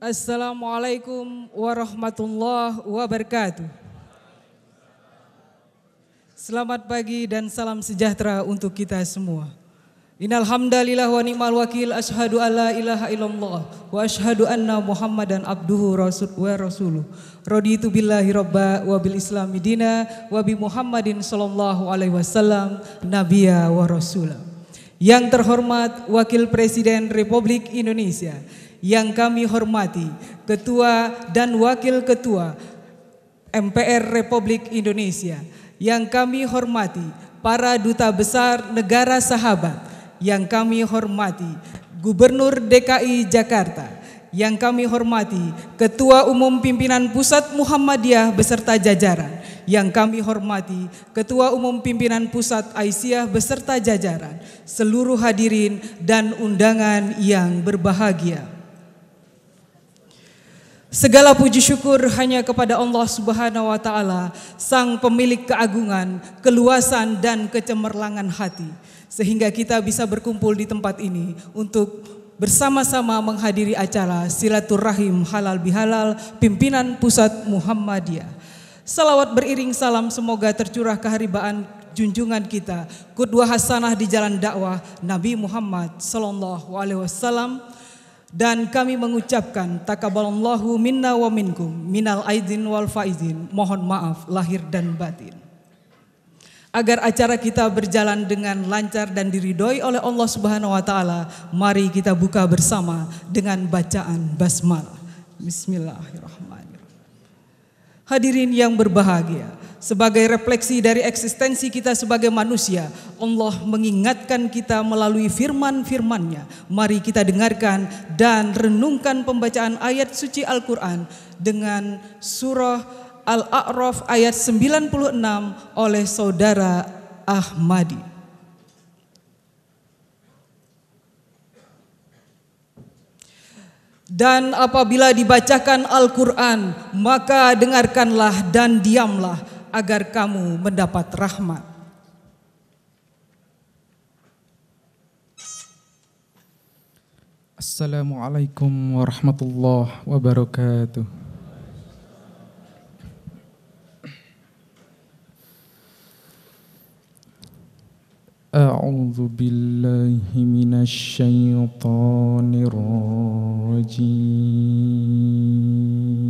Assalamualaikum warahmatullahi wabarakatuh. Selamat pagi dan salam sejahtera untuk kita semua. Innal hamdalillah wa ni'mal wakil asyhadu alla ilaha illallah wa asyhadu anna muhammadan abduhu rasul wa rasuluh. Raditu billahi robba wa bil islami dina wa bi muhammadin sallallahu alaihi wasallam nabiyya wa rasulah. Yang terhormat Wakil Presiden Republik Indonesia, yang kami hormati Ketua dan Wakil Ketua MPR Republik Indonesia, yang kami hormati para duta besar negara sahabat, yang kami hormati Gubernur DKI Jakarta, yang kami hormati Ketua Umum Pimpinan Pusat Muhammadiyah beserta jajaran, yang kami hormati Ketua Umum Pimpinan Pusat Aisyah beserta jajaran, seluruh hadirin dan undangan yang berbahagia. Segala puji syukur hanya kepada Allah Subhanahu wa taala, sang pemilik keagungan, keluasan dan kecemerlangan hati, sehingga kita bisa berkumpul di tempat ini untuk bersama-sama menghadiri acara silaturahim halal bihalal pimpinan pusat Muhammadiyah. Salawat beriring salam semoga tercurah keharibaan junjungan kita, kedua hasanah di jalan dakwah Nabi Muhammad sallallahu alaihi wasallam dan kami mengucapkan takabalallahu minna wa minkum minal aidin wal faizin mohon maaf lahir dan batin agar acara kita berjalan dengan lancar dan diridhoi oleh Allah Subhanahu wa taala mari kita buka bersama dengan bacaan basmalah bismillahirrahmanirrahim hadirin yang berbahagia sebagai refleksi dari eksistensi kita sebagai manusia, Allah mengingatkan kita melalui firman-firmannya. Mari kita dengarkan dan renungkan pembacaan ayat suci Al-Quran dengan surah Al-A'raf ayat 96 oleh saudara Ahmadi. Dan apabila dibacakan Al-Quran, maka dengarkanlah dan diamlah agar kamu mendapat rahmat. Assalamualaikum warahmatullahi wabarakatuh. أعوذ بالله من الشيطان الرجيم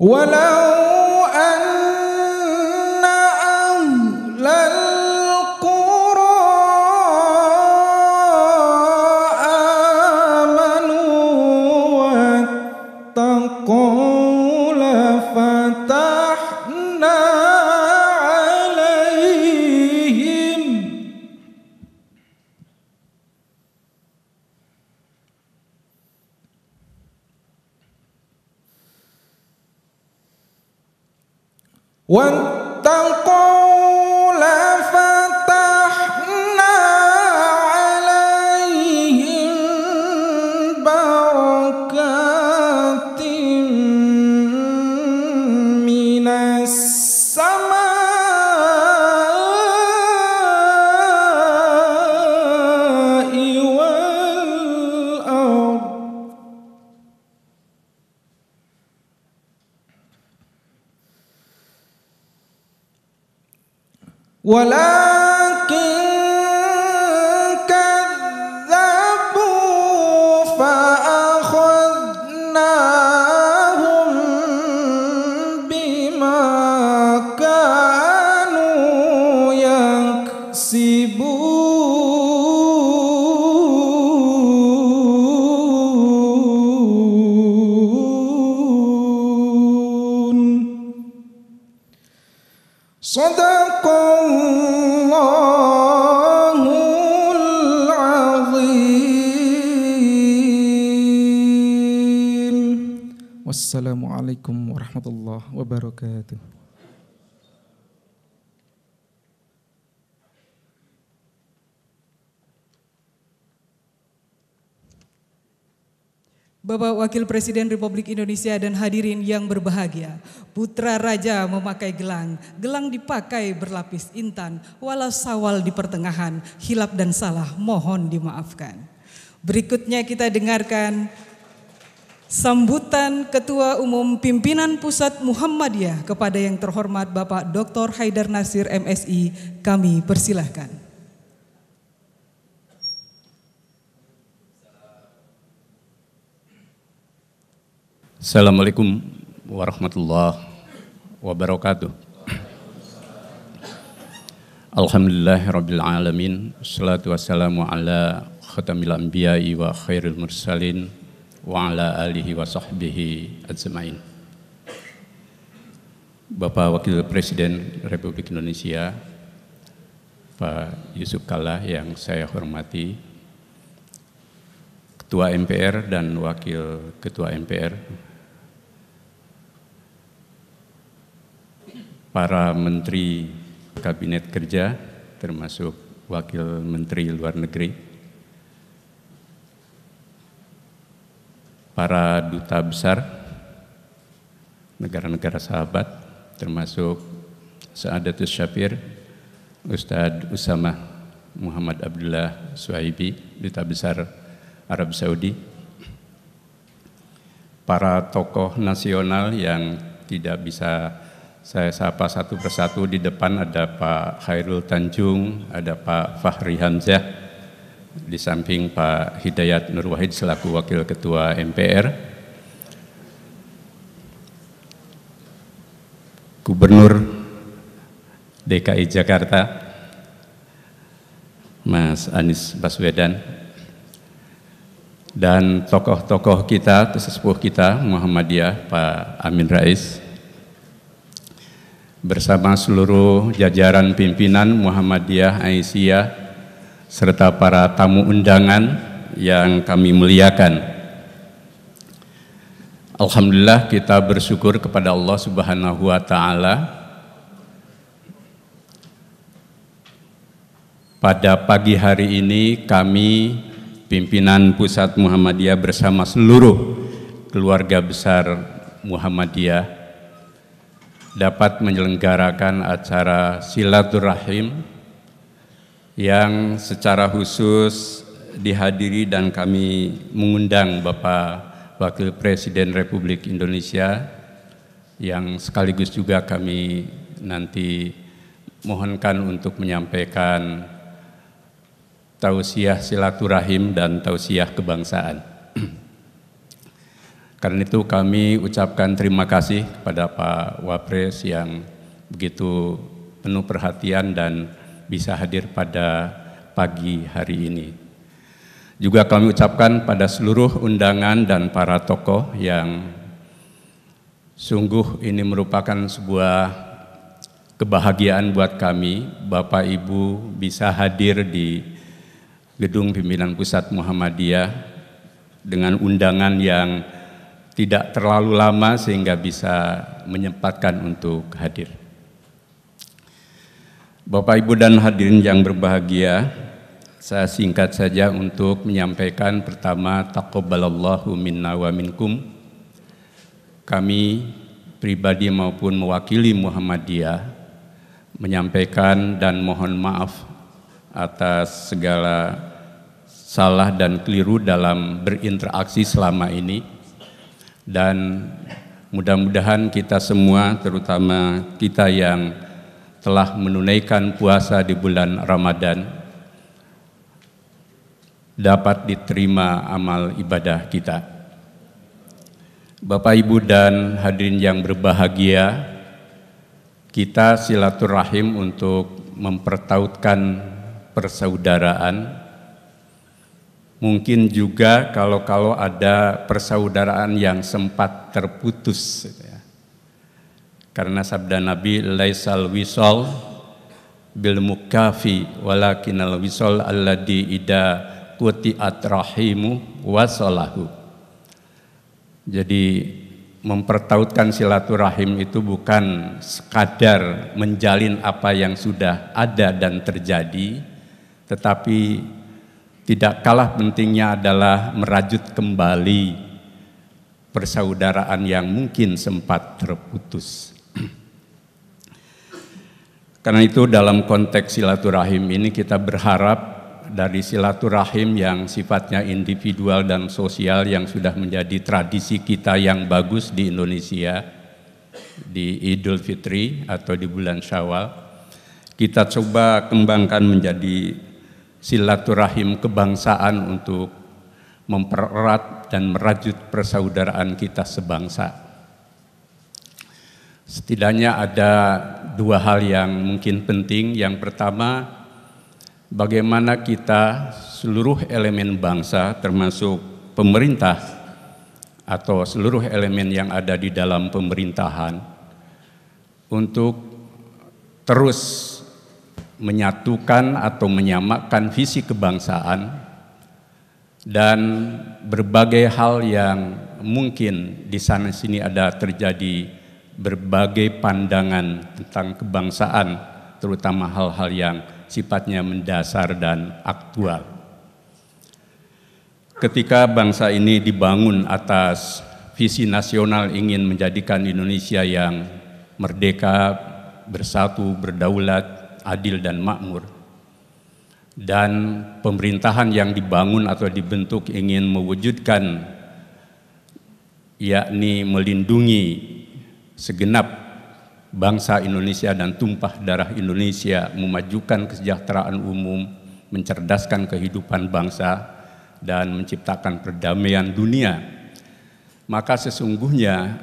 ولو أن one down. Assalamualaikum warahmatullahi wabarakatuh. Bapak Wakil Presiden Republik Indonesia dan hadirin yang berbahagia, putra raja memakai gelang, gelang dipakai berlapis intan, walau sawal di pertengahan, hilap dan salah mohon dimaafkan. Berikutnya kita dengarkan Sambutan Ketua Umum Pimpinan Pusat Muhammadiyah kepada yang terhormat Bapak Dr. Haidar Nasir MSI kami persilahkan. Assalamualaikum warahmatullahi wabarakatuh. Alhamdulillahirrabbilalamin salatu wassalamu ala khatamil anbiya'i wa khairil mursalin wa ala alihi wa sahbihi ajmain. Bapak Wakil Presiden Republik Indonesia, Pak Yusuf Kalla yang saya hormati, Ketua MPR dan Wakil Ketua MPR, para Menteri Kabinet Kerja, termasuk Wakil Menteri Luar Negeri, para duta besar negara-negara sahabat termasuk Saadatus Syafir, Ustadz Usama Muhammad Abdullah Suhaibi, Duta Besar Arab Saudi, para tokoh nasional yang tidak bisa saya sapa satu persatu di depan ada Pak Khairul Tanjung, ada Pak Fahri Hamzah, di samping Pak Hidayat Nur Wahid selaku Wakil Ketua MPR. Gubernur DKI Jakarta Mas Anies Baswedan dan tokoh-tokoh kita, sesepuh kita Muhammadiyah Pak Amin Rais bersama seluruh jajaran pimpinan Muhammadiyah Aisyah serta para tamu undangan yang kami muliakan. Alhamdulillah kita bersyukur kepada Allah Subhanahu wa taala Pada pagi hari ini kami pimpinan Pusat Muhammadiyah bersama seluruh keluarga besar Muhammadiyah dapat menyelenggarakan acara silaturahim yang secara khusus dihadiri dan kami mengundang Bapak Wakil Presiden Republik Indonesia yang sekaligus juga kami nanti mohonkan untuk menyampaikan tausiah silaturahim dan tausiah kebangsaan. Karena itu kami ucapkan terima kasih kepada Pak Wapres yang begitu penuh perhatian dan bisa hadir pada pagi hari ini. Juga kami ucapkan pada seluruh undangan dan para tokoh yang sungguh ini merupakan sebuah kebahagiaan buat kami, Bapak Ibu bisa hadir di Gedung Pimpinan Pusat Muhammadiyah dengan undangan yang tidak terlalu lama sehingga bisa menyempatkan untuk hadir. Bapak Ibu dan hadirin yang berbahagia, saya singkat saja untuk menyampaikan pertama taqabbalallahu minna wa minkum. Kami pribadi maupun mewakili Muhammadiyah menyampaikan dan mohon maaf atas segala salah dan keliru dalam berinteraksi selama ini dan mudah-mudahan kita semua terutama kita yang telah menunaikan puasa di bulan Ramadan dapat diterima amal ibadah kita. Bapak Ibu dan hadirin yang berbahagia, kita silaturahim untuk mempertautkan persaudaraan. Mungkin juga kalau-kalau ada persaudaraan yang sempat terputus karena sabda Nabi laisal wisal bil mukafi walakinal wisal alladhi ida kutiat rahimu wasolahu Jadi mempertautkan silaturahim itu bukan sekadar menjalin apa yang sudah ada dan terjadi, tetapi tidak kalah pentingnya adalah merajut kembali persaudaraan yang mungkin sempat terputus. Karena itu dalam konteks silaturahim ini kita berharap dari silaturahim yang sifatnya individual dan sosial yang sudah menjadi tradisi kita yang bagus di Indonesia di Idul Fitri atau di bulan Syawal kita coba kembangkan menjadi silaturahim kebangsaan untuk mempererat dan merajut persaudaraan kita sebangsa. Setidaknya ada dua hal yang mungkin penting. Yang pertama, bagaimana kita seluruh elemen bangsa termasuk pemerintah atau seluruh elemen yang ada di dalam pemerintahan untuk terus menyatukan atau menyamakan visi kebangsaan dan berbagai hal yang mungkin di sana sini ada terjadi berbagai pandangan tentang kebangsaan, terutama hal-hal yang sifatnya mendasar dan aktual. Ketika bangsa ini dibangun atas visi nasional ingin menjadikan Indonesia yang merdeka, bersatu, berdaulat, adil dan makmur dan pemerintahan yang dibangun atau dibentuk ingin mewujudkan yakni melindungi segenap bangsa Indonesia dan tumpah darah Indonesia memajukan kesejahteraan umum, mencerdaskan kehidupan bangsa, dan menciptakan perdamaian dunia. Maka sesungguhnya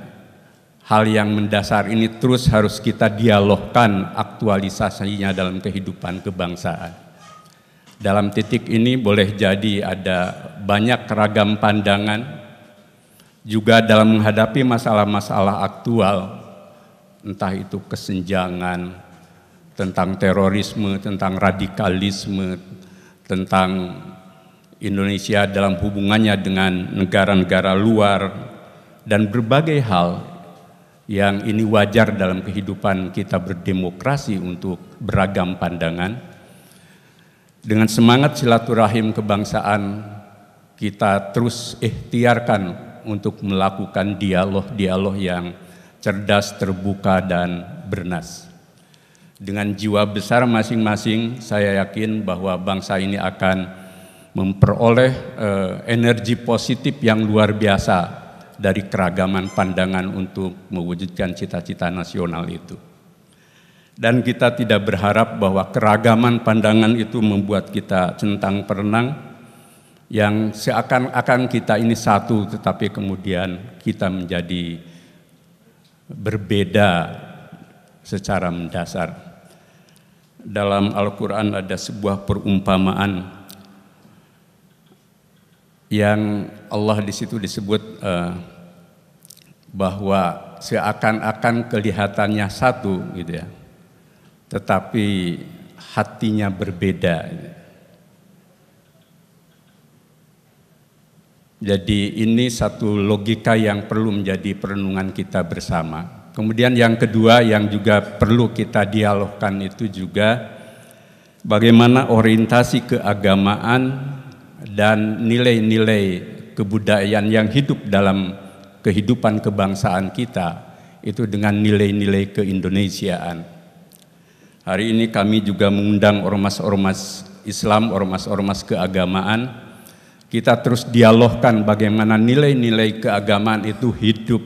hal yang mendasar ini terus harus kita dialogkan aktualisasinya dalam kehidupan kebangsaan. Dalam titik ini boleh jadi ada banyak keragam pandangan, juga dalam menghadapi masalah-masalah aktual, entah itu kesenjangan, tentang terorisme, tentang radikalisme, tentang Indonesia dalam hubungannya dengan negara-negara luar, dan berbagai hal yang ini wajar dalam kehidupan kita berdemokrasi untuk beragam pandangan. Dengan semangat silaturahim kebangsaan, kita terus ikhtiarkan untuk melakukan dialog-dialog yang cerdas, terbuka, dan bernas. Dengan jiwa besar masing-masing, saya yakin bahwa bangsa ini akan memperoleh eh, energi positif yang luar biasa dari keragaman pandangan untuk mewujudkan cita-cita nasional itu. Dan kita tidak berharap bahwa keragaman pandangan itu membuat kita centang perenang, yang seakan-akan kita ini satu tetapi kemudian kita menjadi berbeda secara mendasar. Dalam Al-Qur'an ada sebuah perumpamaan yang Allah di situ disebut uh, bahwa seakan-akan kelihatannya satu gitu ya. Tetapi hatinya berbeda. Gitu Jadi ini satu logika yang perlu menjadi perenungan kita bersama. Kemudian yang kedua yang juga perlu kita dialogkan itu juga bagaimana orientasi keagamaan dan nilai-nilai kebudayaan yang hidup dalam kehidupan kebangsaan kita itu dengan nilai-nilai keindonesiaan. Hari ini kami juga mengundang ormas-ormas Islam, ormas-ormas keagamaan kita terus dialogkan bagaimana nilai-nilai keagamaan itu hidup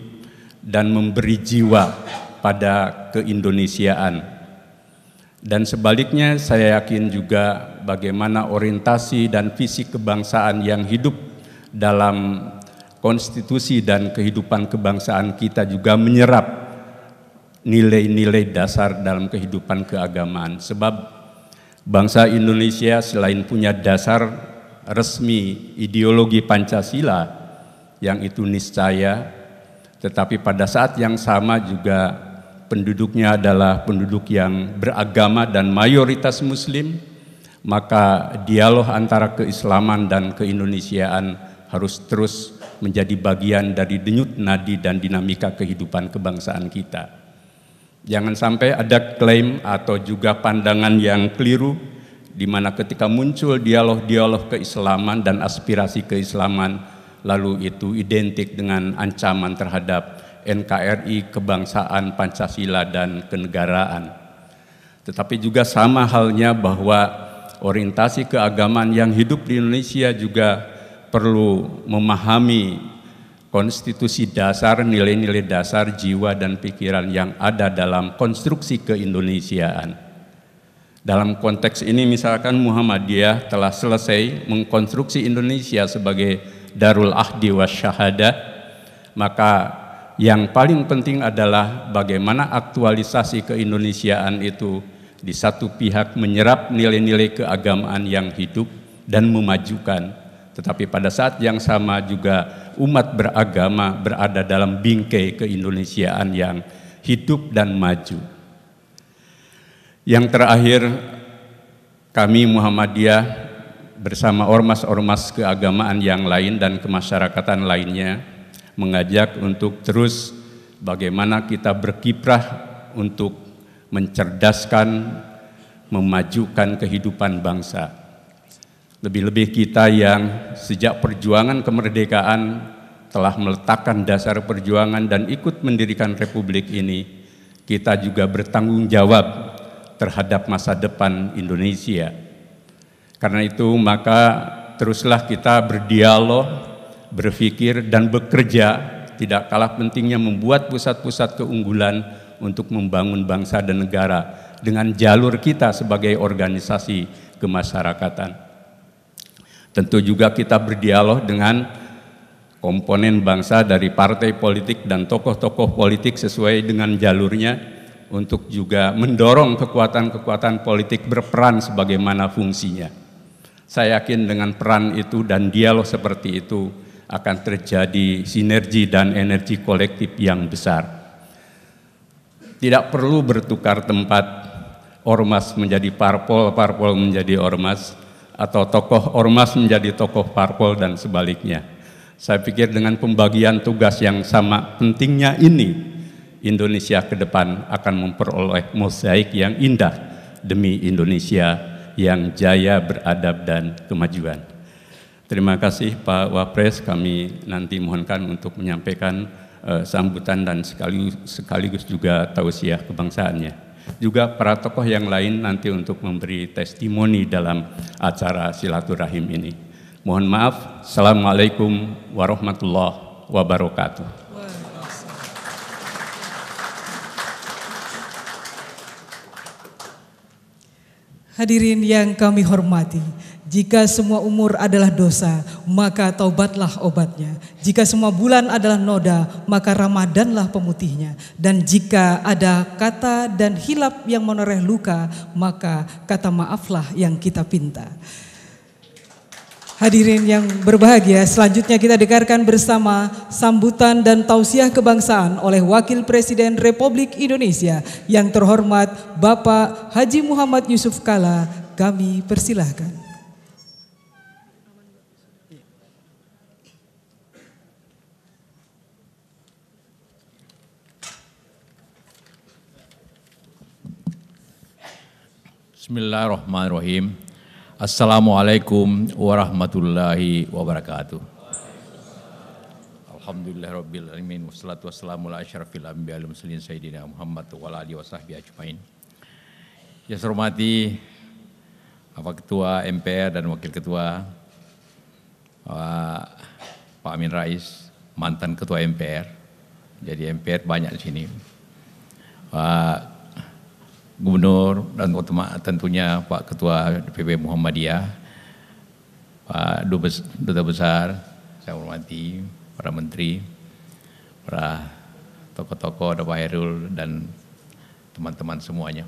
dan memberi jiwa pada keindonesiaan. Dan sebaliknya saya yakin juga bagaimana orientasi dan visi kebangsaan yang hidup dalam konstitusi dan kehidupan kebangsaan kita juga menyerap nilai-nilai dasar dalam kehidupan keagamaan. Sebab bangsa Indonesia selain punya dasar resmi ideologi Pancasila yang itu niscaya, tetapi pada saat yang sama juga penduduknya adalah penduduk yang beragama dan mayoritas Muslim, maka dialog antara keislaman dan keindonesiaan harus terus menjadi bagian dari denyut nadi dan dinamika kehidupan kebangsaan kita. Jangan sampai ada klaim atau juga pandangan yang keliru di mana ketika muncul dialog-dialog keislaman dan aspirasi keislaman lalu itu identik dengan ancaman terhadap NKRI, kebangsaan, Pancasila dan kenegaraan. Tetapi juga sama halnya bahwa orientasi keagamaan yang hidup di Indonesia juga perlu memahami konstitusi dasar, nilai-nilai dasar jiwa dan pikiran yang ada dalam konstruksi keindonesiaan. Dalam konteks ini misalkan Muhammadiyah telah selesai mengkonstruksi Indonesia sebagai Darul Ahdi wa Syahadah, maka yang paling penting adalah bagaimana aktualisasi keindonesiaan itu di satu pihak menyerap nilai-nilai keagamaan yang hidup dan memajukan. Tetapi pada saat yang sama juga umat beragama berada dalam bingkai keindonesiaan yang hidup dan maju. Yang terakhir, kami Muhammadiyah bersama ormas-ormas keagamaan yang lain dan kemasyarakatan lainnya mengajak untuk terus bagaimana kita berkiprah untuk mencerdaskan, memajukan kehidupan bangsa. Lebih-lebih kita yang sejak perjuangan kemerdekaan telah meletakkan dasar perjuangan dan ikut mendirikan republik ini, kita juga bertanggung jawab terhadap masa depan Indonesia. Karena itu maka teruslah kita berdialog, berpikir dan bekerja tidak kalah pentingnya membuat pusat-pusat keunggulan untuk membangun bangsa dan negara dengan jalur kita sebagai organisasi kemasyarakatan. Tentu juga kita berdialog dengan komponen bangsa dari partai politik dan tokoh-tokoh politik sesuai dengan jalurnya untuk juga mendorong kekuatan-kekuatan politik berperan sebagaimana fungsinya. Saya yakin dengan peran itu dan dialog seperti itu akan terjadi sinergi dan energi kolektif yang besar. Tidak perlu bertukar tempat ormas menjadi parpol, parpol menjadi ormas, atau tokoh ormas menjadi tokoh parpol dan sebaliknya. Saya pikir dengan pembagian tugas yang sama pentingnya ini Indonesia ke depan akan memperoleh mosaik yang indah demi Indonesia yang jaya beradab dan kemajuan. Terima kasih Pak Wapres, kami nanti mohonkan untuk menyampaikan uh, sambutan dan sekaligus, sekaligus juga tausiah kebangsaannya. Juga para tokoh yang lain nanti untuk memberi testimoni dalam acara silaturahim ini. Mohon maaf, Assalamualaikum warahmatullahi wabarakatuh. Hadirin yang kami hormati, jika semua umur adalah dosa, maka taubatlah obatnya. Jika semua bulan adalah noda, maka Ramadanlah pemutihnya. Dan jika ada kata dan hilap yang menoreh luka, maka kata maaflah yang kita pinta. Hadirin yang berbahagia, selanjutnya kita dengarkan bersama sambutan dan tausiah kebangsaan oleh Wakil Presiden Republik Indonesia yang terhormat Bapak Haji Muhammad Yusuf Kala. Kami persilahkan. Bismillahirrahmanirrahim. Assalamualaikum warahmatullahi wabarakatuh. Alhamdulillah rabbil alamin wassalatu wassalamu ala asyrafil anbiya wal mursalin sayyidina Muhammad wa ala alihi wasahbihi ajmain. Yang saya hormati Bapak Ketua MPR dan Wakil Ketua Pak Amin Rais, mantan Ketua MPR. Jadi MPR banyak di sini. Pak Gubernur dan tentunya Pak Ketua DPP Muhammadiyah, Pak Duta Besar, saya hormati para menteri, para tokoh-tokoh, ada Pak Herul dan teman-teman semuanya.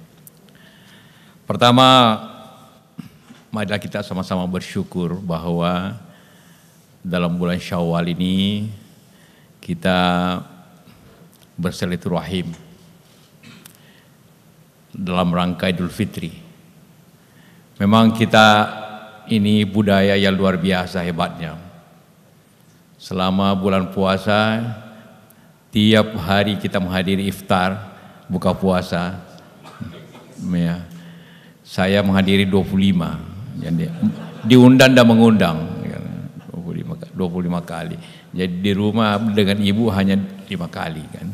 Pertama, marilah kita sama-sama bersyukur bahwa dalam bulan Syawal ini kita rahim dalam rangka Idul Fitri. Memang kita ini budaya yang luar biasa hebatnya. Selama bulan puasa, tiap hari kita menghadiri iftar, buka puasa. Ya. Saya menghadiri 25, diundang dan mengundang. 25, ya, 25 kali. Jadi di rumah dengan ibu hanya lima kali kan.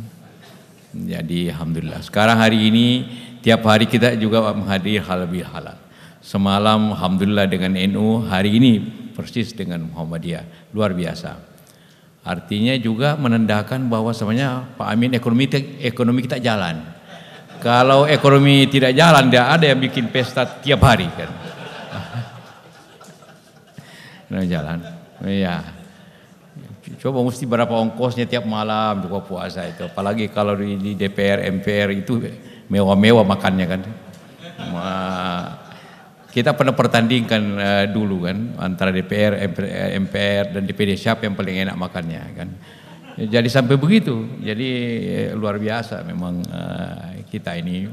Jadi alhamdulillah. Sekarang hari ini Tiap hari kita juga menghadiri hal bihalal. Semalam Alhamdulillah dengan NU, hari ini persis dengan Muhammadiyah. Luar biasa. Artinya juga menandakan bahwa sebenarnya Pak Amin ekonomi ekonomi kita jalan. Kalau ekonomi tidak jalan, tidak ada yang bikin pesta tiap hari kan. Nah, jalan. Iya. Coba mesti berapa ongkosnya tiap malam buka puasa itu. Apalagi kalau di DPR, MPR itu mewah-mewah makannya kan. Kita pernah pertandingkan eh, dulu kan antara DPR, MPR, eh, dan DPD siapa yang paling enak makannya kan. Jadi sampai begitu. Jadi eh, luar biasa memang kita ini.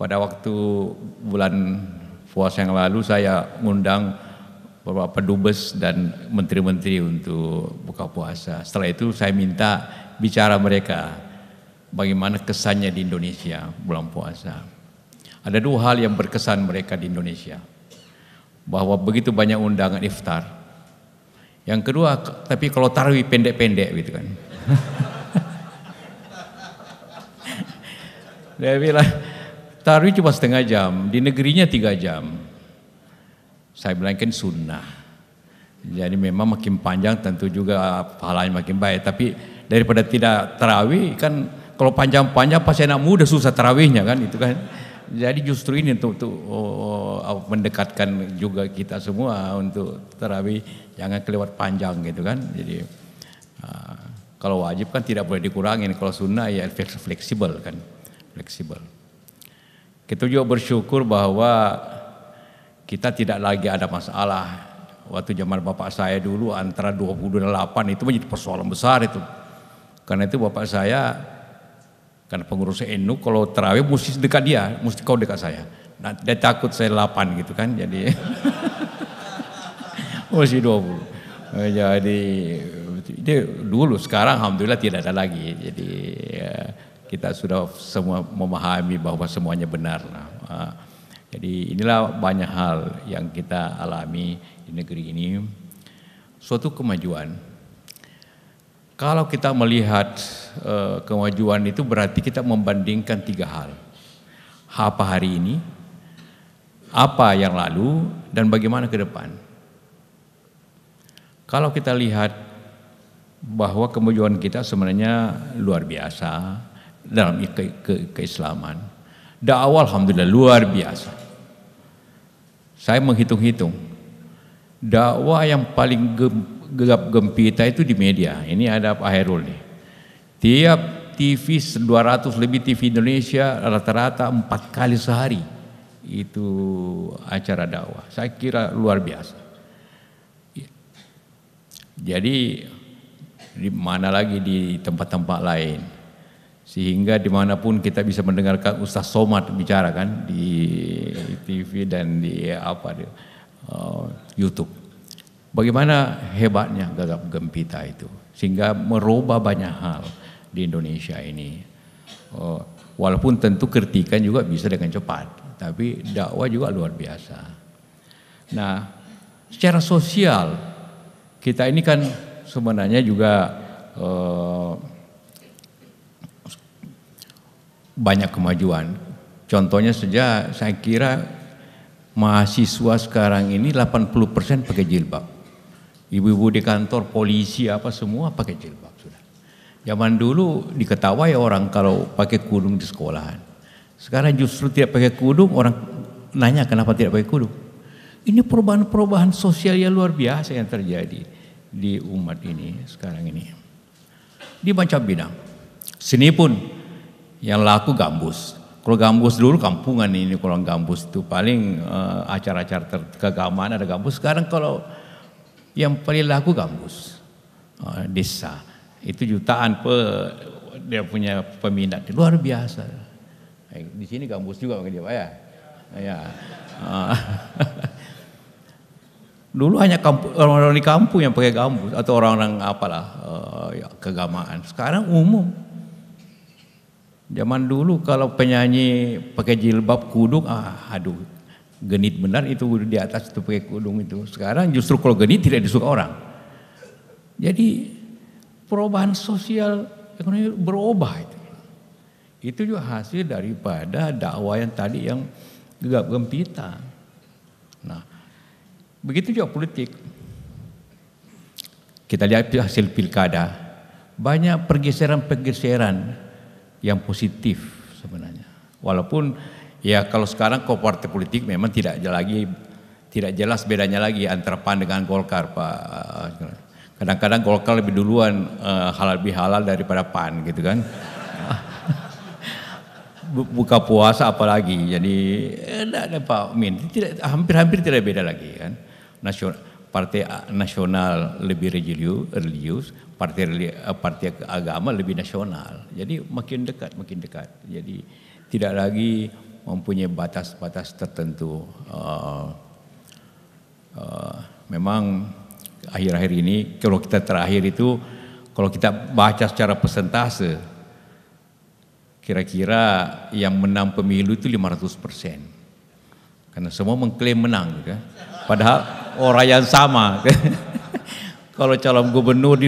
Pada waktu bulan puasa yang lalu saya ngundang beberapa Dubes dan menteri-menteri untuk buka puasa. Setelah itu saya minta bicara mereka bagaimana kesannya di Indonesia bulan puasa. Ada dua hal yang berkesan mereka di Indonesia. Bahwa begitu banyak undangan iftar. Yang kedua, tapi kalau tarwi pendek-pendek gitu kan. Dia bilang, tarwi cuma setengah jam, di negerinya tiga jam. Saya bilang kan sunnah. Jadi memang makin panjang tentu juga ah, pahalanya makin baik. Tapi daripada tidak tarawih kan kalau panjang-panjang pasti anak muda susah terawihnya kan itu kan. Jadi justru ini untuk, untuk oh, oh mendekatkan juga kita semua untuk terawih jangan kelewat panjang gitu kan. Jadi uh, kalau wajib kan tidak boleh dikurangin, kalau sunnah ya fleksibel kan, fleksibel. Kita juga bersyukur bahwa kita tidak lagi ada masalah waktu zaman bapak saya dulu antara 28 itu menjadi persoalan besar itu. Karena itu bapak saya karena pengurus NU kalau terawih mesti dekat dia, mesti kau dekat saya. Nah, dia takut saya lapan gitu kan, jadi mesti 20. Eh, jadi itu dulu sekarang alhamdulillah tidak ada lagi. Jadi ya, kita sudah semua memahami bahwa semuanya benar. Nah, eh, jadi inilah banyak hal yang kita alami di negeri ini. Suatu kemajuan kalau kita melihat e, kemajuan itu berarti kita membandingkan tiga hal. Apa hari ini, apa yang lalu, dan bagaimana ke depan. Kalau kita lihat bahwa kemajuan kita sebenarnya luar biasa dalam ke, ke, keislaman. Dakwah alhamdulillah luar biasa. Saya menghitung-hitung dakwah yang paling gem gegap gempita itu di media. Ini ada Pak Herul nih. Tiap TV 200 lebih TV Indonesia rata-rata empat kali sehari itu acara dakwah. Saya kira luar biasa. Jadi di mana lagi di tempat-tempat lain. Sehingga dimanapun kita bisa mendengarkan Ustaz Somad bicara kan di TV dan di apa di uh, YouTube. Bagaimana hebatnya gagap gempita itu sehingga merubah banyak hal di Indonesia ini. Oh, walaupun tentu kritikan juga bisa dengan cepat, tapi dakwah juga luar biasa. Nah, secara sosial kita ini kan sebenarnya juga eh, banyak kemajuan. Contohnya saja saya kira mahasiswa sekarang ini 80% pakai jilbab. Ibu-ibu di kantor, polisi apa semua pakai jilbab sudah. Zaman dulu diketawai orang kalau pakai kudung di sekolahan. Sekarang justru tidak pakai kudung, orang nanya kenapa tidak pakai kudung. Ini perubahan-perubahan sosial yang luar biasa yang terjadi di umat ini sekarang ini. Di macam bidang. Seni pun yang laku gambus. Kalau gambus dulu kampungan ini kalau gambus itu paling eh, acara-acara uh, acara -acara keagamaan ada gambus. Sekarang kalau yang paling laku gambus. Oh, desa. Itu jutaan pe, dia punya peminat. Luar biasa. Eh, di sini gambus juga bagi dia Pak ya. ya. Ah. Dulu hanya orang-orang di kampung yang pakai gambus atau orang-orang apalah uh, keagamaan. Sekarang umum. Zaman dulu kalau penyanyi pakai jilbab kudung, ah, aduh genit benar itu di atas itu pakai kudung itu. Sekarang justru kalau genit tidak disuka orang. Jadi perubahan sosial ekonomi berubah itu. Itu juga hasil daripada dakwah yang tadi yang gegap gempita. Nah, begitu juga politik. Kita lihat hasil pilkada, banyak pergeseran-pergeseran yang positif sebenarnya. Walaupun Ya kalau sekarang kok partai politik memang tidak lagi tidak jelas bedanya lagi antara PAN dengan Golkar Pak. Kadang-kadang Golkar lebih duluan uh, halal bihalal daripada PAN gitu kan. Buka puasa apalagi jadi tidak eh, ada Pak Min tidak hampir-hampir tidak beda lagi kan. Nasional partai nasional lebih religius, partai eh, partai agama lebih nasional. Jadi makin dekat, makin dekat. Jadi tidak lagi mempunyai batas-batas tertentu. Uh, uh, memang akhir-akhir ini kalau kita terakhir itu kalau kita baca secara persentase kira-kira yang menang pemilu itu 500 persen. Karena semua mengklaim menang. Gitu. Padahal orang yang sama. Kan? Kalau calon gubernur di,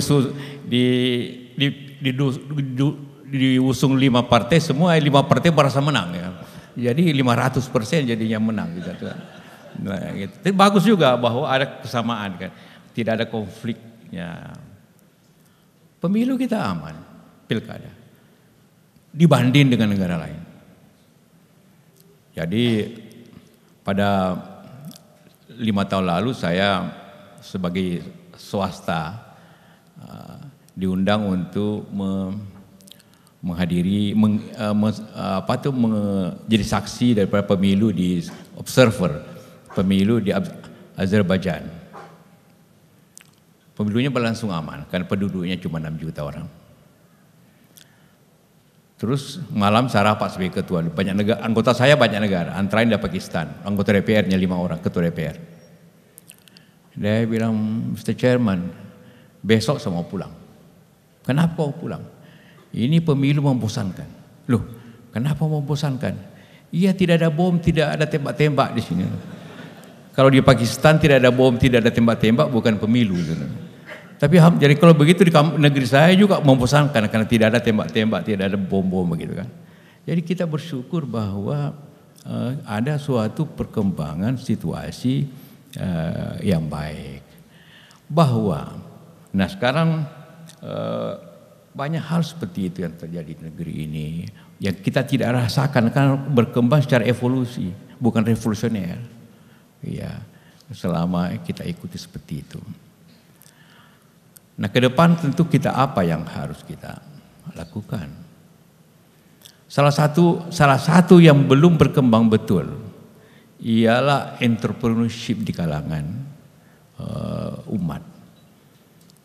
di, di, di, di, diusung lima partai, semua lima partai merasa menang. Ya. Jadi 500 persen jadinya menang gitu. Nah, gitu. Tapi bagus juga bahwa ada kesamaan kan, tidak ada konfliknya. Pemilu kita aman, pilkada. Dibanding dengan negara lain. Jadi pada lima tahun lalu saya sebagai swasta uh, diundang untuk me menghadiri meng, uh, uh, apa tuh menjadi saksi daripada pemilu di observer pemilu di Azerbaijan. Pemilunya berlangsung aman karena penduduknya cuma 6 juta orang. Terus malam sarah Pak sebagai ketua. Banyak negara, anggota saya banyak negara. Antara lain Pakistan. Anggota DPR-nya lima orang, ketua DPR. Dia bilang, Mr. Chairman, besok semua pulang. Kenapa pulang? Ini pemilu membosankan. Loh, kenapa membosankan? Iya tidak ada bom, tidak ada tembak-tembak di sini. Kalau di Pakistan tidak ada bom, tidak ada tembak-tembak, bukan pemilu. Gitu. Tapi jadi kalau begitu di negeri saya juga membosankan karena tidak ada tembak-tembak, tidak ada bom-bom begitu kan. Jadi kita bersyukur bahwa uh, ada suatu perkembangan situasi uh, yang baik. Bahwa, nah sekarang uh, banyak hal seperti itu yang terjadi di negeri ini yang kita tidak rasakan karena berkembang secara evolusi, bukan revolusioner. Ya, selama kita ikuti seperti itu. Nah, ke depan tentu kita apa yang harus kita lakukan? Salah satu salah satu yang belum berkembang betul ialah entrepreneurship di kalangan uh, umat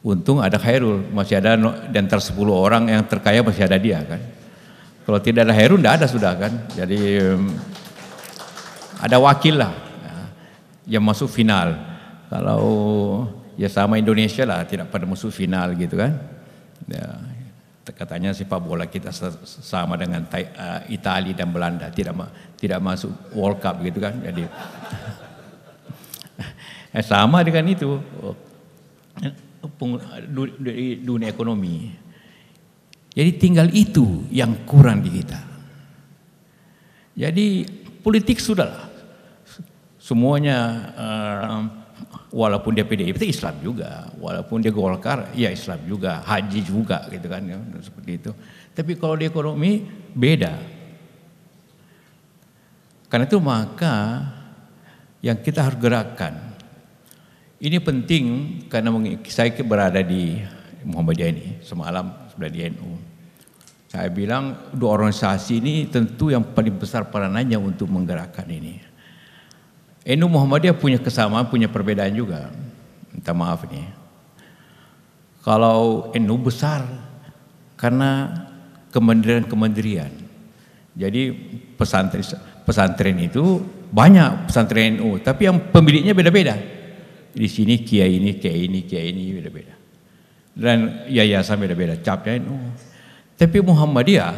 Untung ada Khairul, masih ada dan ter 10 orang yang terkaya masih ada dia kan. Kalau tidak ada Khairul, tidak ada sudah kan. Jadi ada wakil lah ya, yang masuk final. Kalau ya sama Indonesia lah, tidak pada masuk final gitu kan. Ya, katanya sepak bola kita sama dengan uh, eh, Italia dan Belanda tidak ma tidak masuk World Cup gitu kan jadi eh, sama dengan itu dari dunia ekonomi. Jadi tinggal itu yang kurang di kita. Jadi politik sudahlah. Semuanya uh, walaupun dia PDIP itu Islam juga, walaupun dia Golkar ya Islam juga, haji juga gitu kan ya, seperti itu. Tapi kalau di ekonomi beda. Karena itu maka yang kita harus gerakkan ini penting karena saya berada di Muhammadiyah ini semalam sebelah di NU. Saya bilang dua organisasi ini tentu yang paling besar peranannya untuk menggerakkan ini. NU Muhammadiyah punya kesamaan, punya perbedaan juga. Minta maaf nih. Kalau NU besar karena kementerian-kementerian. Jadi pesantren pesantren itu banyak pesantren NU, tapi yang pemiliknya beda-beda di sini kiai ini, kiai ini, kiai ini beda-beda. Dan yayasan beda-beda, capnya NU. Tapi Muhammadiyah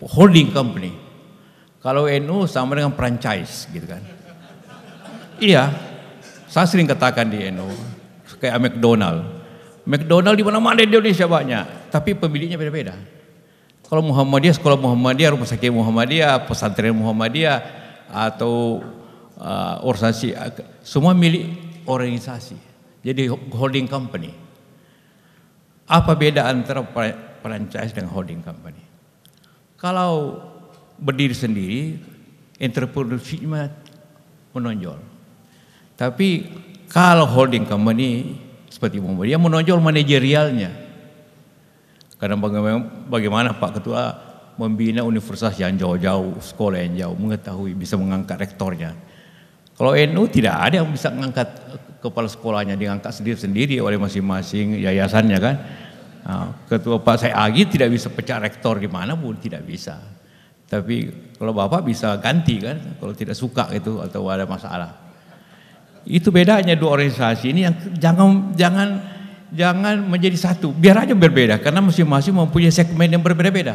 holding company. Kalau NU sama dengan franchise gitu kan. iya, saya sering katakan di NU kayak McDonald. McDonald di mana-mana di Indonesia banyak, tapi pemiliknya beda-beda. Kalau Muhammadiyah, sekolah Muhammadiyah, rumah sakit Muhammadiyah, pesantren Muhammadiyah atau uh, organisasi semua milik organisasi, jadi holding company. Apa beda antara franchise dengan holding company? Kalau berdiri sendiri, entrepreneurship menonjol. Tapi kalau holding company seperti dia menonjol manajerialnya. Karena bagaimana, bagaimana Pak Ketua membina universitas yang jauh-jauh, sekolah yang jauh, mengetahui, bisa mengangkat rektornya. Kalau NU tidak ada yang bisa mengangkat kepala sekolahnya, diangkat sendiri-sendiri oleh masing-masing yayasannya kan. Nah, ketua Pak saya Agi tidak bisa pecah rektor di mana pun tidak bisa. Tapi kalau bapak bisa ganti kan, kalau tidak suka itu atau ada masalah. Itu bedanya dua organisasi ini yang jangan jangan jangan menjadi satu. Biar aja berbeda karena masing-masing mempunyai segmen yang berbeda-beda.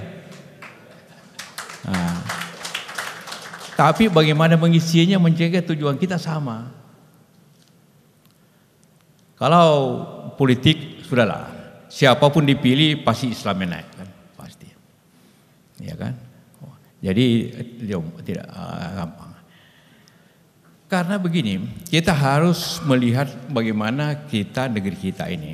Tapi bagaimana mengisinya menjaga tujuan kita sama. Kalau politik sudahlah, siapapun dipilih pasti Islamnya naik kan, pasti. Iya kan? Oh, ya kan? Jadi tidak ah, gampang. Karena begini, kita harus melihat bagaimana kita negeri kita ini.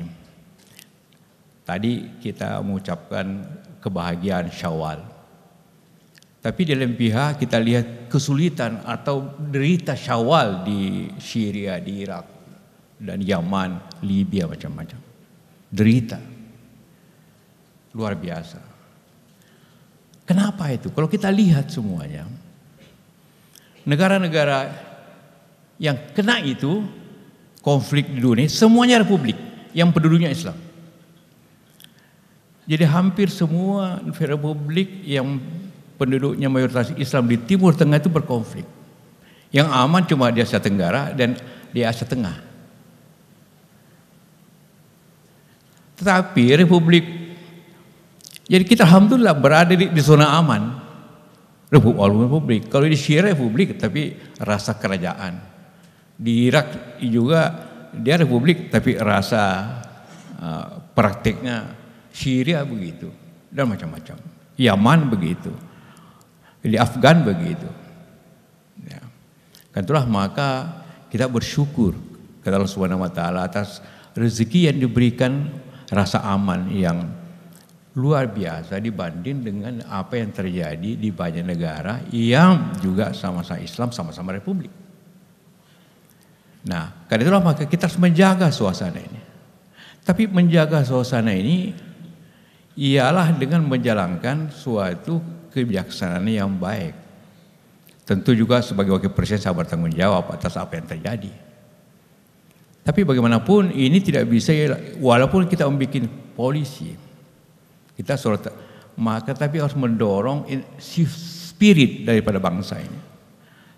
Tadi kita mengucapkan kebahagiaan Syawal. Tapi di lain pihak kita lihat kesulitan atau derita syawal di Syria, di Irak, dan Yaman, Libya macam-macam. Derita. Luar biasa. Kenapa itu? Kalau kita lihat semuanya, negara-negara yang kena itu konflik di dunia, semuanya republik yang penduduknya Islam. Jadi hampir semua republik yang penduduknya mayoritas Islam di Timur Tengah itu berkonflik. Yang aman cuma di Asia Tenggara dan di Asia Tengah. Tetapi Republik jadi kita alhamdulillah berada di, di zona aman. Republik, Republik. Kalau di Syria Republik tapi rasa kerajaan. Di Irak juga dia Republik tapi rasa uh, praktiknya Syria begitu dan macam-macam. Yaman begitu di Afgan begitu. Ya. Kan itulah maka kita bersyukur kepada Allah Subhanahu wa taala atas rezeki yang diberikan rasa aman yang luar biasa dibanding dengan apa yang terjadi di banyak negara yang juga sama-sama Islam, sama-sama republik. Nah, karena itulah maka kita harus menjaga suasana ini. Tapi menjaga suasana ini ialah dengan menjalankan suatu kebijaksanaan yang baik. Tentu juga sebagai wakil presiden saya bertanggung jawab atas apa yang terjadi. Tapi bagaimanapun ini tidak bisa walaupun kita membuat polisi. Kita surat maka tapi harus mendorong spirit daripada bangsa ini.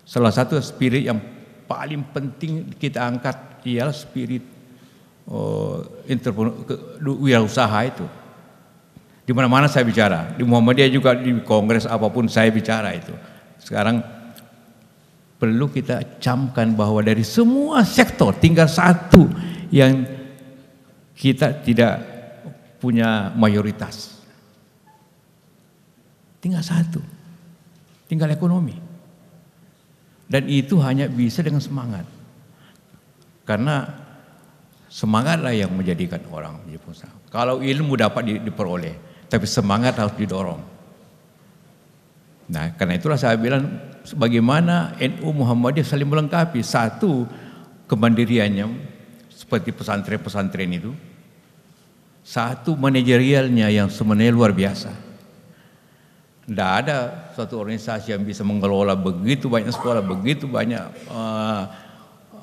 Salah satu spirit yang paling penting kita angkat ialah spirit uh, oh, wirausaha itu. Di mana-mana saya bicara, di Muhammadiyah juga di kongres apapun saya bicara itu. Sekarang perlu kita camkan bahwa dari semua sektor tinggal satu yang kita tidak punya mayoritas. Tinggal satu. Tinggal ekonomi. Dan itu hanya bisa dengan semangat. Karena semangatlah yang menjadikan orang menjadi pengusaha. Kalau ilmu dapat diperoleh, tapi semangat harus didorong. Nah, karena itulah saya bilang bagaimana NU Muhammadiyah saling melengkapi. Satu, kemandiriannya seperti pesantren-pesantren itu. Satu, manajerialnya yang sebenarnya luar biasa. Tidak ada satu organisasi yang bisa mengelola begitu banyak sekolah, begitu banyak uh,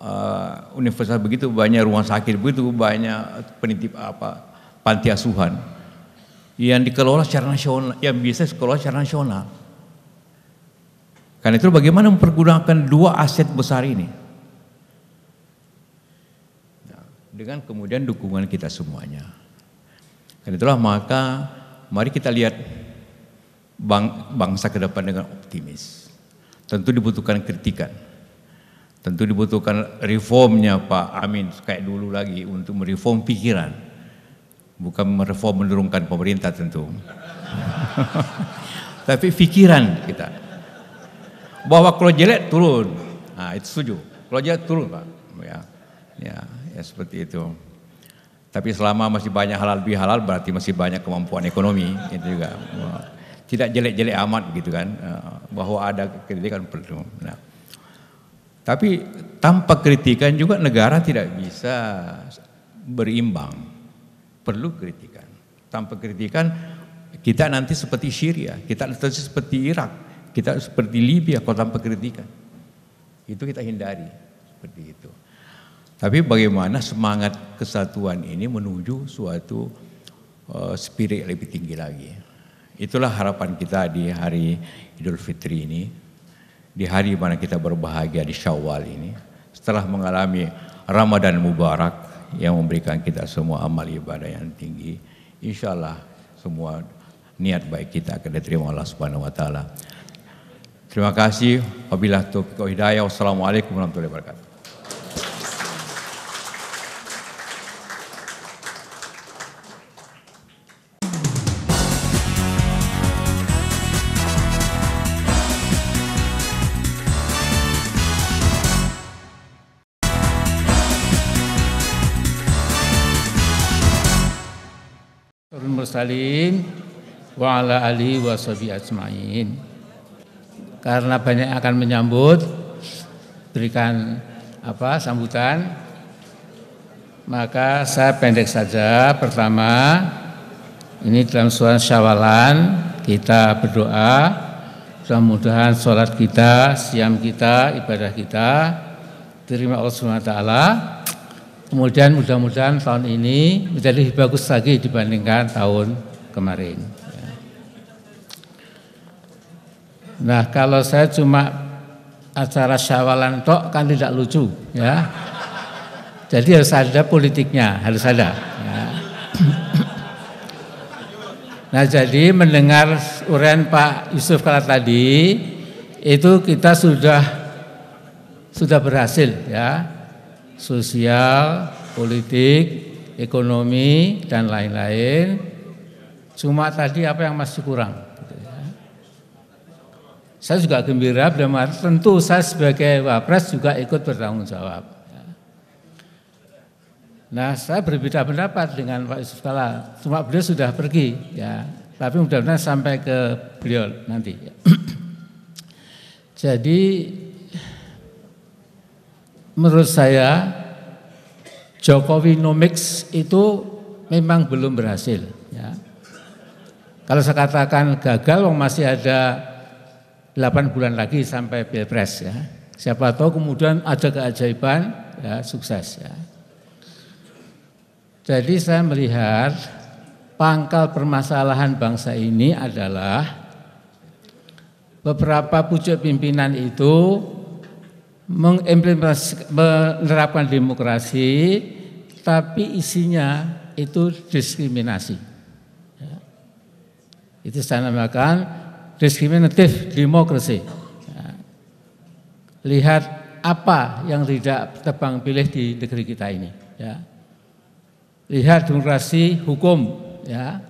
uh, universitas, begitu banyak rumah sakit, begitu banyak penitip apa panti asuhan yang dikelola secara nasional, yang bisa sekolah secara nasional. Karena itu bagaimana mempergunakan dua aset besar ini? Nah, dengan kemudian dukungan kita semuanya. Karena itulah maka mari kita lihat bang, bangsa ke depan dengan optimis. Tentu dibutuhkan kritikan. Tentu dibutuhkan reformnya Pak Amin kayak dulu lagi untuk mereform pikiran Bukan mereform menurunkan pemerintah tentu. Tapi pikiran kita. Bahwa kalau jelek turun. Nah, itu setuju. Kalau jelek turun, Pak. Ya. Ya, ya seperti itu. Tapi selama masih banyak halal bihalal berarti masih banyak kemampuan ekonomi itu juga. Tidak jelek-jelek amat gitu kan. Eh, bahwa ada kritikan perlu. Nah. Tapi tanpa kritikan juga negara tidak bisa berimbang perlu kritikan. Tanpa kritikan kita nanti seperti Syria, kita nanti seperti Irak, kita seperti Libya kalau tanpa kritikan. Itu kita hindari seperti itu. Tapi bagaimana semangat kesatuan ini menuju suatu uh, spirit lebih tinggi lagi. Itulah harapan kita di hari Idul Fitri ini, di hari mana kita berbahagia di Syawal ini. Setelah mengalami Ramadan Mubarak, yang memberikan kita semua amal ibadah yang tinggi. Insya Allah semua niat baik kita akan diterima Allah Subhanahu wa taala. Terima kasih. Wabillahi taufiq hidayah. Wassalamualaikum warahmatullahi wabarakatuh. mursalin wa ala ali wa ajmain. Karena banyak yang akan menyambut berikan apa sambutan maka saya pendek saja pertama ini dalam suara syawalan kita berdoa mudah-mudahan sholat kita, siam kita, ibadah kita terima Allah swt. Kemudian mudah-mudahan tahun ini menjadi lebih bagus lagi dibandingkan tahun kemarin. Nah kalau saya cuma acara syawalan tok kan tidak lucu ya. Jadi harus ada politiknya, harus ada. Ya. Nah jadi mendengar uren Pak Yusuf Kala tadi itu kita sudah sudah berhasil ya sosial, politik, ekonomi dan lain-lain. Cuma tadi apa yang masih kurang? Saya juga gembira dalam tentu saya sebagai wapres juga ikut bertanggung jawab. Nah, saya berbeda pendapat dengan Pak Yusuf Kala. Cuma beliau sudah pergi, ya. Tapi mudah-mudahan sampai ke beliau nanti. Ya. Jadi menurut saya Jokowi Nomics itu memang belum berhasil. Ya. Kalau saya katakan gagal, masih ada 8 bulan lagi sampai pilpres ya. Siapa tahu kemudian ada keajaiban, ya sukses ya. Jadi saya melihat pangkal permasalahan bangsa ini adalah beberapa pucuk pimpinan itu menerapkan demokrasi tapi isinya itu diskriminasi. Ya. Itu saya namakan diskriminatif demokrasi. Ya. Lihat apa yang tidak tebang pilih di negeri kita ini. Ya. Lihat demokrasi hukum. Ya.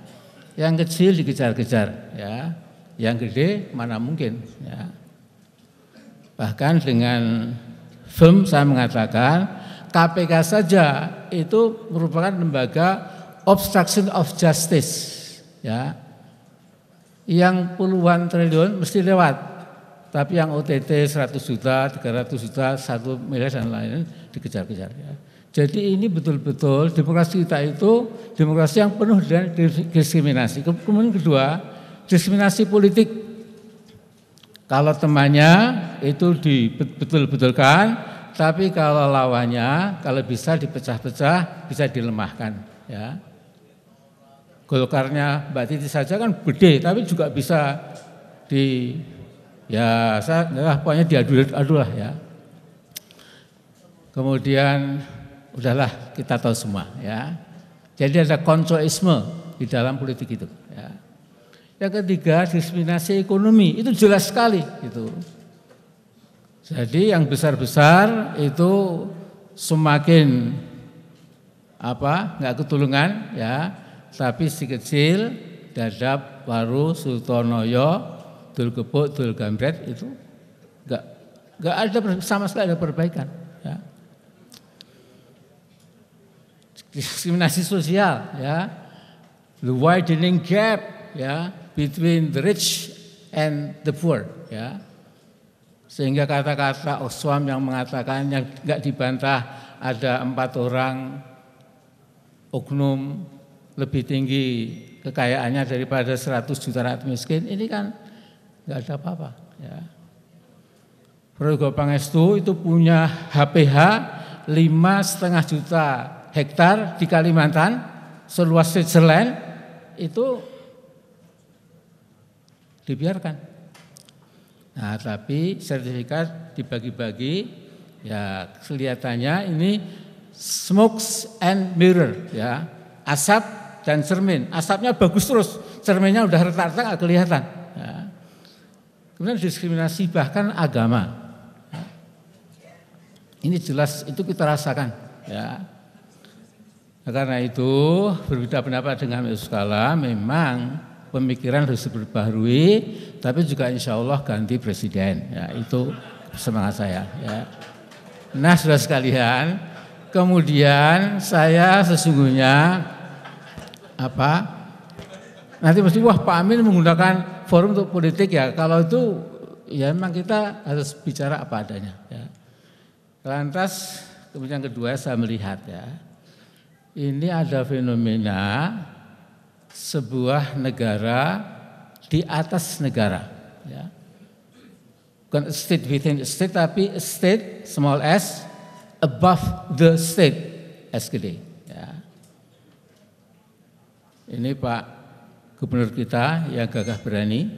Yang kecil dikejar-kejar, ya. yang gede mana mungkin. Ya. Bahkan dengan firm saya mengatakan KPK saja itu merupakan lembaga obstruction of justice ya yang puluhan triliun mesti lewat tapi yang OTT 100 juta, 300 juta, 1 miliar dan lain-lain dikejar-kejar ya. Jadi ini betul-betul demokrasi kita itu demokrasi yang penuh dengan diskriminasi. Kemudian kedua, diskriminasi politik kalau temannya itu dibetul-betulkan, tapi kalau lawannya kalau bisa dipecah-pecah, bisa dilemahkan, ya. Golkarnya Mbak Titi saja kan gede, tapi juga bisa di ya saya ya, pokoknya diadu-adu lah ya. Kemudian udahlah kita tahu semua ya. Jadi ada koncoisme di dalam politik itu. Yang ketiga diskriminasi ekonomi itu jelas sekali gitu. Jadi yang besar-besar itu semakin apa nggak ketulungan ya, tapi si kecil dadap baru sultonoyo dul gebuk dul gambret itu nggak nggak ada sama sekali ada perbaikan ya. diskriminasi sosial ya the widening gap ya between the rich and the poor ya sehingga kata-kata Oswam yang mengatakan yang nggak dibantah ada empat orang oknum lebih tinggi kekayaannya daripada 100 juta rakyat miskin ini kan nggak ada apa-apa ya. Progo Pangestu itu punya HPH lima setengah juta hektar di Kalimantan seluas Switzerland itu dibiarkan. Nah, tapi sertifikat dibagi-bagi ya kelihatannya ini smokes and mirror ya, asap dan cermin. Asapnya bagus terus, cerminnya udah retak-retak kelihatan. Ya. Kemudian diskriminasi bahkan agama. Ya. Ini jelas itu kita rasakan ya. Nah, karena itu berbeda pendapat dengan Yusuf Kala memang pemikiran harus diperbaharui, tapi juga insya Allah ganti presiden. Ya, itu semangat saya. Ya. Nah, sudah sekalian, kemudian saya sesungguhnya apa? Nanti mesti wah Pak Amin menggunakan forum untuk politik ya. Kalau itu ya memang kita harus bicara apa adanya. Ya. Lantas kemudian kedua saya melihat ya, ini ada fenomena sebuah negara di atas negara. Ya. Bukan state within state tapi state small s above the state s Ya. Ini Pak Gubernur kita yang gagah berani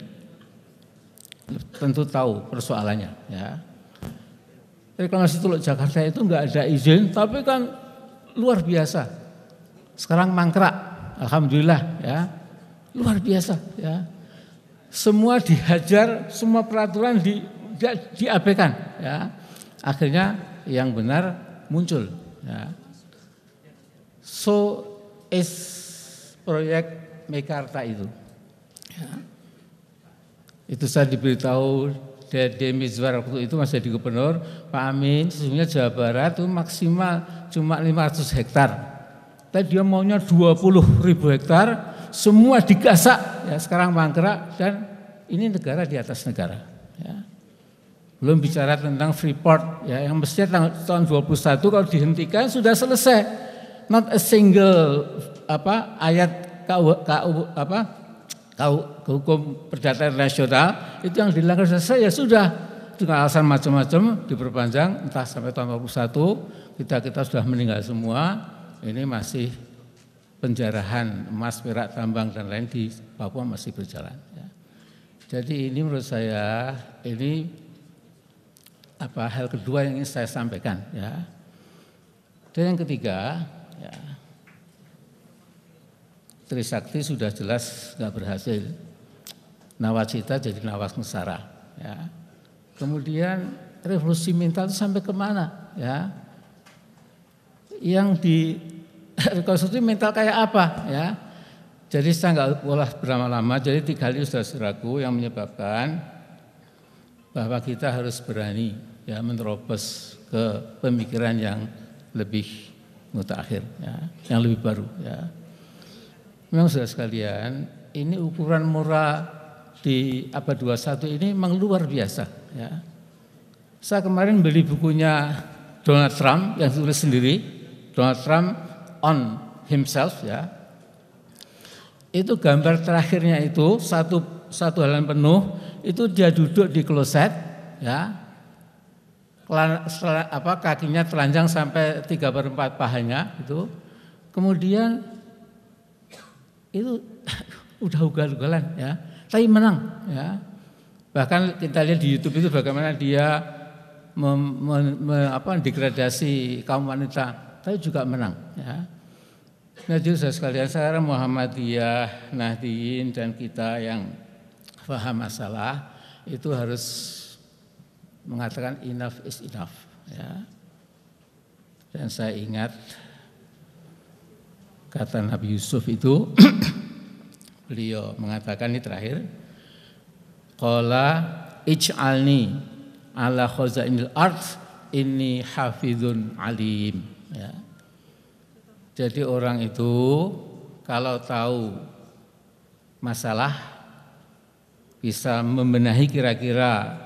tentu tahu persoalannya. Ya. Reklamasi Teluk Jakarta itu nggak ada izin, tapi kan luar biasa. Sekarang mangkrak alhamdulillah ya. Luar biasa ya. Semua dihajar, semua peraturan di, di diabaikan ya. Akhirnya yang benar muncul ya. So is proyek Mekarta itu. Ya. Itu saya diberitahu dari Mizwar waktu itu masih di gubernur, Pak Amin, sesungguhnya Jawa Barat itu maksimal cuma 500 hektar Tadi dia maunya 20 ribu hektar, semua digasak. Ya, sekarang mangkrak dan ini negara di atas negara. Ya. Belum bicara tentang Freeport, ya, yang mestinya tahun 21 kalau dihentikan sudah selesai. Not a single apa ayat KU, KU apa KU, hukum perdata nasional itu yang dilanggar selesai ya sudah dengan alasan macam-macam diperpanjang entah sampai tahun 21 kita kita sudah meninggal semua ini masih penjarahan emas, perak, tambang dan lain di Papua masih berjalan. Ya. Jadi ini menurut saya ini apa hal kedua yang ingin saya sampaikan ya. Dan yang ketiga, ya, Trisakti sudah jelas nggak berhasil. Nawacita jadi nawas nusara. Ya. Kemudian revolusi mental itu sampai kemana? Ya yang di rekonstruksi mental kayak apa ya. Jadi saya nggak olah berlama-lama, jadi tiga kali seraku yang menyebabkan bahwa kita harus berani ya menerobos ke pemikiran yang lebih mutakhir ya, yang lebih baru ya. Memang sudah sekalian, ini ukuran murah di abad 21 ini memang luar biasa ya. Saya kemarin beli bukunya Donald Trump yang tulis sendiri Donald Trump on himself ya. Itu gambar terakhirnya itu satu satu halaman penuh itu dia duduk di kloset ya. apa kakinya telanjang sampai tiga perempat pahanya itu. Kemudian itu udah ugal-ugalan ya. Tapi menang ya. Bahkan kita lihat di YouTube itu bagaimana dia mem, mem, mem, apa degradasi kaum wanita tapi juga menang. Ya. Nah justru sekalian sekarang Muhammadiyah, Nahdiyin dan kita yang faham masalah itu harus mengatakan enough is enough. Ya. Dan saya ingat kata Nabi Yusuf itu beliau mengatakan ini terakhir Qala ij'alni ala khazainil ard ini hafizun alim. Ya. Jadi orang itu kalau tahu masalah bisa membenahi kira-kira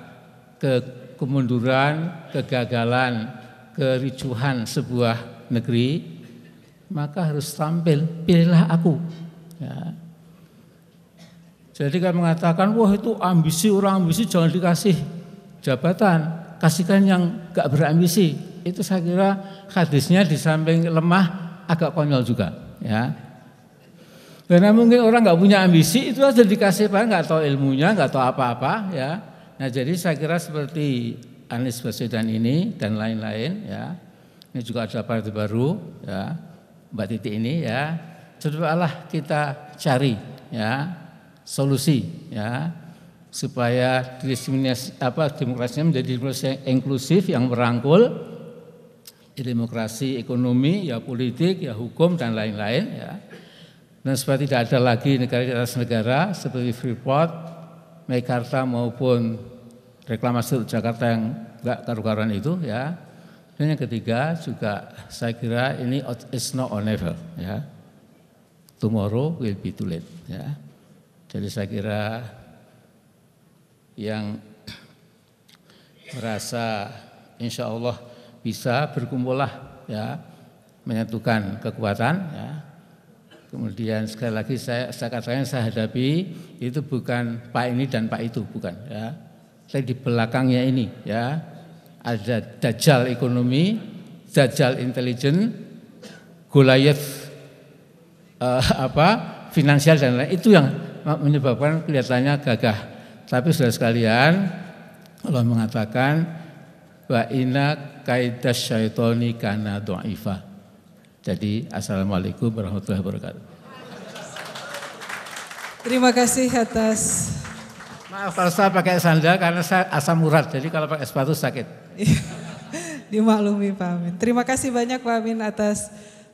ke kemunduran, kegagalan, kericuhan sebuah negeri, maka harus tampil, pilihlah aku. Ya. Jadi kan mengatakan, wah itu ambisi, orang ambisi jangan dikasih jabatan, kasihkan yang gak berambisi, itu saya kira hadisnya di samping lemah agak konyol juga ya karena mungkin orang nggak punya ambisi itu harus dikasih pak nggak tahu ilmunya nggak tahu apa-apa ya nah jadi saya kira seperti Anies Baswedan ini dan lain-lain ya ini juga ada partai baru ya Mbak Titi ini ya cobalah kita cari ya solusi ya supaya diskriminasi apa demokrasinya menjadi demokrasi yang inklusif yang merangkul di demokrasi ekonomi, ya politik, ya hukum dan lain-lain ya. Dan supaya tidak ada lagi negara di atas negara seperti Freeport, Mekarta maupun reklamasi Jakarta yang enggak karu-karuan itu ya. Dan yang ketiga juga saya kira ini it's not or never ya. Tomorrow will be too late ya. Jadi saya kira yang merasa insya Allah bisa berkumpullah ya menyatukan kekuatan ya. Kemudian sekali lagi saya, saya katakan saya hadapi itu bukan pak ini dan pak itu bukan ya. Saya di belakangnya ini ya ada dajjal ekonomi, dajjal intelijen, golayat eh, apa finansial dan lain lain itu yang menyebabkan kelihatannya gagah. Tapi sudah sekalian Allah mengatakan wa inna kaidah syaitoni karena do'ifah. Jadi Assalamualaikum warahmatullahi wabarakatuh. Terima kasih atas Maaf kalau saya pakai sandal karena saya asam urat, jadi kalau pakai sepatu sakit. Dimaklumi Pak Amin. Terima kasih banyak Pak Amin atas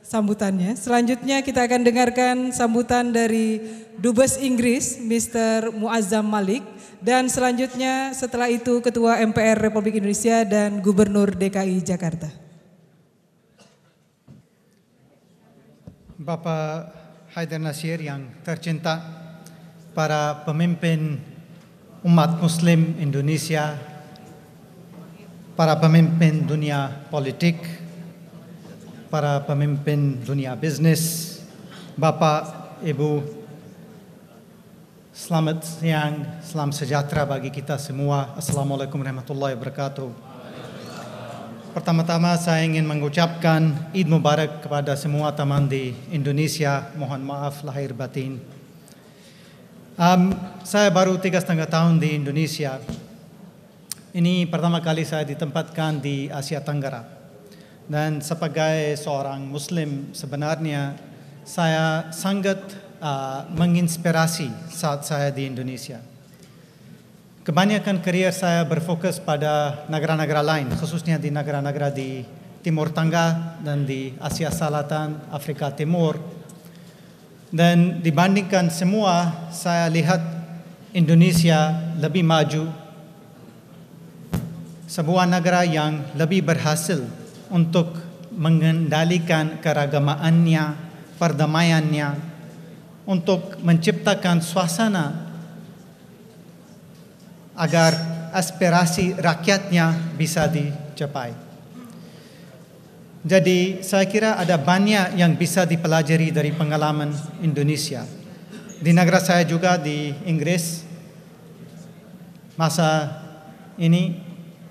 sambutannya. Selanjutnya kita akan dengarkan sambutan dari Dubes Inggris Mr. Muazzam Malik dan selanjutnya setelah itu Ketua MPR Republik Indonesia dan Gubernur DKI Jakarta. Bapak Haidar Nasir yang tercinta, para pemimpin umat muslim Indonesia, para pemimpin dunia politik, para pemimpin dunia bisnis, Bapak, Ibu, selamat siang, selamat sejahtera bagi kita semua. Assalamualaikum warahmatullahi wabarakatuh. Pertama-tama saya ingin mengucapkan Eid Mubarak kepada semua teman di Indonesia. Mohon maaf lahir batin. Um, saya baru tiga setengah tahun di Indonesia. Ini pertama kali saya ditempatkan di Asia Tenggara. Dan sebagai seorang Muslim sebenarnya saya sangat uh, menginspirasi saat saya di Indonesia. Kebanyakan karier saya berfokus pada negara-negara lain, khususnya di negara-negara di Timur Tengah dan di Asia Selatan, Afrika Timur. Dan dibandingkan semua, saya lihat Indonesia lebih maju, sebuah negara yang lebih berhasil untuk mengendalikan keragamaannya, perdamaiannya, untuk menciptakan suasana agar aspirasi rakyatnya bisa dicapai. Jadi saya kira ada banyak yang bisa dipelajari dari pengalaman Indonesia. Di negara saya juga di Inggris masa ini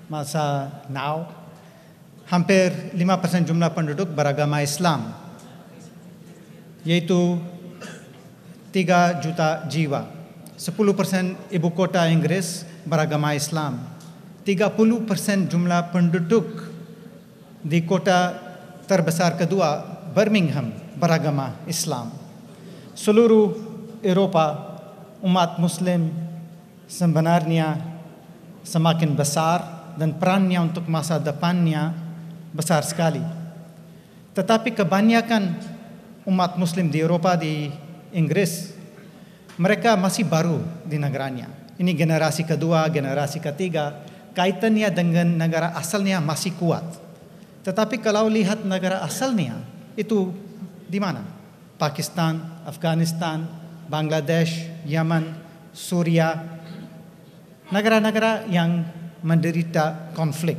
masa now hampir 5% jumlah penduduk beragama Islam, yaitu 3 juta jiwa. 10% ibu kota Inggris beragama Islam. 30% jumlah penduduk di kota terbesar kedua, Birmingham, beragama Islam. Seluruh Eropa, umat Muslim sebenarnya semakin besar dan perannya untuk masa depannya besar sekali. Tetapi kebanyakan umat muslim di Eropa, di Inggris, mereka masih baru di negaranya. Ini generasi kedua, generasi ketiga, kaitannya dengan negara asalnya masih kuat. Tetapi kalau lihat negara asalnya, itu di mana? Pakistan, Afghanistan, Bangladesh, Yaman, Suriah, negara-negara yang menderita konflik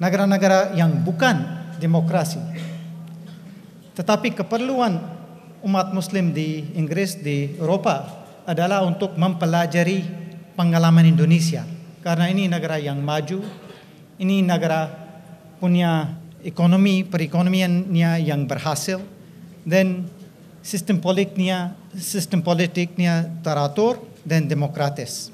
negara-negara yang bukan demokrasi. Tetapi keperluan umat muslim di Inggris, di Eropa adalah untuk mempelajari pengalaman Indonesia. Karena ini negara yang maju, ini negara punya ekonomi, perekonomiannya yang berhasil, dan sistem politiknya, sistem politiknya teratur dan demokratis.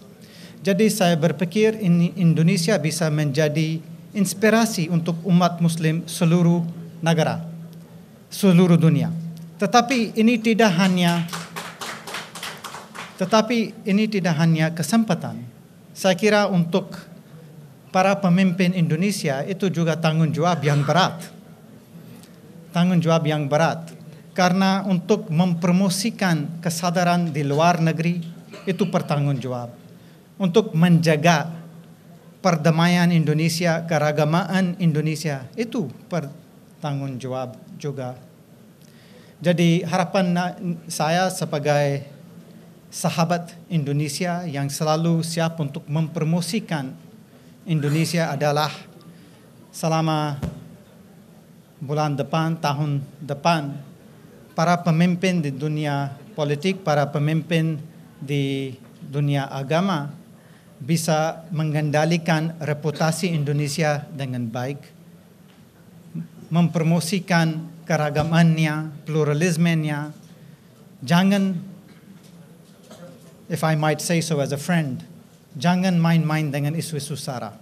Jadi saya berpikir ini Indonesia bisa menjadi inspirasi untuk umat muslim seluruh negara, seluruh dunia. Tetapi ini tidak hanya tetapi ini tidak hanya kesempatan. Saya kira untuk para pemimpin Indonesia itu juga tanggung jawab yang berat. Tanggung jawab yang berat karena untuk mempromosikan kesadaran di luar negeri itu pertanggung jawab. Untuk menjaga perdamaian Indonesia, keragamaan Indonesia. Itu pertanggung jawab juga. Jadi harapan saya sebagai sahabat Indonesia yang selalu siap untuk mempromosikan Indonesia adalah selama bulan depan, tahun depan, para pemimpin di dunia politik, para pemimpin di dunia agama bisa mengendalikan reputasi Indonesia dengan baik, mempromosikan keragamannya, pluralismenya. Jangan, if I might say so as a friend, jangan main-main dengan isu-isu sara.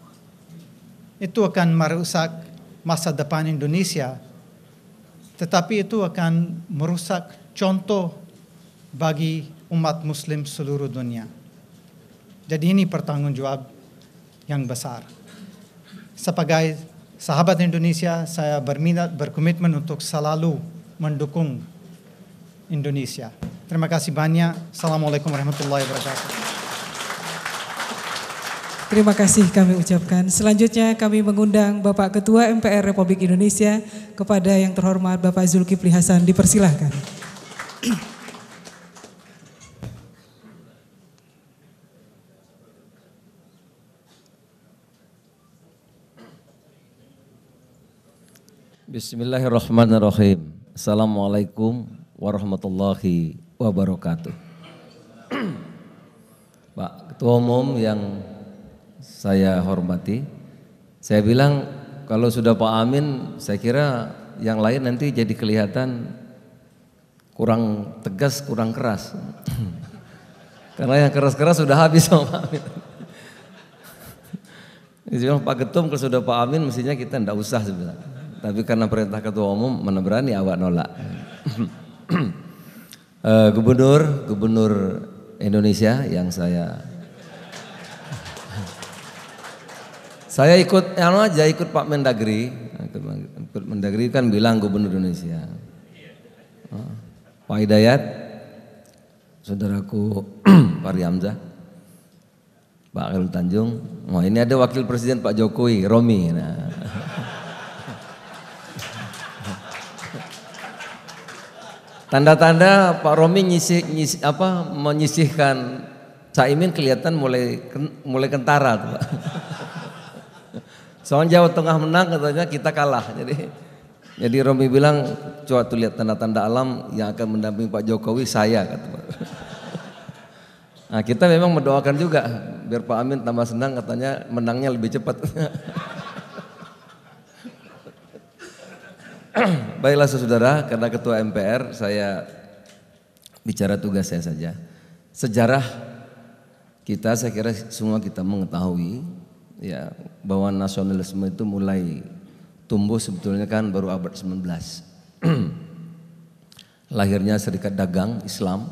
Itu akan merusak masa depan Indonesia, tetapi itu akan merusak contoh bagi umat muslim seluruh dunia. Jadi ini pertanggung jawab yang besar. Sebagai sahabat Indonesia, saya berminat berkomitmen untuk selalu mendukung Indonesia. Terima kasih banyak. Assalamualaikum warahmatullahi wabarakatuh. Terima kasih kami ucapkan. Selanjutnya kami mengundang Bapak Ketua MPR Republik Indonesia kepada yang terhormat Bapak Zulkifli Hasan dipersilahkan. Bismillahirrahmanirrahim. Assalamualaikum warahmatullahi wabarakatuh. Pak Ketua Umum yang saya hormati, saya bilang kalau sudah Pak Amin, saya kira yang lain nanti jadi kelihatan kurang tegas, kurang keras. Karena yang keras-keras sudah habis sama Pak Amin. Jadi Pak Ketum kalau sudah Pak Amin mestinya kita tidak usah sebenarnya tapi karena perintah ketua umum mana berani awak nolak. uh, gubernur, gubernur Indonesia yang saya saya ikut anu aja ikut Pak Mendagri. Ikut Mendagri kan bilang gubernur Indonesia. Oh, Pak Hidayat, saudaraku Pak Hamzah, Pak Khairul Tanjung. Wah, ini ada wakil presiden Pak Jokowi, Romi. Nah. Tanda-tanda Pak Romi nyisih, nyisih apa menyisihkan Caimin kelihatan mulai mulai kentara tuh. Soalnya Jawa Tengah menang katanya kita kalah. Jadi jadi Romi bilang coba tuh lihat tanda-tanda alam yang akan mendampingi Pak Jokowi saya kata Nah, kita memang mendoakan juga biar Pak Amin tambah senang katanya menangnya lebih cepat. Baiklah saudara, karena ketua MPR saya bicara tugas saya saja. Sejarah kita saya kira semua kita mengetahui ya bahwa nasionalisme itu mulai tumbuh sebetulnya kan baru abad 19. Lahirnya Serikat Dagang Islam,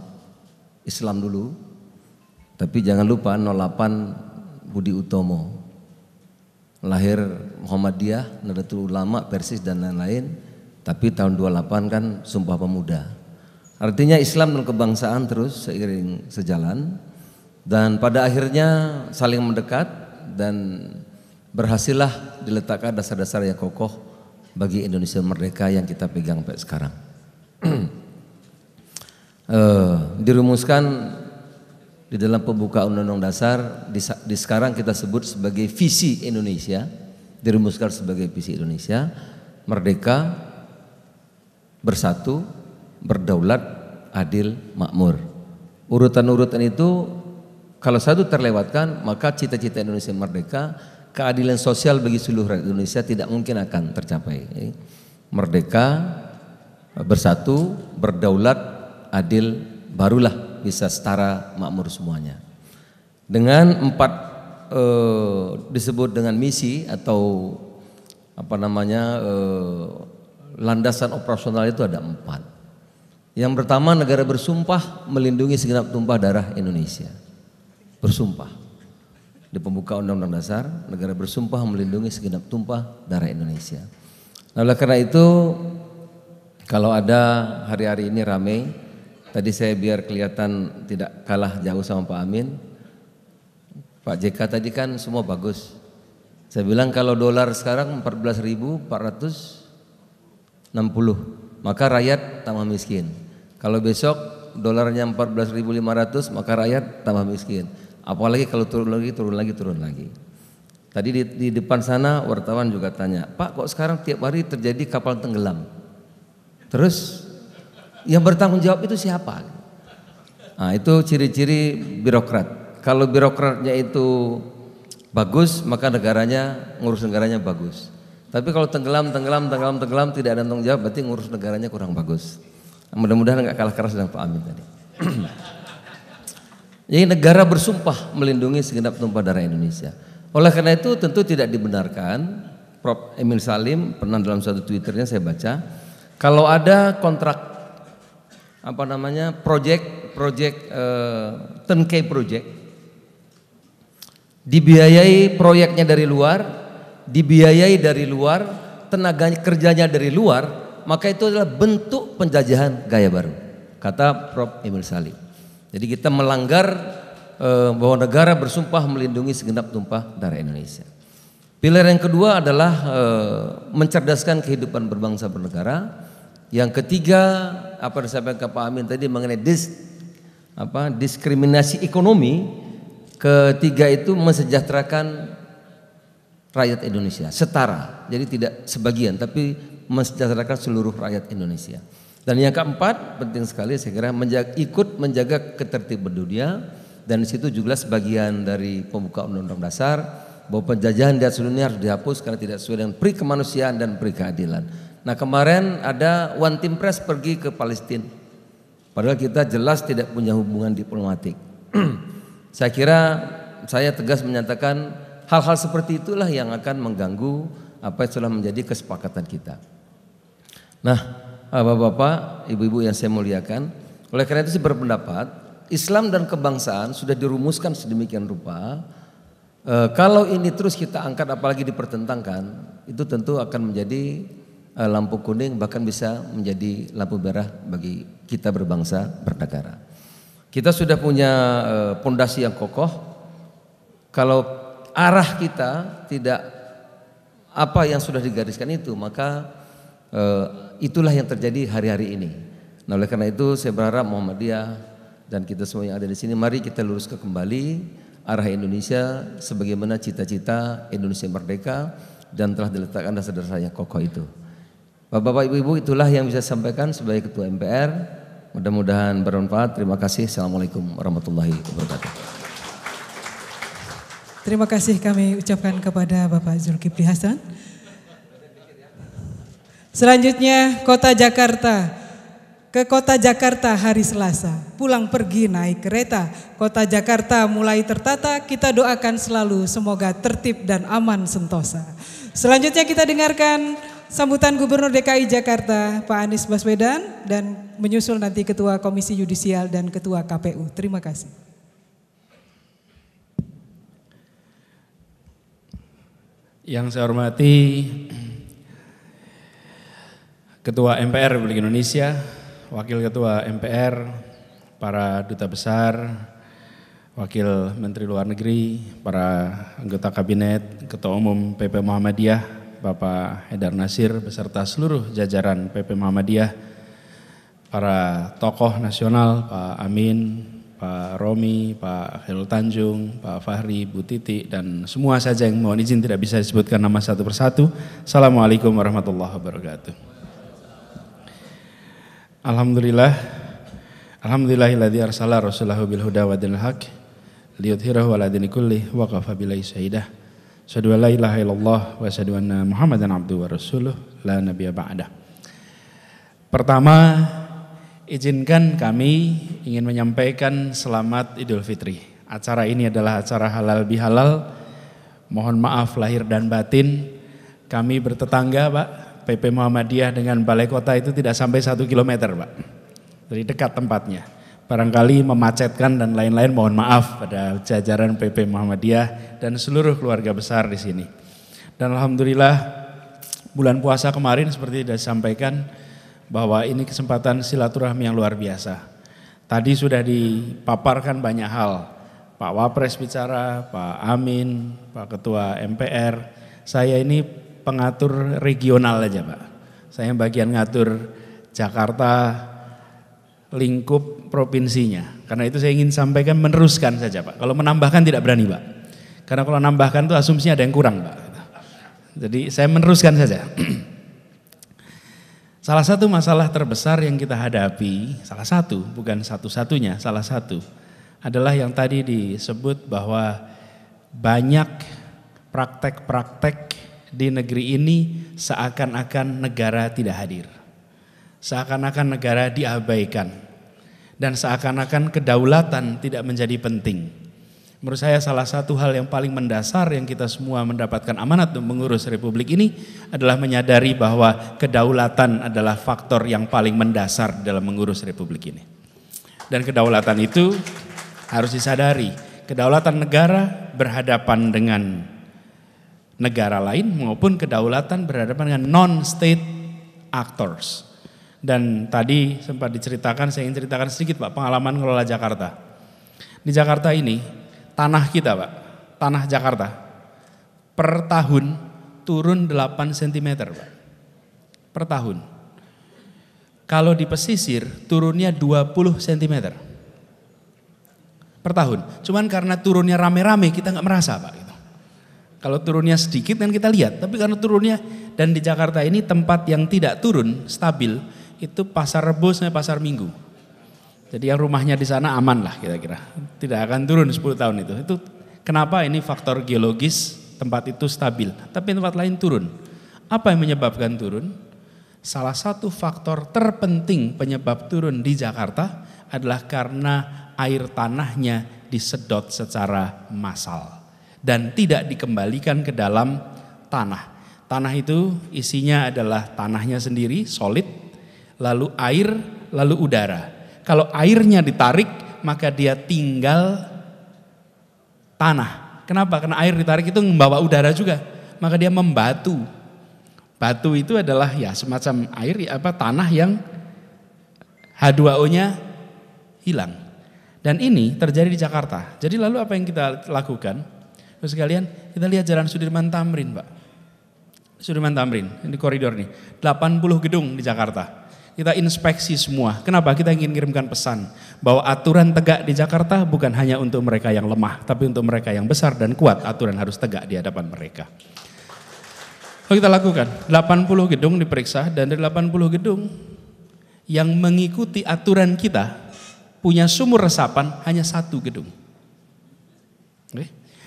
Islam dulu. Tapi jangan lupa 08 Budi Utomo. Lahir Muhammadiyah, Nahdlatul Ulama, Persis dan lain-lain tapi tahun 28 kan Sumpah Pemuda. Artinya Islam dan kebangsaan terus seiring sejalan dan pada akhirnya saling mendekat dan berhasillah diletakkan dasar-dasar yang kokoh bagi Indonesia merdeka yang kita pegang sampai sekarang. Eh, dirumuskan di dalam pembuka Undang-Undang Dasar di, di sekarang kita sebut sebagai visi Indonesia, dirumuskan sebagai visi Indonesia merdeka bersatu, berdaulat, adil, makmur. Urutan-urutan itu kalau satu terlewatkan maka cita-cita Indonesia merdeka, keadilan sosial bagi seluruh rakyat Indonesia tidak mungkin akan tercapai. Merdeka, bersatu, berdaulat, adil, barulah bisa setara makmur semuanya. Dengan empat eh, disebut dengan misi atau apa namanya eh, landasan operasional itu ada empat. Yang pertama negara bersumpah melindungi segenap tumpah darah Indonesia. Bersumpah. Di pembuka Undang-Undang Dasar, negara bersumpah melindungi segenap tumpah darah Indonesia. Nah, oleh karena itu kalau ada hari-hari ini ramai tadi saya biar kelihatan tidak kalah jauh sama Pak Amin. Pak JK tadi kan semua bagus. Saya bilang kalau dolar sekarang 14.400 60 maka rakyat tambah miskin kalau besok dolarnya 14.500 maka rakyat tambah miskin apalagi kalau turun lagi turun lagi turun lagi tadi di, di depan sana wartawan juga tanya Pak kok sekarang tiap hari terjadi kapal tenggelam terus yang bertanggung jawab itu siapa nah, itu ciri-ciri birokrat kalau birokratnya itu bagus maka negaranya ngurus negaranya bagus tapi kalau tenggelam, tenggelam, tenggelam, tenggelam tidak ada tanggung jawab, berarti ngurus negaranya kurang bagus. Mudah-mudahan nggak kalah keras dengan Pak Amin tadi. Jadi negara bersumpah melindungi segenap tumpah darah Indonesia. Oleh karena itu tentu tidak dibenarkan. Prof. Emil Salim pernah dalam suatu twitternya saya baca, kalau ada kontrak apa namanya project project uh, eh, 10 project dibiayai proyeknya dari luar dibiayai dari luar, tenaga kerjanya dari luar, maka itu adalah bentuk penjajahan gaya baru. Kata Prof. Emil Salih Jadi kita melanggar eh, bahwa negara bersumpah melindungi segenap tumpah darah Indonesia. Pilar yang kedua adalah eh, mencerdaskan kehidupan berbangsa bernegara. Yang ketiga, apa yang disampaikan Pak Amin tadi mengenai dis, apa, diskriminasi ekonomi. Ketiga itu mensejahterakan rakyat Indonesia, setara. Jadi tidak sebagian tapi mensejahterakan seluruh rakyat Indonesia. Dan yang keempat penting sekali saya kira menjaga, ikut menjaga ketertiban dunia dan di situ juga sebagian dari pembuka Undang-Undang Dasar bahwa penjajahan di atas dunia harus dihapus karena tidak sesuai dengan pri kemanusiaan dan pri keadilan. Nah kemarin ada One Team Press pergi ke Palestina. Padahal kita jelas tidak punya hubungan diplomatik. saya kira saya tegas menyatakan Hal-hal seperti itulah yang akan mengganggu apa yang telah menjadi kesepakatan kita. Nah, Bapak-bapak, ibu-ibu yang saya muliakan, oleh karena itu saya berpendapat Islam dan kebangsaan sudah dirumuskan sedemikian rupa. E, kalau ini terus kita angkat apalagi dipertentangkan, itu tentu akan menjadi e, lampu kuning bahkan bisa menjadi lampu merah bagi kita berbangsa bernegara. Kita sudah punya eh, pondasi e, yang kokoh. Kalau arah kita tidak apa yang sudah digariskan itu, maka e, itulah yang terjadi hari-hari ini. Nah, oleh karena itu saya berharap Muhammadiyah dan kita semua yang ada di sini mari kita luruskan kembali arah Indonesia sebagaimana cita-cita Indonesia merdeka dan telah diletakkan dasar-dasarnya kokoh itu. Bapak-bapak, ibu-ibu, itulah yang bisa saya sampaikan sebagai ketua MPR. Mudah-mudahan bermanfaat. Terima kasih. Assalamualaikum warahmatullahi wabarakatuh. Terima kasih kami ucapkan kepada Bapak Zulkifli Hasan. Selanjutnya Kota Jakarta. Ke Kota Jakarta hari Selasa, pulang pergi naik kereta. Kota Jakarta mulai tertata, kita doakan selalu semoga tertib dan aman sentosa. Selanjutnya kita dengarkan sambutan Gubernur DKI Jakarta Pak Anies Baswedan dan menyusul nanti Ketua Komisi Yudisial dan Ketua KPU. Terima kasih. Yang saya hormati Ketua MPR Republik Indonesia, Wakil Ketua MPR, para duta besar, Wakil Menteri Luar Negeri, para anggota kabinet, Ketua Umum PP Muhammadiyah, Bapak Hedar Nasir beserta seluruh jajaran PP Muhammadiyah, para tokoh nasional, Pak Amin, Pak Romi, Pak Khairul Tanjung, Pak Fahri, Bu Titi, dan semua saja yang mohon izin tidak bisa disebutkan nama satu persatu. Assalamualaikum warahmatullahi wabarakatuh. Alhamdulillah, Alhamdulillahilladzi arsala rasulahu bilhuda wa dinil haq liyudhhirahu wa ladini kulli wa qafa bilai shahidah. Asyhadu an la ilaha illallah wa asyhadu anna Muhammadan abduhu wa rasuluh la nabiya ba'dah. Pertama, Izinkan kami ingin menyampaikan selamat Idul Fitri. Acara ini adalah acara halal bihalal. Mohon maaf lahir dan batin. Kami bertetangga Pak, PP Muhammadiyah dengan Balai Kota itu tidak sampai satu kilometer Pak. Dari dekat tempatnya. Barangkali memacetkan dan lain-lain mohon maaf pada jajaran PP Muhammadiyah dan seluruh keluarga besar di sini. Dan Alhamdulillah bulan puasa kemarin seperti sudah disampaikan, bahwa ini kesempatan silaturahmi yang luar biasa. Tadi sudah dipaparkan banyak hal. Pak Wapres bicara, Pak Amin, Pak Ketua MPR. Saya ini pengatur regional aja Pak. Saya bagian ngatur Jakarta lingkup provinsinya. Karena itu saya ingin sampaikan meneruskan saja Pak. Kalau menambahkan tidak berani Pak. Karena kalau menambahkan itu asumsinya ada yang kurang Pak. Jadi saya meneruskan saja. Salah satu masalah terbesar yang kita hadapi, salah satu, bukan satu-satunya, salah satu adalah yang tadi disebut bahwa banyak praktek-praktek di negeri ini seakan-akan negara tidak hadir. Seakan-akan negara diabaikan. Dan seakan-akan kedaulatan tidak menjadi penting menurut saya salah satu hal yang paling mendasar yang kita semua mendapatkan amanat untuk mengurus republik ini adalah menyadari bahwa kedaulatan adalah faktor yang paling mendasar dalam mengurus republik ini. Dan kedaulatan itu harus disadari, kedaulatan negara berhadapan dengan negara lain maupun kedaulatan berhadapan dengan non-state actors. Dan tadi sempat diceritakan, saya ingin ceritakan sedikit Pak pengalaman ngelola Jakarta. Di Jakarta ini tanah kita Pak, tanah Jakarta, per tahun turun 8 cm Pak, per tahun. Kalau di pesisir turunnya 20 cm per tahun. Cuman karena turunnya rame-rame kita nggak merasa Pak. Gitu. Kalau turunnya sedikit kan kita lihat, tapi karena turunnya dan di Jakarta ini tempat yang tidak turun stabil itu pasar rebo pasar minggu jadi yang rumahnya di sana aman lah kira-kira. Tidak akan turun 10 tahun itu. Itu kenapa ini faktor geologis tempat itu stabil, tapi tempat lain turun. Apa yang menyebabkan turun? Salah satu faktor terpenting penyebab turun di Jakarta adalah karena air tanahnya disedot secara massal dan tidak dikembalikan ke dalam tanah. Tanah itu isinya adalah tanahnya sendiri solid, lalu air, lalu udara kalau airnya ditarik, maka dia tinggal tanah. Kenapa? Karena air ditarik itu membawa udara juga. Maka dia membatu. Batu itu adalah ya semacam air apa tanah yang H2O-nya hilang. Dan ini terjadi di Jakarta. Jadi lalu apa yang kita lakukan? Terus sekalian, kita lihat Jalan Sudirman Tamrin, Pak. Sudirman Tamrin, ini koridor nih. 80 gedung di Jakarta. Kita inspeksi semua. Kenapa? Kita ingin kirimkan pesan bahwa aturan tegak di Jakarta bukan hanya untuk mereka yang lemah, tapi untuk mereka yang besar dan kuat, aturan harus tegak di hadapan mereka. Lalu kita lakukan, 80 gedung diperiksa dan dari 80 gedung yang mengikuti aturan kita punya sumur resapan hanya satu gedung.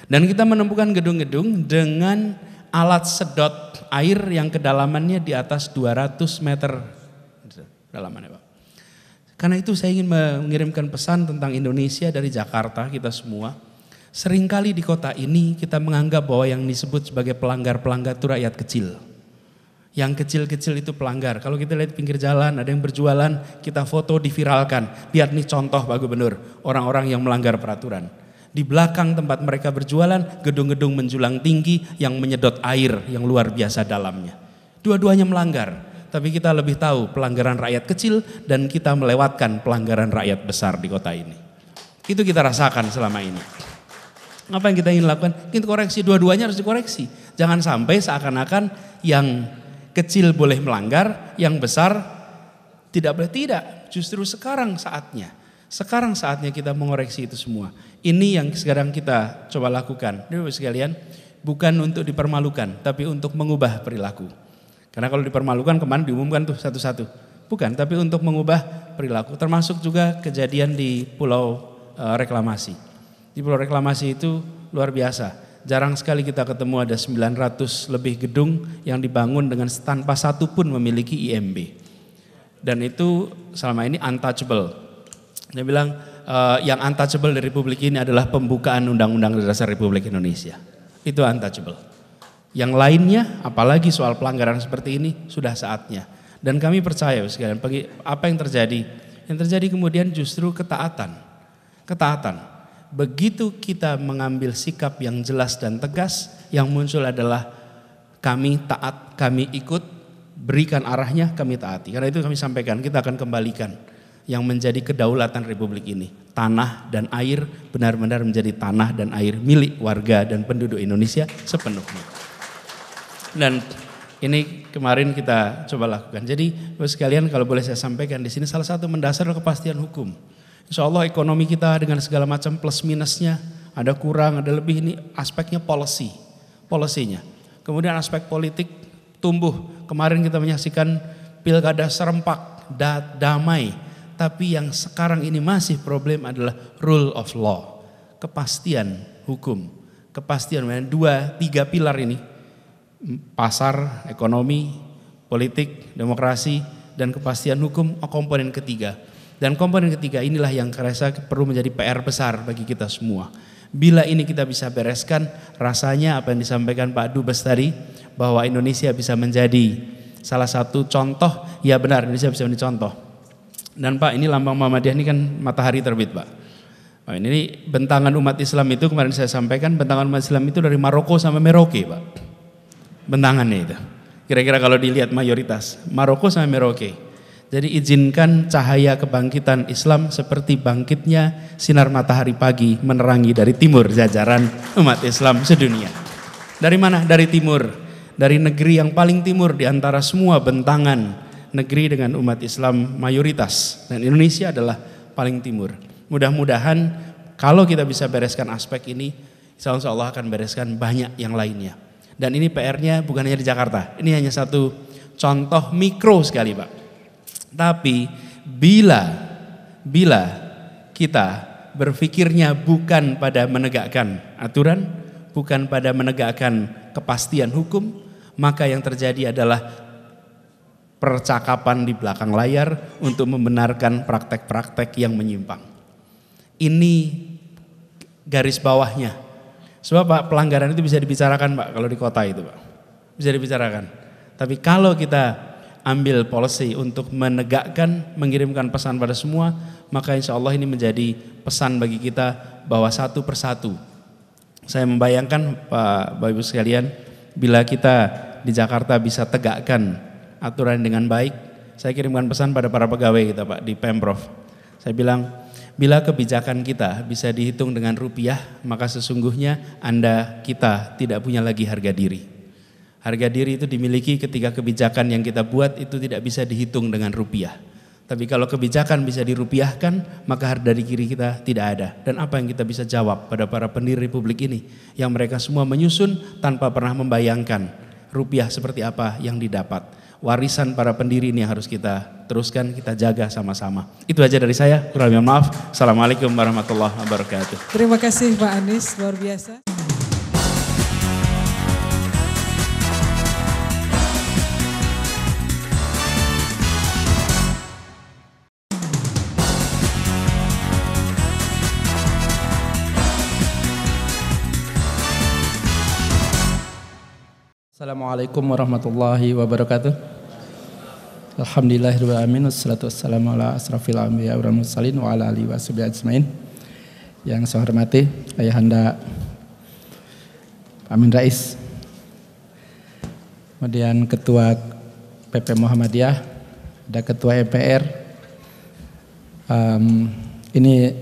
Dan kita menemukan gedung-gedung dengan alat sedot air yang kedalamannya di atas 200 meter Kedalaman Pak. Karena itu saya ingin mengirimkan pesan tentang Indonesia dari Jakarta kita semua. Seringkali di kota ini kita menganggap bahwa yang disebut sebagai pelanggar-pelanggar itu rakyat kecil. Yang kecil-kecil itu pelanggar. Kalau kita lihat pinggir jalan ada yang berjualan, kita foto diviralkan. Lihat nih contoh Pak Gubernur, orang-orang yang melanggar peraturan. Di belakang tempat mereka berjualan, gedung-gedung menjulang tinggi yang menyedot air yang luar biasa dalamnya. Dua-duanya melanggar tapi kita lebih tahu pelanggaran rakyat kecil dan kita melewatkan pelanggaran rakyat besar di kota ini. Itu kita rasakan selama ini. Apa yang kita ingin lakukan? Kita koreksi, dua-duanya harus dikoreksi. Jangan sampai seakan-akan yang kecil boleh melanggar, yang besar tidak boleh. Tidak, justru sekarang saatnya. Sekarang saatnya kita mengoreksi itu semua. Ini yang sekarang kita coba lakukan. Ini sekalian, bukan untuk dipermalukan, tapi untuk mengubah perilaku. Karena kalau dipermalukan kemarin diumumkan tuh satu-satu. Bukan, tapi untuk mengubah perilaku. Termasuk juga kejadian di Pulau e, Reklamasi. Di Pulau Reklamasi itu luar biasa. Jarang sekali kita ketemu ada 900 lebih gedung yang dibangun dengan tanpa satu pun memiliki IMB. Dan itu selama ini untouchable. Dia bilang e, yang untouchable di republik ini adalah pembukaan Undang-Undang Dasar Republik Indonesia. Itu untouchable. Yang lainnya, apalagi soal pelanggaran seperti ini, sudah saatnya. Dan kami percaya sekalian, apa yang terjadi? Yang terjadi kemudian justru ketaatan. Ketaatan. Begitu kita mengambil sikap yang jelas dan tegas, yang muncul adalah kami taat, kami ikut, berikan arahnya, kami taati. Karena itu kami sampaikan, kita akan kembalikan yang menjadi kedaulatan Republik ini. Tanah dan air benar-benar menjadi tanah dan air milik warga dan penduduk Indonesia sepenuhnya. Dan ini kemarin kita coba lakukan. Jadi, bos sekalian kalau boleh saya sampaikan di sini salah satu mendasar kepastian hukum. Insya Allah ekonomi kita dengan segala macam plus minusnya, ada kurang, ada lebih ini aspeknya policy, polisinya. Kemudian aspek politik tumbuh. Kemarin kita menyaksikan pilkada serempak, da damai. Tapi yang sekarang ini masih problem adalah rule of law, kepastian hukum, kepastian dua tiga pilar ini pasar, ekonomi, politik, demokrasi, dan kepastian hukum oh, komponen ketiga. Dan komponen ketiga inilah yang kerasa perlu menjadi PR besar bagi kita semua. Bila ini kita bisa bereskan, rasanya apa yang disampaikan Pak Dubes tadi, bahwa Indonesia bisa menjadi salah satu contoh, ya benar Indonesia bisa menjadi contoh. Dan Pak ini lambang Muhammadiyah ini kan matahari terbit Pak. Pak ini bentangan umat Islam itu kemarin saya sampaikan, bentangan umat Islam itu dari Maroko sama Merauke Pak bentangannya itu. Kira-kira kalau dilihat mayoritas Maroko sama Merauke. Jadi izinkan cahaya kebangkitan Islam seperti bangkitnya sinar matahari pagi menerangi dari timur jajaran umat Islam sedunia. Dari mana? Dari timur. Dari negeri yang paling timur di antara semua bentangan negeri dengan umat Islam mayoritas dan Indonesia adalah paling timur. Mudah-mudahan kalau kita bisa bereskan aspek ini, insya Allah akan bereskan banyak yang lainnya. Dan ini PR-nya bukan hanya di Jakarta. Ini hanya satu contoh mikro sekali, Pak. Tapi bila bila kita berpikirnya bukan pada menegakkan aturan, bukan pada menegakkan kepastian hukum, maka yang terjadi adalah percakapan di belakang layar untuk membenarkan praktek-praktek yang menyimpang. Ini garis bawahnya Sebab Pak pelanggaran itu bisa dibicarakan Pak kalau di kota itu Pak. Bisa dibicarakan. Tapi kalau kita ambil policy untuk menegakkan, mengirimkan pesan pada semua, maka insya Allah ini menjadi pesan bagi kita bahwa satu persatu. Saya membayangkan Pak Bapak Ibu sekalian, bila kita di Jakarta bisa tegakkan aturan dengan baik, saya kirimkan pesan pada para pegawai kita Pak di Pemprov. Saya bilang, Bila kebijakan kita bisa dihitung dengan rupiah, maka sesungguhnya Anda, kita tidak punya lagi harga diri. Harga diri itu dimiliki ketika kebijakan yang kita buat itu tidak bisa dihitung dengan rupiah. Tapi kalau kebijakan bisa dirupiahkan, maka harga diri kiri kita tidak ada. Dan apa yang kita bisa jawab pada para pendiri republik ini? Yang mereka semua menyusun tanpa pernah membayangkan rupiah seperti apa yang didapat warisan para pendiri ini harus kita teruskan, kita jaga sama-sama. Itu aja dari saya, kurang lebih maaf. Assalamualaikum warahmatullahi wabarakatuh. Terima kasih Pak Anies, luar biasa. Assalamualaikum warahmatullahi wabarakatuh. Alhamdulillahirrahmanirrahim Wassalatu wassalamu ala asrafil anbiya wal mursalin wa ala alihi wa Yang saya hormati Ayahanda Amin Rais Kemudian Ketua PP Muhammadiyah Ada Ketua MPR. um, Ini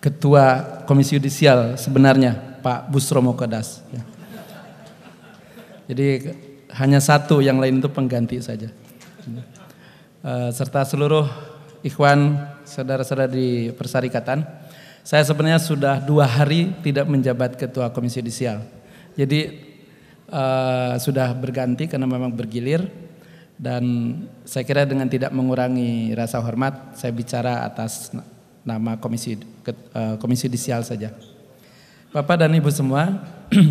Ketua Komisi Yudisial sebenarnya Pak Busro Mokodas ya. Jadi hanya satu yang lain itu pengganti saja Eh, serta seluruh ikhwan saudara-saudara di persyarikatan. Saya sebenarnya sudah dua hari tidak menjabat ketua komisi judisial. Jadi uh, sudah berganti karena memang bergilir dan saya kira dengan tidak mengurangi rasa hormat saya bicara atas nama komisi eh, komisi judisial saja. Bapak dan Ibu semua,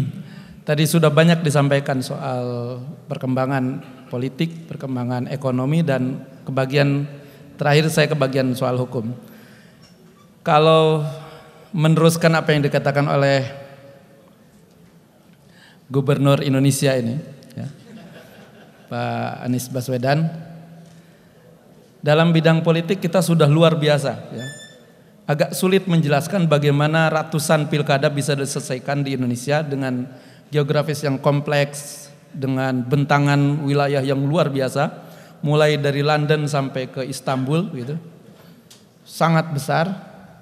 tadi sudah banyak disampaikan soal perkembangan politik, perkembangan ekonomi dan kebagian terakhir saya kebagian soal hukum. Kalau meneruskan apa yang dikatakan oleh Gubernur Indonesia ini, ya, Pak Anies Baswedan, dalam bidang politik kita sudah luar biasa. Ya. Agak sulit menjelaskan bagaimana ratusan pilkada bisa diselesaikan di Indonesia dengan geografis yang kompleks, dengan bentangan wilayah yang luar biasa, mulai dari London sampai ke Istanbul gitu. Sangat besar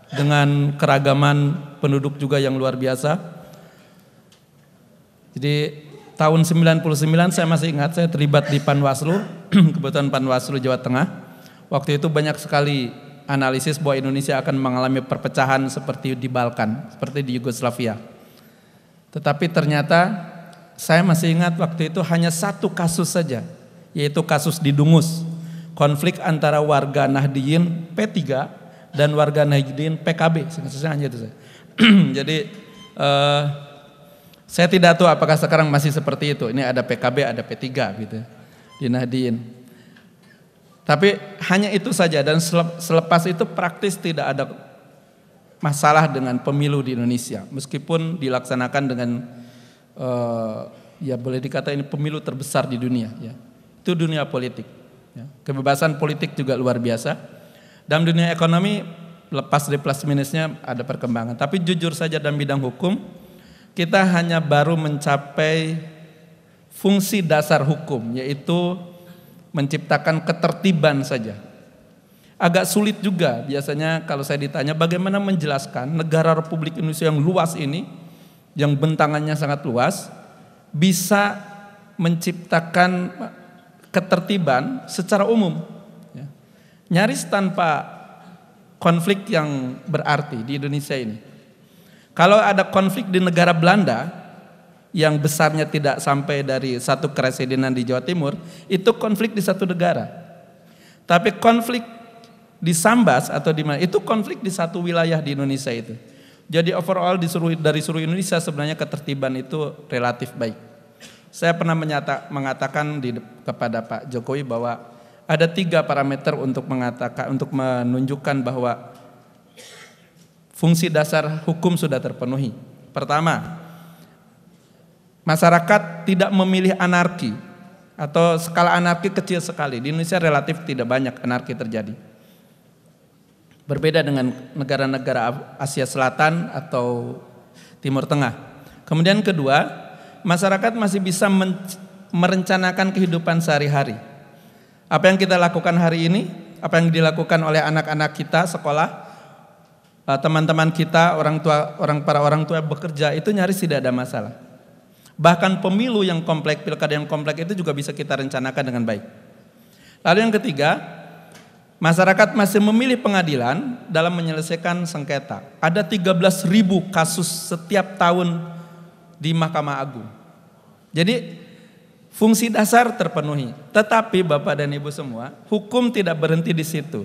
dengan keragaman penduduk juga yang luar biasa. Jadi tahun 99 saya masih ingat saya terlibat di Panwaslu, kebetulan Panwaslu Jawa Tengah. Waktu itu banyak sekali analisis bahwa Indonesia akan mengalami perpecahan seperti di Balkan, seperti di Yugoslavia. Tetapi ternyata saya masih ingat waktu itu hanya satu kasus saja, yaitu kasus di Dungus. Konflik antara warga Nahdiyin P3 dan warga Nahdiyin PKB. hanya itu saja. Jadi eh, saya tidak tahu apakah sekarang masih seperti itu. Ini ada PKB, ada P3 gitu ya, di Nahdiyin. Tapi hanya itu saja dan selepas itu praktis tidak ada masalah dengan pemilu di Indonesia meskipun dilaksanakan dengan uh, ya boleh dikata ini pemilu terbesar di dunia ya. Itu dunia politik. Ya. Kebebasan politik juga luar biasa. Dalam dunia ekonomi lepas dari plus minusnya ada perkembangan. Tapi jujur saja dalam bidang hukum kita hanya baru mencapai fungsi dasar hukum yaitu menciptakan ketertiban saja. Agak sulit juga biasanya kalau saya ditanya bagaimana menjelaskan negara Republik Indonesia yang luas ini yang bentangannya sangat luas bisa menciptakan ketertiban secara umum. Ya. Nyaris tanpa konflik yang berarti di Indonesia ini. Kalau ada konflik di negara Belanda yang besarnya tidak sampai dari satu keresidenan di Jawa Timur, itu konflik di satu negara. Tapi konflik di Sambas atau di mana itu konflik di satu wilayah di Indonesia itu. Jadi overall disuruh dari seluruh Indonesia sebenarnya ketertiban itu relatif baik. Saya pernah menyata, mengatakan di, kepada Pak Jokowi bahwa ada tiga parameter untuk mengatakan untuk menunjukkan bahwa fungsi dasar hukum sudah terpenuhi. Pertama, masyarakat tidak memilih anarki atau skala anarki kecil sekali. Di Indonesia relatif tidak banyak anarki terjadi. Berbeda dengan negara-negara Asia Selatan atau Timur Tengah. Kemudian kedua, masyarakat masih bisa merencanakan kehidupan sehari-hari. Apa yang kita lakukan hari ini, apa yang dilakukan oleh anak-anak kita sekolah, eh, teman-teman kita, orang tua, orang para orang tua bekerja itu nyaris tidak ada masalah. Bahkan pemilu yang kompleks, pilkada yang kompleks itu juga bisa kita rencanakan dengan baik. Lalu yang ketiga, Masyarakat masih memilih pengadilan dalam menyelesaikan sengketa. Ada 13.000 kasus setiap tahun di Mahkamah Agung. Jadi fungsi dasar terpenuhi. Tetapi Bapak dan Ibu semua, hukum tidak berhenti di situ.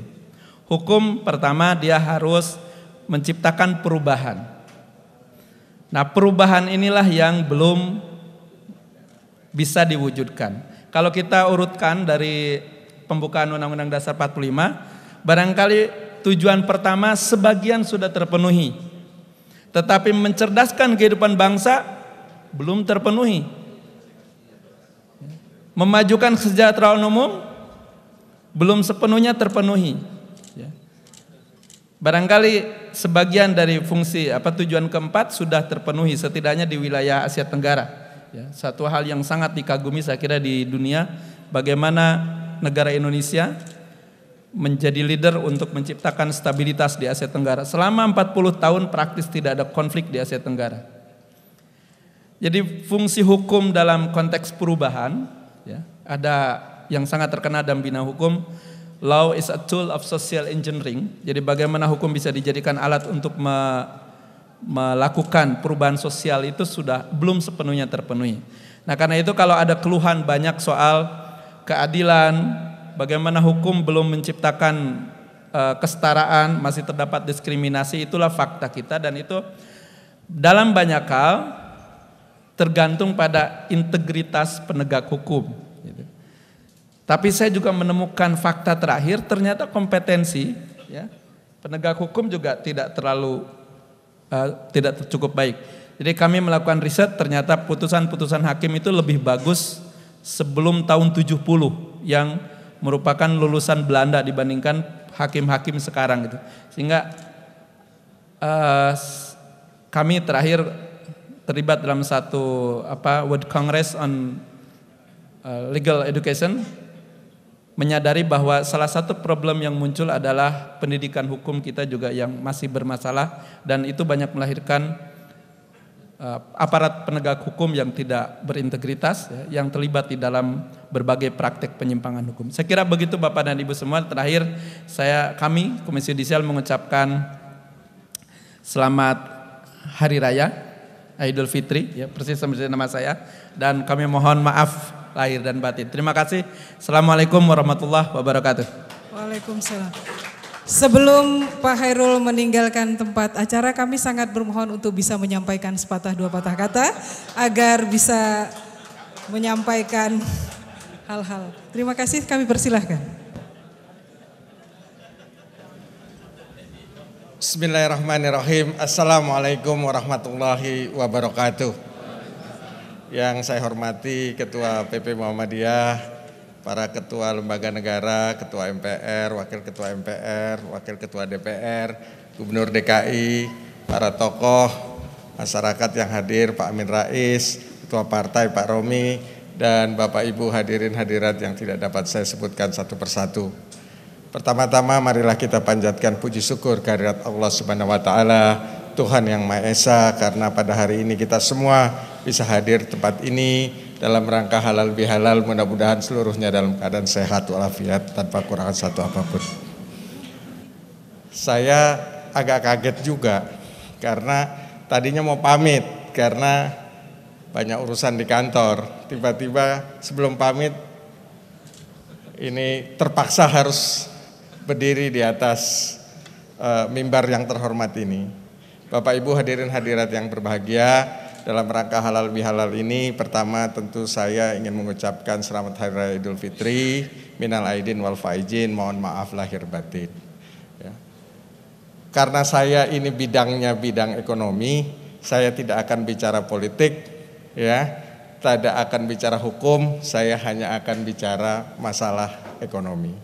Hukum pertama dia harus menciptakan perubahan. Nah, perubahan inilah yang belum bisa diwujudkan. Kalau kita urutkan dari pembukaan Undang-Undang Dasar 45, barangkali tujuan pertama sebagian sudah terpenuhi. Tetapi mencerdaskan kehidupan bangsa belum terpenuhi. Memajukan kesejahteraan umum belum sepenuhnya terpenuhi. Ya. Barangkali sebagian dari fungsi apa tujuan keempat sudah terpenuhi setidaknya di wilayah Asia Tenggara. Ya, satu hal yang sangat dikagumi saya kira di dunia bagaimana negara Indonesia menjadi leader untuk menciptakan stabilitas di Asia Tenggara. Selama 40 tahun praktis tidak ada konflik di Asia Tenggara. Jadi fungsi hukum dalam konteks perubahan, ya, ada yang sangat terkena dalam bina hukum, law is a tool of social engineering. Jadi bagaimana hukum bisa dijadikan alat untuk me melakukan perubahan sosial itu sudah belum sepenuhnya terpenuhi. Nah karena itu kalau ada keluhan banyak soal keadilan, bagaimana hukum belum menciptakan uh, kesetaraan, masih terdapat diskriminasi, itulah fakta kita dan itu dalam banyak hal tergantung pada integritas penegak hukum. Gitu. Tapi saya juga menemukan fakta terakhir ternyata kompetensi ya, penegak hukum juga tidak terlalu uh, tidak cukup baik. Jadi kami melakukan riset ternyata putusan-putusan hakim itu lebih bagus sebelum tahun 70 yang merupakan lulusan Belanda dibandingkan hakim-hakim sekarang gitu. Sehingga uh, kami terakhir terlibat dalam satu apa World Congress on uh, Legal Education menyadari bahwa salah satu problem yang muncul adalah pendidikan hukum kita juga yang masih bermasalah dan itu banyak melahirkan Eh, aparat penegak hukum yang tidak berintegritas ya, yang terlibat di dalam berbagai praktek penyimpangan hukum. Saya kira begitu Bapak dan Ibu semua. Terakhir saya kami Komisi Yudisial mengucapkan selamat hari raya Idul Fitri ya persis seperti nama saya dan kami mohon maaf lahir dan batin. Terima kasih. Assalamualaikum warahmatullahi wabarakatuh. Waalaikumsalam. Sebelum Pak Hairul meninggalkan tempat acara, kami sangat bermohon untuk bisa menyampaikan sepatah dua patah kata agar bisa menyampaikan hal-hal. Terima kasih, kami persilahkan. Bismillahirrahmanirrahim. Assalamualaikum warahmatullahi wabarakatuh. Yang saya hormati Ketua PP Muhammadiyah, para ketua lembaga negara, ketua MPR, wakil ketua MPR, wakil ketua DPR, gubernur DKI, para tokoh masyarakat yang hadir, Pak Amin Rais, ketua partai Pak Romi, dan Bapak Ibu hadirin hadirat yang tidak dapat saya sebutkan satu persatu. Pertama-tama marilah kita panjatkan puji syukur kehadirat Allah Subhanahu wa taala, Tuhan yang Maha Esa karena pada hari ini kita semua bisa hadir tempat ini dalam rangka halal bihalal mudah-mudahan seluruhnya dalam keadaan sehat walafiat tanpa kurangan satu apapun. Saya agak kaget juga karena tadinya mau pamit karena banyak urusan di kantor. Tiba-tiba sebelum pamit ini terpaksa harus berdiri di atas uh, mimbar yang terhormat ini. Bapak Ibu hadirin hadirat yang berbahagia, dalam rangka halal bihalal ini pertama tentu saya ingin mengucapkan selamat hari raya Idul Fitri, minal aidin wal faizin, mohon maaf lahir batin. Ya. Karena saya ini bidangnya bidang ekonomi, saya tidak akan bicara politik, ya, tidak akan bicara hukum, saya hanya akan bicara masalah ekonomi.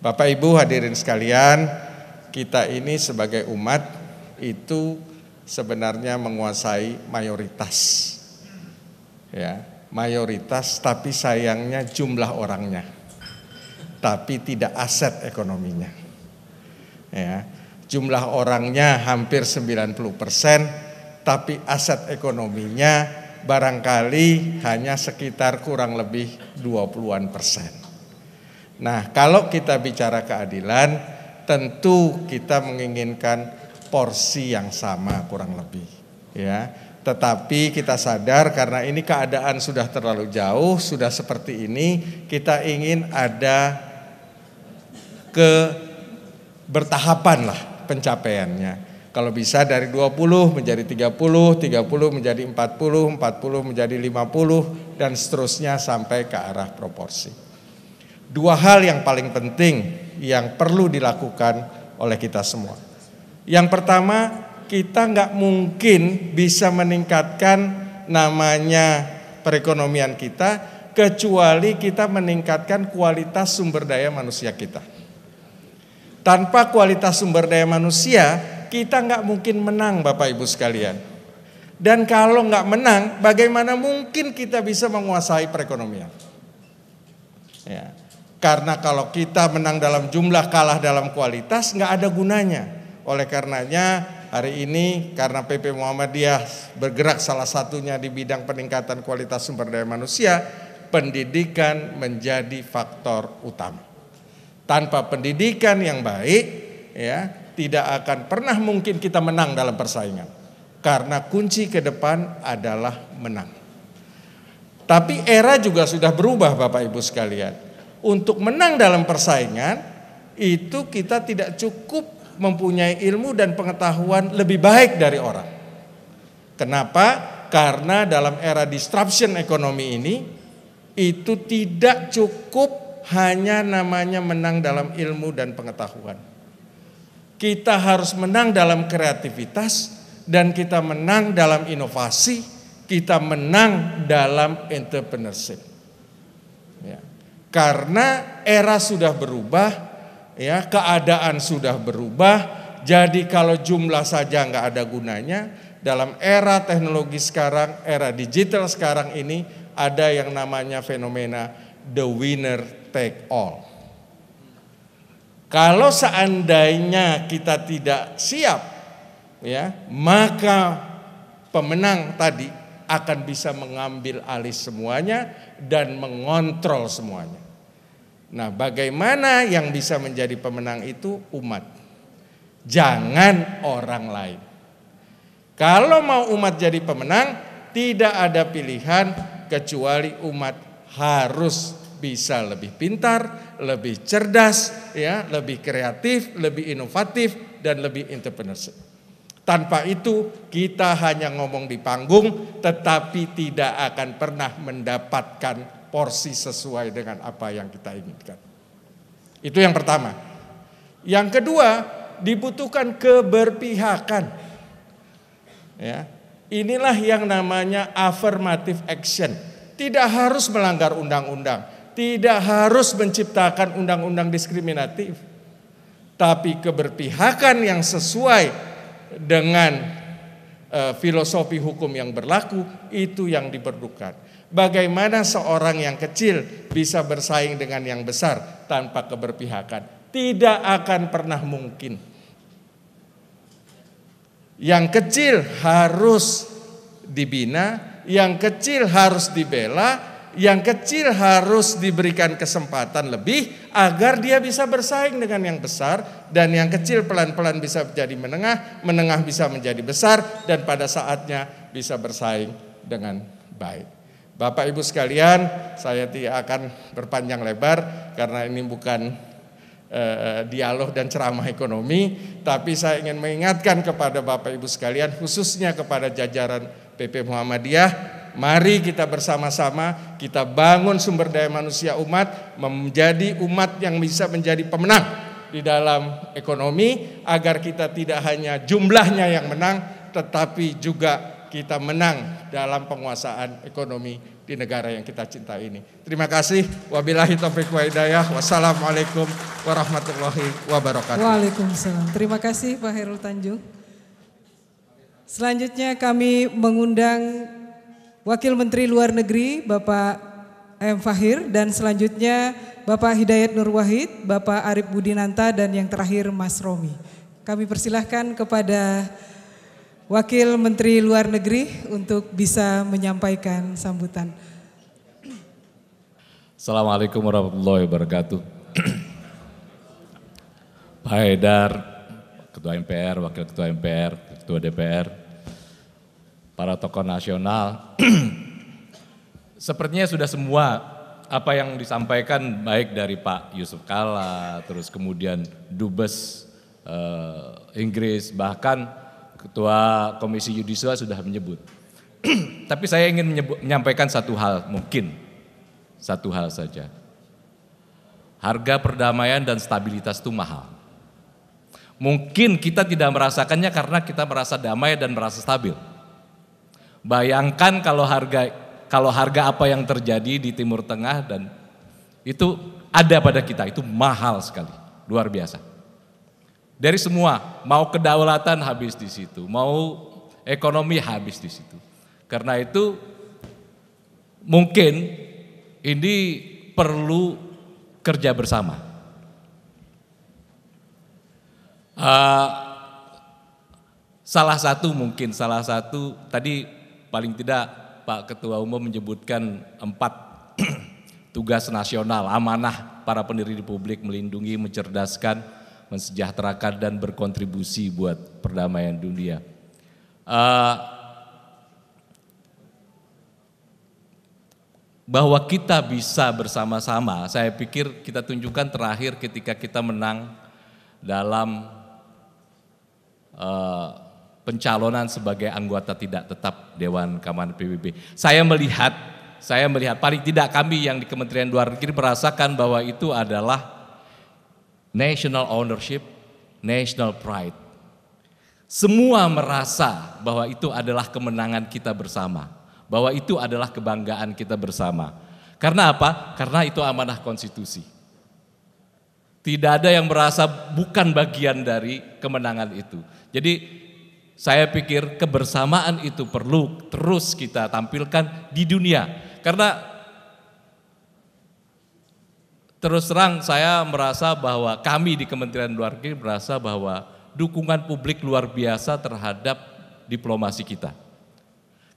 Bapak Ibu hadirin sekalian, kita ini sebagai umat itu sebenarnya menguasai mayoritas. Ya, mayoritas tapi sayangnya jumlah orangnya. Tapi tidak aset ekonominya. Ya, jumlah orangnya hampir 90 tapi aset ekonominya barangkali hanya sekitar kurang lebih 20-an persen. Nah, kalau kita bicara keadilan, tentu kita menginginkan porsi yang sama kurang lebih ya tetapi kita sadar karena ini keadaan sudah terlalu jauh sudah seperti ini kita ingin ada ke bertahapan lah pencapaiannya kalau bisa dari 20 menjadi 30, 30 menjadi 40, 40 menjadi 50 dan seterusnya sampai ke arah proporsi. Dua hal yang paling penting yang perlu dilakukan oleh kita semua. Yang pertama, kita nggak mungkin bisa meningkatkan namanya perekonomian kita kecuali kita meningkatkan kualitas sumber daya manusia kita. Tanpa kualitas sumber daya manusia, kita nggak mungkin menang Bapak Ibu sekalian. Dan kalau nggak menang, bagaimana mungkin kita bisa menguasai perekonomian? Ya. Karena kalau kita menang dalam jumlah, kalah dalam kualitas, nggak ada gunanya. Oleh karenanya hari ini karena PP Muhammadiyah bergerak salah satunya di bidang peningkatan kualitas sumber daya manusia, pendidikan menjadi faktor utama. Tanpa pendidikan yang baik, ya tidak akan pernah mungkin kita menang dalam persaingan. Karena kunci ke depan adalah menang. Tapi era juga sudah berubah Bapak Ibu sekalian. Untuk menang dalam persaingan itu kita tidak cukup mempunyai ilmu dan pengetahuan lebih baik dari orang. Kenapa? Karena dalam era disruption ekonomi ini itu tidak cukup hanya namanya menang dalam ilmu dan pengetahuan. Kita harus menang dalam kreativitas dan kita menang dalam inovasi, kita menang dalam entrepreneurship. Ya. Karena era sudah berubah, ya keadaan sudah berubah. Jadi kalau jumlah saja nggak ada gunanya, dalam era teknologi sekarang, era digital sekarang ini ada yang namanya fenomena the winner take all. Kalau seandainya kita tidak siap, ya maka pemenang tadi akan bisa mengambil alih semuanya dan mengontrol semuanya. Nah, bagaimana yang bisa menjadi pemenang itu umat. Jangan orang lain. Kalau mau umat jadi pemenang, tidak ada pilihan kecuali umat harus bisa lebih pintar, lebih cerdas, ya, lebih kreatif, lebih inovatif dan lebih entrepreneurship. Tanpa itu kita hanya ngomong di panggung tetapi tidak akan pernah mendapatkan porsi sesuai dengan apa yang kita inginkan. Itu yang pertama. Yang kedua, dibutuhkan keberpihakan. Ya. Inilah yang namanya affirmative action. Tidak harus melanggar undang-undang, tidak harus menciptakan undang-undang diskriminatif. Tapi keberpihakan yang sesuai dengan eh, filosofi hukum yang berlaku itu yang diperlukan. Bagaimana seorang yang kecil bisa bersaing dengan yang besar tanpa keberpihakan? Tidak akan pernah mungkin. Yang kecil harus dibina, yang kecil harus dibela, yang kecil harus diberikan kesempatan lebih agar dia bisa bersaing dengan yang besar dan yang kecil pelan-pelan bisa menjadi menengah, menengah bisa menjadi besar dan pada saatnya bisa bersaing dengan baik. Bapak Ibu sekalian, saya tidak akan berpanjang lebar karena ini bukan eh, dialog dan ceramah ekonomi, tapi saya ingin mengingatkan kepada Bapak Ibu sekalian khususnya kepada jajaran PP Muhammadiyah Mari kita bersama-sama kita bangun sumber daya manusia umat menjadi umat yang bisa menjadi pemenang di dalam ekonomi agar kita tidak hanya jumlahnya yang menang tetapi juga kita menang dalam penguasaan ekonomi di negara yang kita cinta ini. Terima kasih. Wabillahi taufiq wa hidayah. Wassalamualaikum warahmatullahi wabarakatuh. Waalaikumsalam. Terima kasih Pak Herul Tanjung. Selanjutnya kami mengundang Wakil Menteri Luar Negeri Bapak M. Fahir dan selanjutnya Bapak Hidayat Nur Wahid, Bapak Arif Budinanta dan yang terakhir Mas Romi. Kami persilahkan kepada Wakil Menteri Luar Negeri untuk bisa menyampaikan sambutan. Assalamualaikum warahmatullahi wabarakatuh. Pak Haidar, Ketua MPR, Wakil Ketua MPR, Ketua DPR, para tokoh nasional, sepertinya sudah semua apa yang disampaikan baik dari Pak Yusuf Kala, terus kemudian Dubes eh, Inggris, bahkan Ketua Komisi Yudisial sudah menyebut. Tapi saya ingin menyebut, menyampaikan satu hal mungkin. Satu hal saja. Harga perdamaian dan stabilitas itu mahal. Mungkin kita tidak merasakannya karena kita merasa damai dan merasa stabil. Bayangkan kalau harga kalau harga apa yang terjadi di Timur Tengah dan itu ada pada kita, itu mahal sekali, luar biasa. Dari semua, mau kedaulatan habis di situ, mau ekonomi habis di situ. Karena itu mungkin ini perlu kerja bersama. Uh, salah satu mungkin salah satu tadi paling tidak Pak Ketua Umum menyebutkan empat tugas nasional amanah para pendiri Republik publik melindungi mencerdaskan mensejahterakan dan berkontribusi buat perdamaian dunia. Uh, bahwa kita bisa bersama-sama, saya pikir kita tunjukkan terakhir ketika kita menang dalam uh, pencalonan sebagai anggota tidak tetap Dewan Keamanan PBB. Saya melihat, saya melihat paling tidak kami yang di Kementerian Luar Negeri merasakan bahwa itu adalah national ownership, national pride. Semua merasa bahwa itu adalah kemenangan kita bersama, bahwa itu adalah kebanggaan kita bersama. Karena apa? Karena itu amanah konstitusi. Tidak ada yang merasa bukan bagian dari kemenangan itu. Jadi saya pikir kebersamaan itu perlu terus kita tampilkan di dunia. Karena terus terang saya merasa bahwa kami di Kementerian Luar Negeri merasa bahwa dukungan publik luar biasa terhadap diplomasi kita.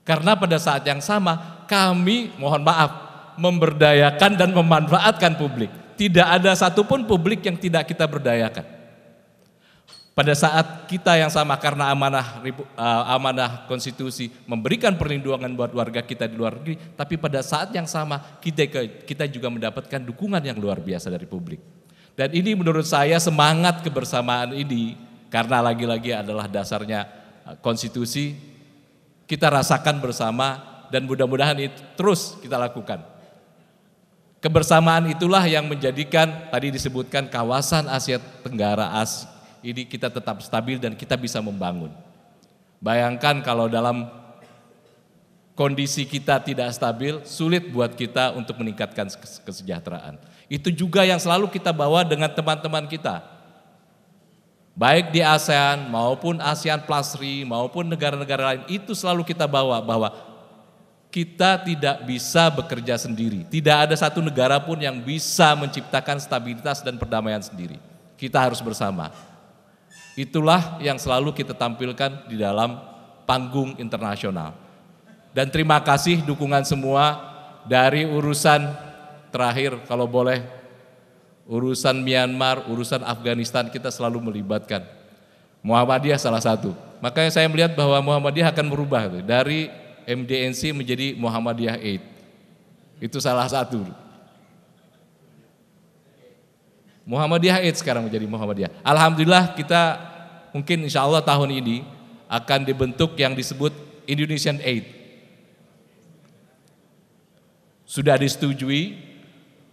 Karena pada saat yang sama kami mohon maaf memberdayakan dan memanfaatkan publik. Tidak ada satupun publik yang tidak kita berdayakan pada saat kita yang sama karena amanah eh, amanah konstitusi memberikan perlindungan buat warga kita di luar negeri, tapi pada saat yang sama kita kita juga mendapatkan dukungan yang luar biasa dari publik. Dan ini menurut saya semangat kebersamaan ini karena lagi-lagi adalah dasarnya eh, konstitusi kita rasakan bersama dan mudah-mudahan itu terus kita lakukan. Kebersamaan itulah yang menjadikan tadi disebutkan kawasan Asia Tenggara As ini kita tetap stabil dan kita bisa membangun. Bayangkan kalau dalam kondisi kita tidak stabil, sulit buat kita untuk meningkatkan kesejahteraan. Itu juga yang selalu kita bawa dengan teman-teman kita. Baik di ASEAN maupun ASEAN Plus RI maupun negara-negara lain, itu selalu kita bawa bahwa kita tidak bisa bekerja sendiri. Tidak ada satu negara pun yang bisa menciptakan stabilitas dan perdamaian sendiri. Kita harus bersama. Itulah yang selalu kita tampilkan di dalam panggung internasional. Dan terima kasih dukungan semua dari urusan terakhir kalau boleh urusan Myanmar, urusan Afghanistan kita selalu melibatkan. Muhammadiyah salah satu. Makanya saya melihat bahwa Muhammadiyah akan merubah dari MDNC menjadi Muhammadiyah Aid. Itu salah satu. Muhammadiyah Aid sekarang menjadi Muhammadiyah. Alhamdulillah kita mungkin insya Allah tahun ini akan dibentuk yang disebut Indonesian Aid. Sudah disetujui,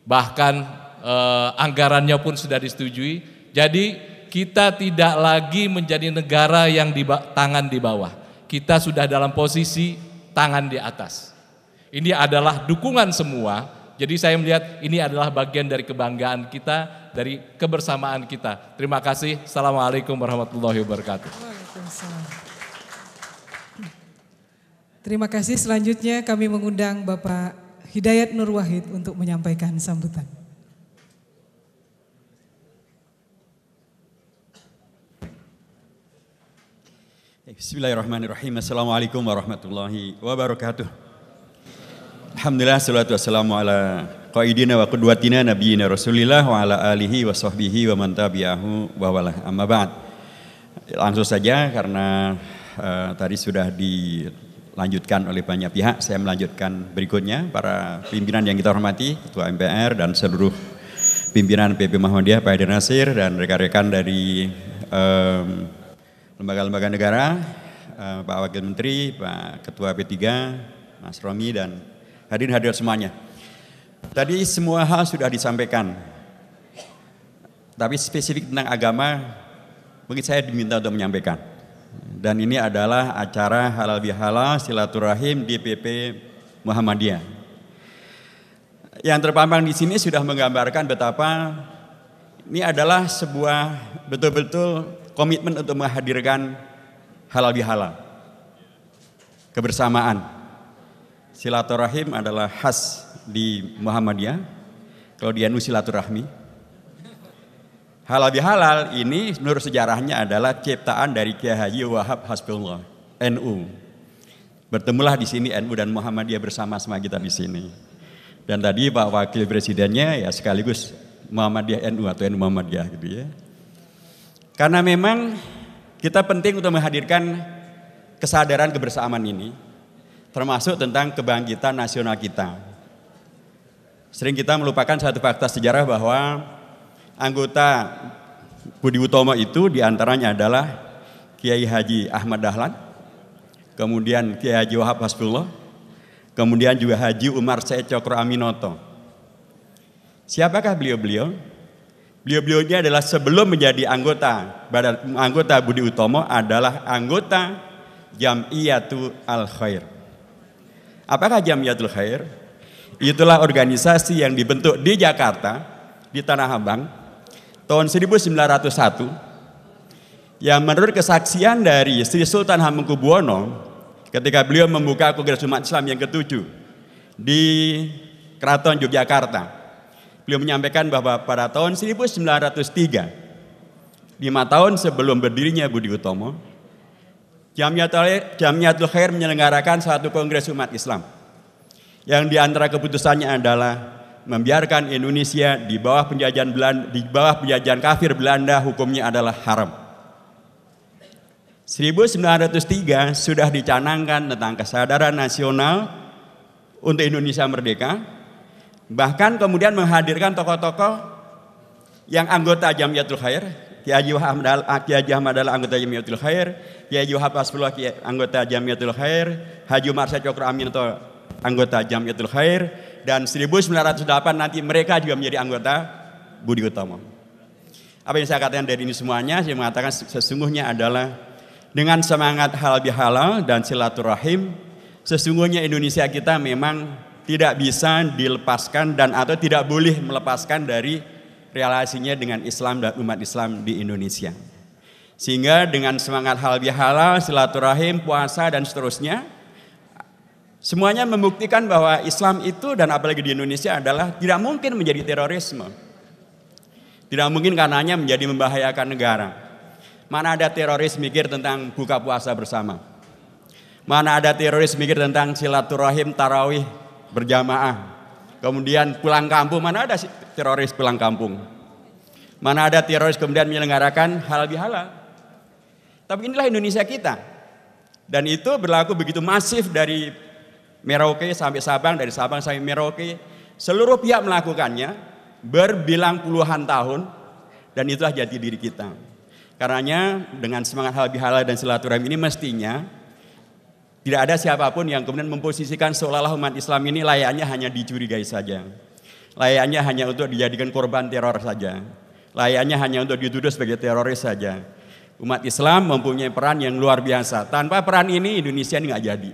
bahkan eh, anggarannya pun sudah disetujui. Jadi kita tidak lagi menjadi negara yang di tangan di bawah. Kita sudah dalam posisi tangan di atas. Ini adalah dukungan semua jadi saya melihat ini adalah bagian dari kebanggaan kita, dari kebersamaan kita. Terima kasih. Assalamualaikum warahmatullahi wabarakatuh. Terima kasih. Selanjutnya kami mengundang Bapak Hidayat Nur Wahid untuk menyampaikan sambutan. Bismillahirrahmanirrahim. Assalamualaikum warahmatullahi wabarakatuh. Alhamdulillah salatu wassalamu ala qaidina wa qudwatina nabiyina Rasulillah wa ala alihi wa sahbihi wa man tabi'ahu wa walah amma ba'd. Langsung saja karena uh, tadi sudah dilanjutkan oleh banyak pihak, saya melanjutkan berikutnya para pimpinan yang kita hormati, Ketua MPR dan seluruh pimpinan PP Muhammadiyah Pak Hadir Nasir dan rekan-rekan dari lembaga lembaga-lembaga negara, uh, Pak Wakil Menteri, Pak Ketua P3, Mas Romi dan Hadirin hadir semuanya. Tadi semua hal sudah disampaikan. Tapi spesifik tentang agama, mungkin saya diminta untuk menyampaikan. Dan ini adalah acara halal bihalal silaturahim DPP Muhammadiyah. Yang terpampang di sini sudah menggambarkan betapa ini adalah sebuah betul-betul komitmen untuk menghadirkan halal bihalal. Kebersamaan Silaturahim adalah khas di Muhammadiyah. Kalau di NU silaturahmi. Halal bihalal ini menurut sejarahnya adalah ciptaan dari Kiai Haji Wahab Hasbullah, NU. Bertemulah di sini NU dan Muhammadiyah bersama-sama kita di sini. Dan tadi Pak Wakil Presidennya ya sekaligus Muhammadiyah NU atau NU Muhammadiyah gitu ya. Karena memang kita penting untuk menghadirkan kesadaran kebersamaan ini termasuk tentang kebangkitan nasional kita. Sering kita melupakan satu fakta sejarah bahwa anggota Budi Utomo itu diantaranya adalah Kiai Haji Ahmad Dahlan, kemudian Kiai Haji Wahab Hasbullah, kemudian juga Haji Umar Syed Cokro Aminoto. Siapakah beliau-beliau? Beliau-beliau ini adalah sebelum menjadi anggota anggota Budi Utomo adalah anggota Jam'iyatu Al Khair. Apakah Jamiatul Khair? Itulah organisasi yang dibentuk di Jakarta, di Tanah Abang, tahun 1901, yang menurut kesaksian dari Sri Sultan Hamengkubuwono ketika beliau membuka Kongres Umat Islam yang ketujuh di Keraton Yogyakarta. Beliau menyampaikan bahwa pada tahun 1903, lima tahun sebelum berdirinya Budi Utomo, Jamiatul Khair menyelenggarakan satu kongres umat Islam yang diantara keputusannya adalah membiarkan Indonesia di bawah penjajahan Belanda, di bawah penjajahan kafir Belanda hukumnya adalah haram. 1903 sudah dicanangkan tentang kesadaran nasional untuk Indonesia merdeka, bahkan kemudian menghadirkan tokoh-tokoh yang anggota Jamiatul Khair Kiai Haji Ahmad ah, Kiai Haji adalah anggota Jamiatul Khair, Kiai Haji adalah anggota Jamiatul Khair, Haji Umar Cokro Amin atau anggota Jamiatul Khair dan 1908 nanti mereka juga menjadi anggota Budi Utama. Apa yang saya katakan dari ini semuanya, saya mengatakan sesungguhnya adalah dengan semangat halal bihalal dan silaturahim, sesungguhnya Indonesia kita memang tidak bisa dilepaskan dan atau tidak boleh melepaskan dari relasinya dengan Islam dan umat Islam di Indonesia. Sehingga dengan semangat hal bihalal, silaturahim, puasa dan seterusnya, semuanya membuktikan bahwa Islam itu dan apalagi di Indonesia adalah tidak mungkin menjadi terorisme. Tidak mungkin karenanya menjadi membahayakan negara. Mana ada teroris mikir tentang buka puasa bersama. Mana ada teroris mikir tentang silaturahim tarawih berjamaah Kemudian pulang kampung, mana ada teroris pulang kampung? Mana ada teroris kemudian menyelenggarakan halal bihalal? Tapi inilah Indonesia kita. Dan itu berlaku begitu masif dari Merauke sampai Sabang, dari Sabang sampai Merauke. Seluruh pihak melakukannya berbilang puluhan tahun dan itulah jati diri kita. Karenanya dengan semangat halal bihalal dan silaturahmi ini mestinya tidak ada siapapun yang kemudian memposisikan seolah-olah umat Islam ini layaknya hanya dicurigai saja. Layaknya hanya untuk dijadikan korban teror saja. Layaknya hanya untuk dituduh sebagai teroris saja. Umat Islam mempunyai peran yang luar biasa. Tanpa peran ini Indonesia ini nggak jadi.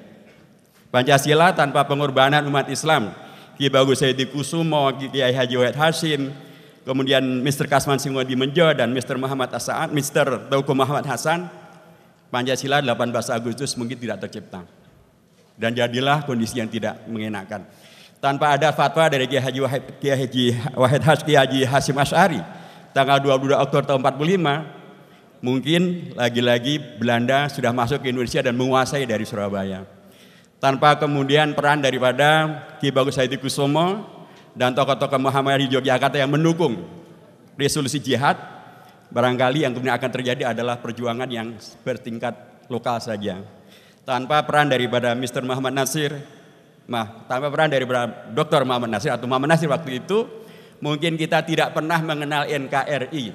Pancasila tanpa pengorbanan umat Islam. Ki Bagus Sayyidi Kusumo, Kiai Haji Wahid Hashim, kemudian Mr. Kasman Singwadi Menjo dan Mr. Muhammad Hasan, Mr. Tauku Muhammad Hasan Pancasila 18 Agustus mungkin tidak tercipta. Dan jadilah kondisi yang tidak mengenakan. Tanpa ada fatwa dari Kiai Haji Wahid, Kiai Haji Wahid Has, Haji Hasim Asy'ari tanggal 22 Oktober tahun 45 mungkin lagi-lagi Belanda sudah masuk ke Indonesia dan menguasai dari Surabaya. Tanpa kemudian peran daripada Ki Bagus Haiti Kusumo dan tokoh-tokoh Muhammadiyah di Yogyakarta yang mendukung resolusi jihad barangkali yang kemudian akan terjadi adalah perjuangan yang bertingkat lokal saja. Tanpa peran daripada Mr. Muhammad Nasir, mah, tanpa peran daripada Dr. Muhammad Nasir atau Muhammad Nasir waktu itu, mungkin kita tidak pernah mengenal NKRI.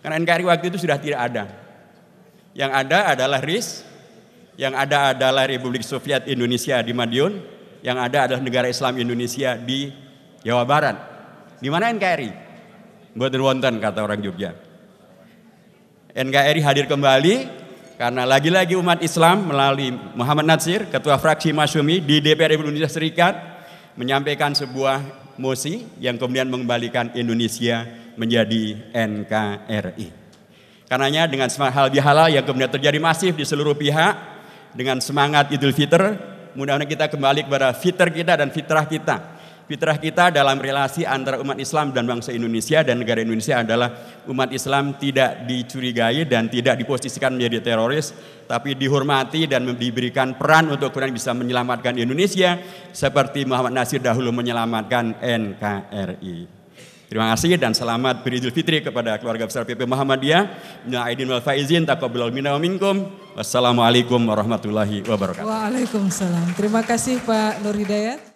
Karena NKRI waktu itu sudah tidak ada. Yang ada adalah RIS, yang ada adalah Republik Soviet Indonesia di Madiun, yang ada adalah negara Islam Indonesia di Jawa Barat. Di mana NKRI? Buat wonten kata orang Jogja. NKRI hadir kembali karena lagi-lagi umat Islam melalui Muhammad Natsir, Ketua Fraksi Masyumi di DPR Indonesia Serikat menyampaikan sebuah mosi yang kemudian mengembalikan Indonesia menjadi NKRI. Karenanya dengan hal bihalal yang kemudian terjadi masif di seluruh pihak dengan semangat Idul Fitr, mudah-mudahan kita kembali kepada fitur kita dan fitrah kita Fitrah kita dalam relasi antara umat Islam dan bangsa Indonesia dan negara Indonesia adalah umat Islam tidak dicurigai dan tidak diposisikan menjadi teroris, tapi dihormati dan diberikan peran untuk kemudian bisa menyelamatkan Indonesia seperti Muhammad Nasir dahulu menyelamatkan NKRI. Terima kasih dan selamat beridul fitri kepada keluarga besar PP Muhammadiyah. Minal aidin wal faizin taqabbalal minna wa minkum. Wassalamualaikum warahmatullahi wabarakatuh. Waalaikumsalam. Terima kasih Pak Nur Hidayat.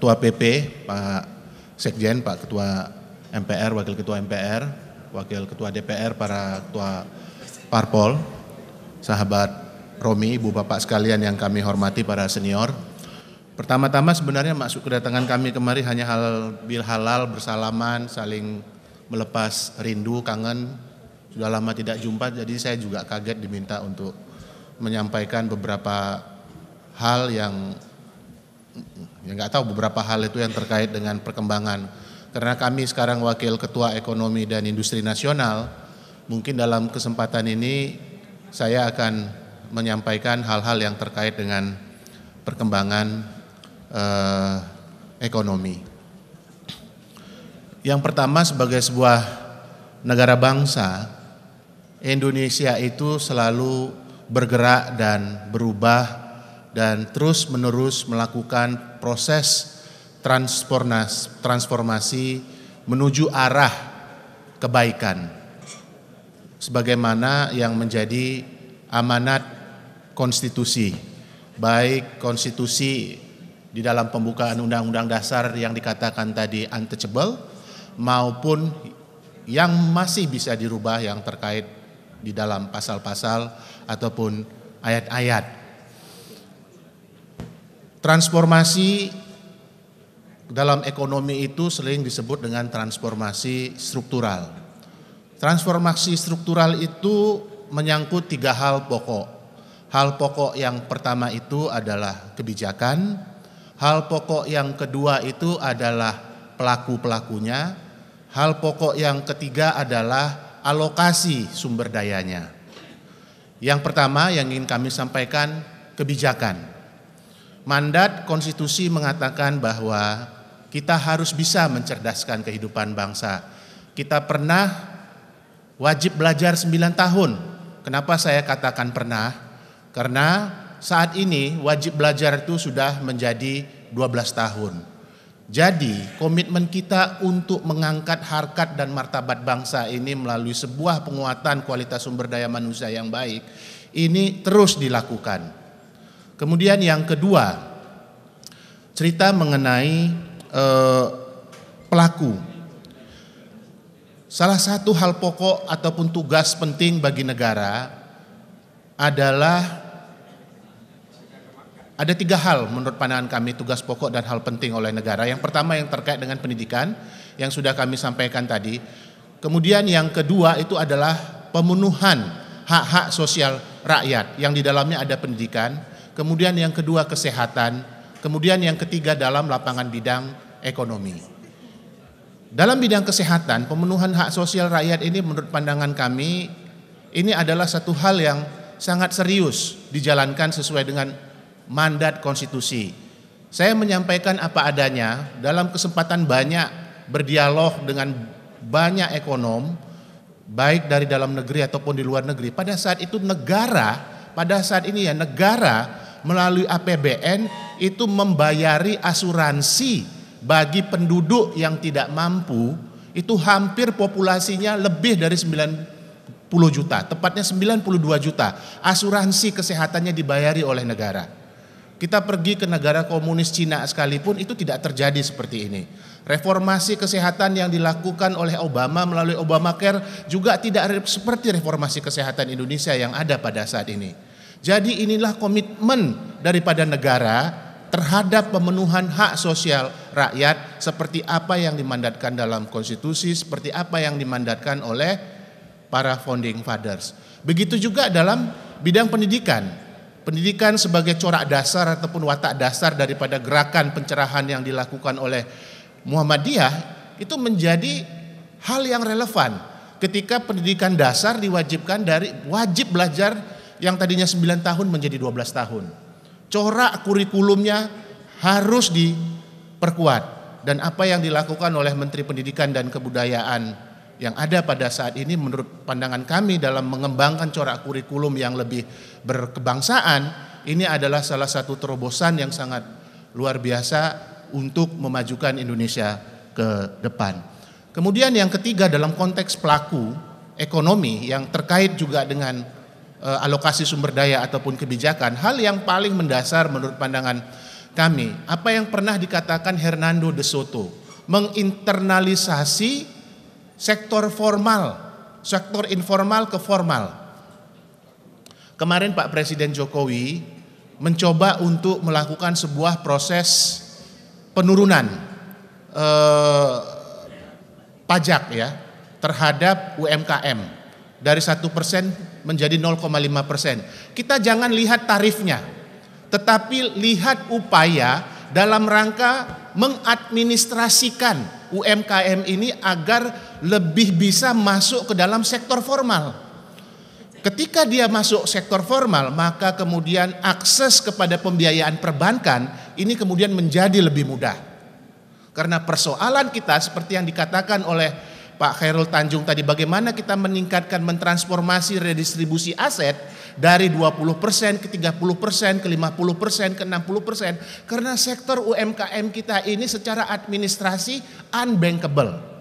Ketua PP, Pak Sekjen, Pak Ketua MPR, Wakil Ketua MPR, Wakil Ketua DPR, para Ketua Parpol, sahabat Romi, Ibu Bapak sekalian yang kami hormati para senior. Pertama-tama sebenarnya masuk kedatangan kami kemari hanya hal bil halal, bersalaman, saling melepas rindu, kangen. Sudah lama tidak jumpa, jadi saya juga kaget diminta untuk menyampaikan beberapa hal yang Ya nggak tahu beberapa hal itu yang terkait dengan perkembangan. Karena kami sekarang wakil ketua ekonomi dan industri nasional, mungkin dalam kesempatan ini saya akan menyampaikan hal-hal yang terkait dengan perkembangan eh, ekonomi. Yang pertama sebagai sebuah negara bangsa, Indonesia itu selalu bergerak dan berubah dan terus-menerus melakukan proses transformasi, menuju arah kebaikan. Sebagaimana yang menjadi amanat konstitusi, baik konstitusi di dalam pembukaan undang-undang dasar yang dikatakan tadi untouchable maupun yang masih bisa dirubah yang terkait di dalam pasal-pasal ataupun ayat-ayat Transformasi dalam ekonomi itu sering disebut dengan transformasi struktural. Transformasi struktural itu menyangkut tiga hal pokok. Hal pokok yang pertama itu adalah kebijakan, hal pokok yang kedua itu adalah pelaku-pelakunya, hal pokok yang ketiga adalah alokasi sumber dayanya. Yang pertama yang ingin kami sampaikan kebijakan. Mandat konstitusi mengatakan bahwa kita harus bisa mencerdaskan kehidupan bangsa. Kita pernah wajib belajar 9 tahun. Kenapa saya katakan pernah? Karena saat ini wajib belajar itu sudah menjadi 12 tahun. Jadi komitmen kita untuk mengangkat harkat dan martabat bangsa ini melalui sebuah penguatan kualitas sumber daya manusia yang baik ini terus dilakukan. Kemudian yang kedua, cerita mengenai eh, pelaku. Salah satu hal pokok ataupun tugas penting bagi negara adalah ada tiga hal menurut pandangan kami tugas pokok dan hal penting oleh negara. Yang pertama yang terkait dengan pendidikan yang sudah kami sampaikan tadi. Kemudian yang kedua itu adalah pemenuhan hak-hak sosial rakyat yang di dalamnya ada pendidikan, kemudian yang kedua kesehatan, kemudian yang ketiga dalam lapangan bidang ekonomi. Dalam bidang kesehatan, pemenuhan hak sosial rakyat ini menurut pandangan kami ini adalah satu hal yang sangat serius dijalankan sesuai dengan mandat konstitusi. Saya menyampaikan apa adanya dalam kesempatan banyak berdialog dengan banyak ekonom baik dari dalam negeri ataupun di luar negeri. Pada saat itu negara pada saat ini ya negara melalui APBN itu membayari asuransi bagi penduduk yang tidak mampu itu hampir populasinya lebih dari 90 juta, tepatnya 92 juta. Asuransi kesehatannya dibayari oleh negara. Kita pergi ke negara komunis Cina sekalipun itu tidak terjadi seperti ini. Reformasi kesehatan yang dilakukan oleh Obama melalui Obamacare juga tidak seperti reformasi kesehatan Indonesia yang ada pada saat ini. Jadi inilah komitmen daripada negara terhadap pemenuhan hak sosial rakyat seperti apa yang dimandatkan dalam konstitusi, seperti apa yang dimandatkan oleh para founding fathers. Begitu juga dalam bidang pendidikan. Pendidikan sebagai corak dasar ataupun watak dasar daripada gerakan pencerahan yang dilakukan oleh Muhammadiyah itu menjadi hal yang relevan ketika pendidikan dasar diwajibkan dari wajib belajar yang tadinya 9 tahun menjadi 12 tahun. Corak kurikulumnya harus diperkuat dan apa yang dilakukan oleh Menteri Pendidikan dan Kebudayaan yang ada pada saat ini menurut pandangan kami dalam mengembangkan corak kurikulum yang lebih berkebangsaan ini adalah salah satu terobosan yang sangat luar biasa untuk memajukan Indonesia ke depan. Kemudian yang ketiga dalam konteks pelaku ekonomi yang terkait juga dengan e, alokasi sumber daya ataupun kebijakan, hal yang paling mendasar menurut pandangan kami, apa yang pernah dikatakan Hernando de Soto, menginternalisasi sektor formal, sektor informal ke formal. Kemarin Pak Presiden Jokowi mencoba untuk melakukan sebuah proses penurunan eh, pajak ya terhadap UMKM dari satu persen menjadi 0,5 persen. Kita jangan lihat tarifnya, tetapi lihat upaya dalam rangka mengadministrasikan UMKM ini agar lebih bisa masuk ke dalam sektor formal. Ketika dia masuk sektor formal, maka kemudian akses kepada pembiayaan perbankan ini kemudian menjadi lebih mudah. Karena persoalan kita seperti yang dikatakan oleh Pak Khairul Tanjung tadi bagaimana kita meningkatkan mentransformasi redistribusi aset dari 20% ke 30%, ke 50%, ke 60% karena sektor UMKM kita ini secara administrasi unbankable.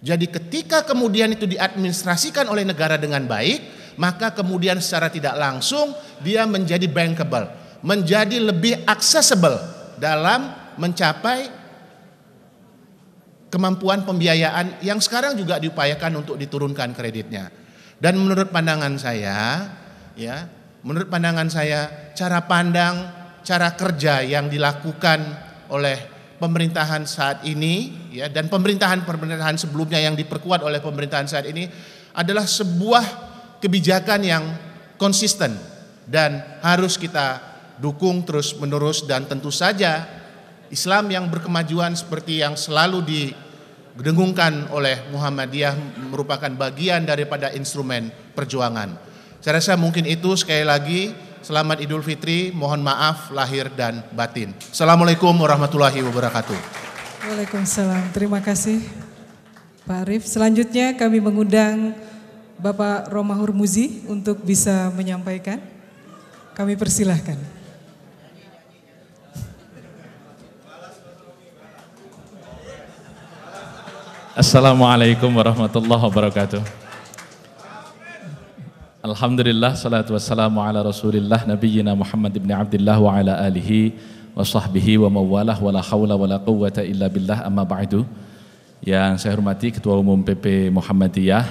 Jadi ketika kemudian itu diadministrasikan oleh negara dengan baik, maka kemudian secara tidak langsung dia menjadi bankable menjadi lebih aksesibel dalam mencapai kemampuan pembiayaan yang sekarang juga diupayakan untuk diturunkan kreditnya. Dan menurut pandangan saya, ya, menurut pandangan saya, cara pandang, cara kerja yang dilakukan oleh pemerintahan saat ini, ya, dan pemerintahan-pemerintahan sebelumnya yang diperkuat oleh pemerintahan saat ini adalah sebuah kebijakan yang konsisten dan harus kita dukung terus menerus dan tentu saja Islam yang berkemajuan seperti yang selalu didengungkan oleh Muhammadiyah merupakan bagian daripada instrumen perjuangan. Saya rasa mungkin itu sekali lagi selamat Idul Fitri, mohon maaf lahir dan batin. Assalamualaikum warahmatullahi wabarakatuh. Waalaikumsalam, terima kasih Pak Arif. Selanjutnya kami mengundang Bapak Romahur Muzi untuk bisa menyampaikan. Kami persilahkan. Assalamualaikum warahmatullahi wabarakatuh. Alhamdulillah salatu wassalamu ala Rasulillah nabiyyina Muhammad ibn Abdullah wa ala alihi wa sahbihi wa mawalah wa la haula wa la quwwata illa billah amma ba'du. Yang saya hormati Ketua Umum PP Muhammadiyah,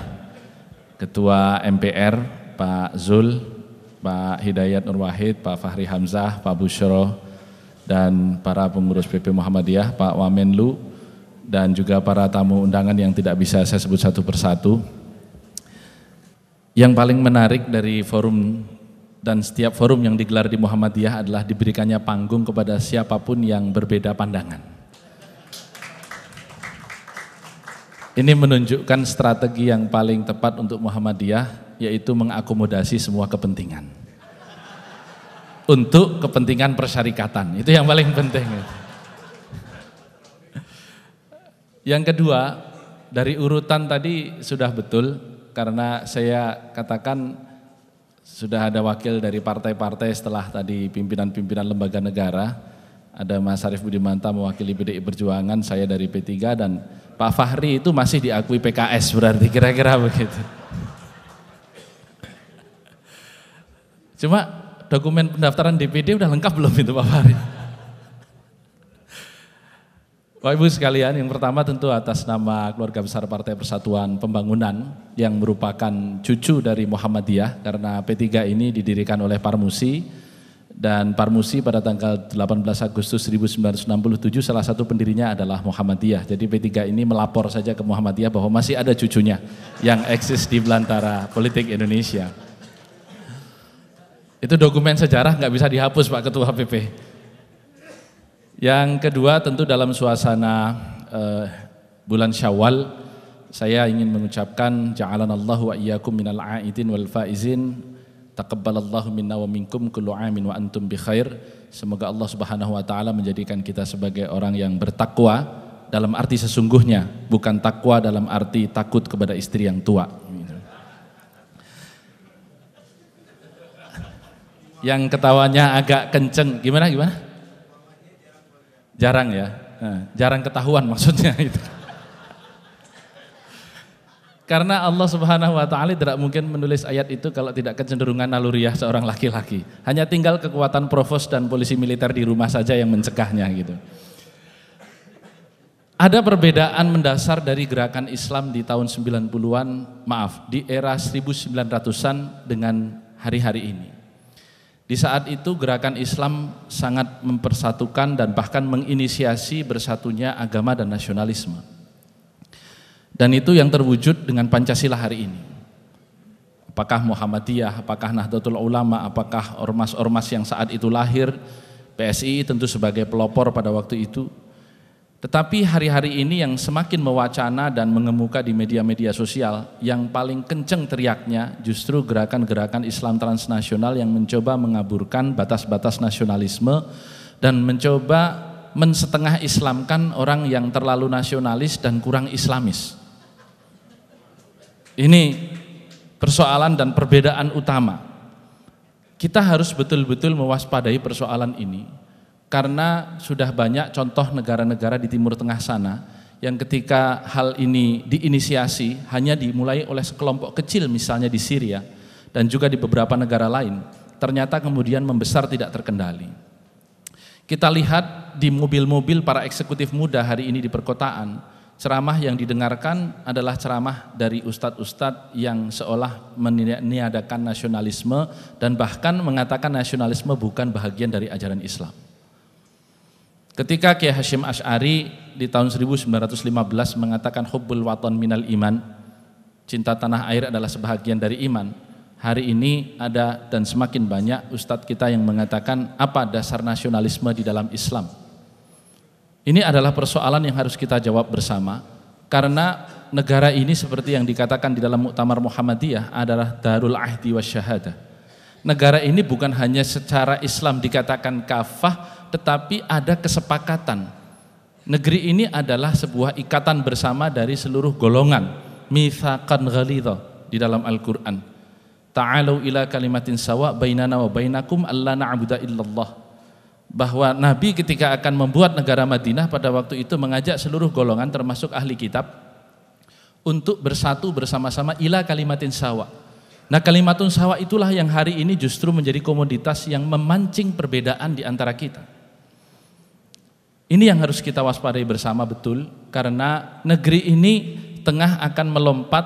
Ketua MPR Pak Zul, Pak Hidayat Nur Wahid, Pak Fahri Hamzah, Pak Bushro, dan para pengurus PP Muhammadiyah, Pak Wamenlu, dan juga para tamu undangan yang tidak bisa saya sebut satu persatu. Yang paling menarik dari forum dan setiap forum yang digelar di Muhammadiyah adalah diberikannya panggung kepada siapapun yang berbeda pandangan. Ini menunjukkan strategi yang paling tepat untuk Muhammadiyah yaitu mengakomodasi semua kepentingan. Untuk kepentingan persyarikatan, itu yang paling penting. Gitu. Yang kedua, dari urutan tadi sudah betul karena saya katakan sudah ada wakil dari partai-partai setelah tadi pimpinan-pimpinan lembaga negara. Ada Mas Arief Budimanta mewakili PDI Perjuangan, saya dari P3 dan Pak Fahri itu masih diakui PKS berarti kira-kira begitu. Cuma dokumen pendaftaran DPD udah lengkap belum itu Pak Fahri? Bapak Ibu sekalian, yang pertama tentu atas nama keluarga besar Partai Persatuan Pembangunan yang merupakan cucu dari Muhammadiyah karena P3 ini didirikan oleh Parmusi dan Parmusi pada tanggal 18 Agustus 1967 salah satu pendirinya adalah Muhammadiyah. Jadi P3 ini melapor saja ke Muhammadiyah bahwa masih ada cucunya yang eksis di belantara politik Indonesia. Itu dokumen sejarah nggak bisa dihapus Pak Ketua PP. Yang kedua tentu dalam suasana uh, bulan Syawal saya ingin mengucapkan ja'alan Allah wa iyyakum minal aidin wal faizin taqabbalallahu minna wa minkum kullu amin wa antum bi khair. Semoga Allah Subhanahu wa taala menjadikan kita sebagai orang yang bertakwa dalam arti sesungguhnya, bukan takwa dalam arti takut kepada istri yang tua. Yang ketawanya agak kenceng, gimana gimana? Jarang ya, eh, jarang ketahuan maksudnya itu. Karena Allah Subhanahu wa taala tidak mungkin menulis ayat itu kalau tidak kecenderungan naluriah seorang laki-laki. Hanya tinggal kekuatan provos dan polisi militer di rumah saja yang mencegahnya gitu. Ada perbedaan mendasar dari gerakan Islam di tahun 90-an, maaf, di era 1900-an dengan hari-hari ini. Di saat itu gerakan Islam sangat mempersatukan dan bahkan menginisiasi bersatunya agama dan nasionalisme. Dan itu yang terwujud dengan Pancasila hari ini. Apakah Muhammadiyah, apakah Nahdlatul Ulama, apakah ormas-ormas yang saat itu lahir, PSI tentu sebagai pelopor pada waktu itu, tetapi hari-hari ini yang semakin mewacana dan mengemuka di media-media sosial, yang paling kenceng teriaknya justru gerakan-gerakan Islam transnasional yang mencoba mengaburkan batas-batas nasionalisme dan mencoba mensetengah Islamkan orang yang terlalu nasionalis dan kurang Islamis. Ini persoalan dan perbedaan utama. Kita harus betul-betul mewaspadai persoalan ini karena sudah banyak contoh negara-negara di Timur Tengah sana yang ketika hal ini diinisiasi hanya dimulai oleh sekelompok kecil misalnya di Syria dan juga di beberapa negara lain, ternyata kemudian membesar tidak terkendali. Kita lihat di mobil-mobil para eksekutif muda hari ini di perkotaan, ceramah yang didengarkan adalah ceramah dari ustadz-ustadz yang seolah meniadakan nasionalisme dan bahkan mengatakan nasionalisme bukan bahagian dari ajaran Islam. Ketika Kiai Hashim Ash'ari di tahun 1915 mengatakan hubbul waton minal iman, cinta tanah air adalah sebahagian dari iman. Hari ini ada dan semakin banyak ustadz kita yang mengatakan apa dasar nasionalisme di dalam Islam. Ini adalah persoalan yang harus kita jawab bersama karena negara ini seperti yang dikatakan di dalam Muktamar Muhammadiyah adalah darul ahdi Syahadah. Negara ini bukan hanya secara Islam dikatakan kafah tetapi ada kesepakatan. Negeri ini adalah sebuah ikatan bersama dari seluruh golongan. Mithaqan ghalidha di dalam Al-Qur'an. Ta'alu ila kalimatin sawa bainana wa bainakum alla na'budu illallah. Bahwa Nabi ketika akan membuat negara Madinah pada waktu itu mengajak seluruh golongan termasuk ahli kitab untuk bersatu bersama-sama ila kalimatin sawa. Nah kalimatun sawa itulah yang hari ini justru menjadi komoditas yang memancing perbedaan di antara kita. Ini yang harus kita waspadai bersama betul karena negeri ini tengah akan melompat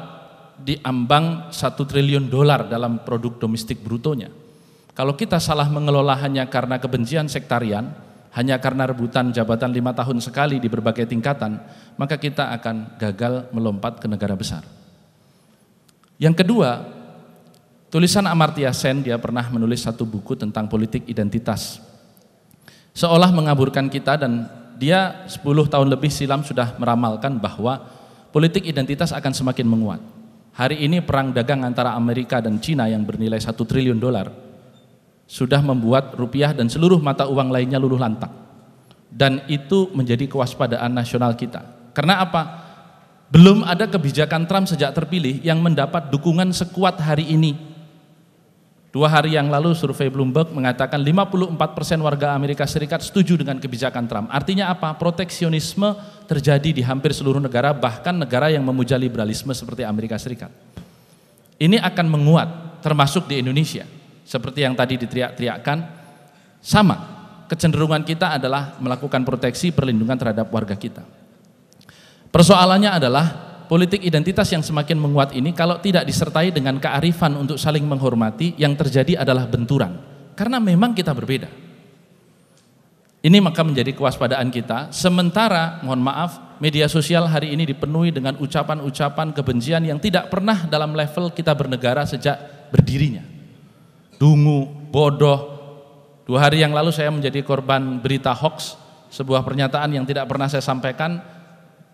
di ambang satu triliun dolar dalam produk domestik brutonya. Kalau kita salah mengelola hanya karena kebencian sektarian, hanya karena rebutan jabatan lima tahun sekali di berbagai tingkatan, maka kita akan gagal melompat ke negara besar. Yang kedua, tulisan Amartya Sen dia pernah menulis satu buku tentang politik identitas seolah mengaburkan kita dan dia 10 tahun lebih silam sudah meramalkan bahwa politik identitas akan semakin menguat. Hari ini perang dagang antara Amerika dan Cina yang bernilai satu triliun dolar sudah membuat rupiah dan seluruh mata uang lainnya luluh lantak. Dan itu menjadi kewaspadaan nasional kita. Karena apa? Belum ada kebijakan Trump sejak terpilih yang mendapat dukungan sekuat hari ini Dua hari yang lalu survei Bloomberg mengatakan 54% warga Amerika Serikat setuju dengan kebijakan Trump. Artinya apa? Proteksionisme terjadi di hampir seluruh negara, bahkan negara yang memuja liberalisme seperti Amerika Serikat. Ini akan menguat, termasuk di Indonesia. Seperti yang tadi diteriak-teriakkan, sama. Kecenderungan kita adalah melakukan proteksi perlindungan terhadap warga kita. Persoalannya adalah politik identitas yang semakin menguat ini kalau tidak disertai dengan kearifan untuk saling menghormati yang terjadi adalah benturan karena memang kita berbeda ini maka menjadi kewaspadaan kita sementara mohon maaf media sosial hari ini dipenuhi dengan ucapan-ucapan kebencian yang tidak pernah dalam level kita bernegara sejak berdirinya dungu, bodoh dua hari yang lalu saya menjadi korban berita hoax sebuah pernyataan yang tidak pernah saya sampaikan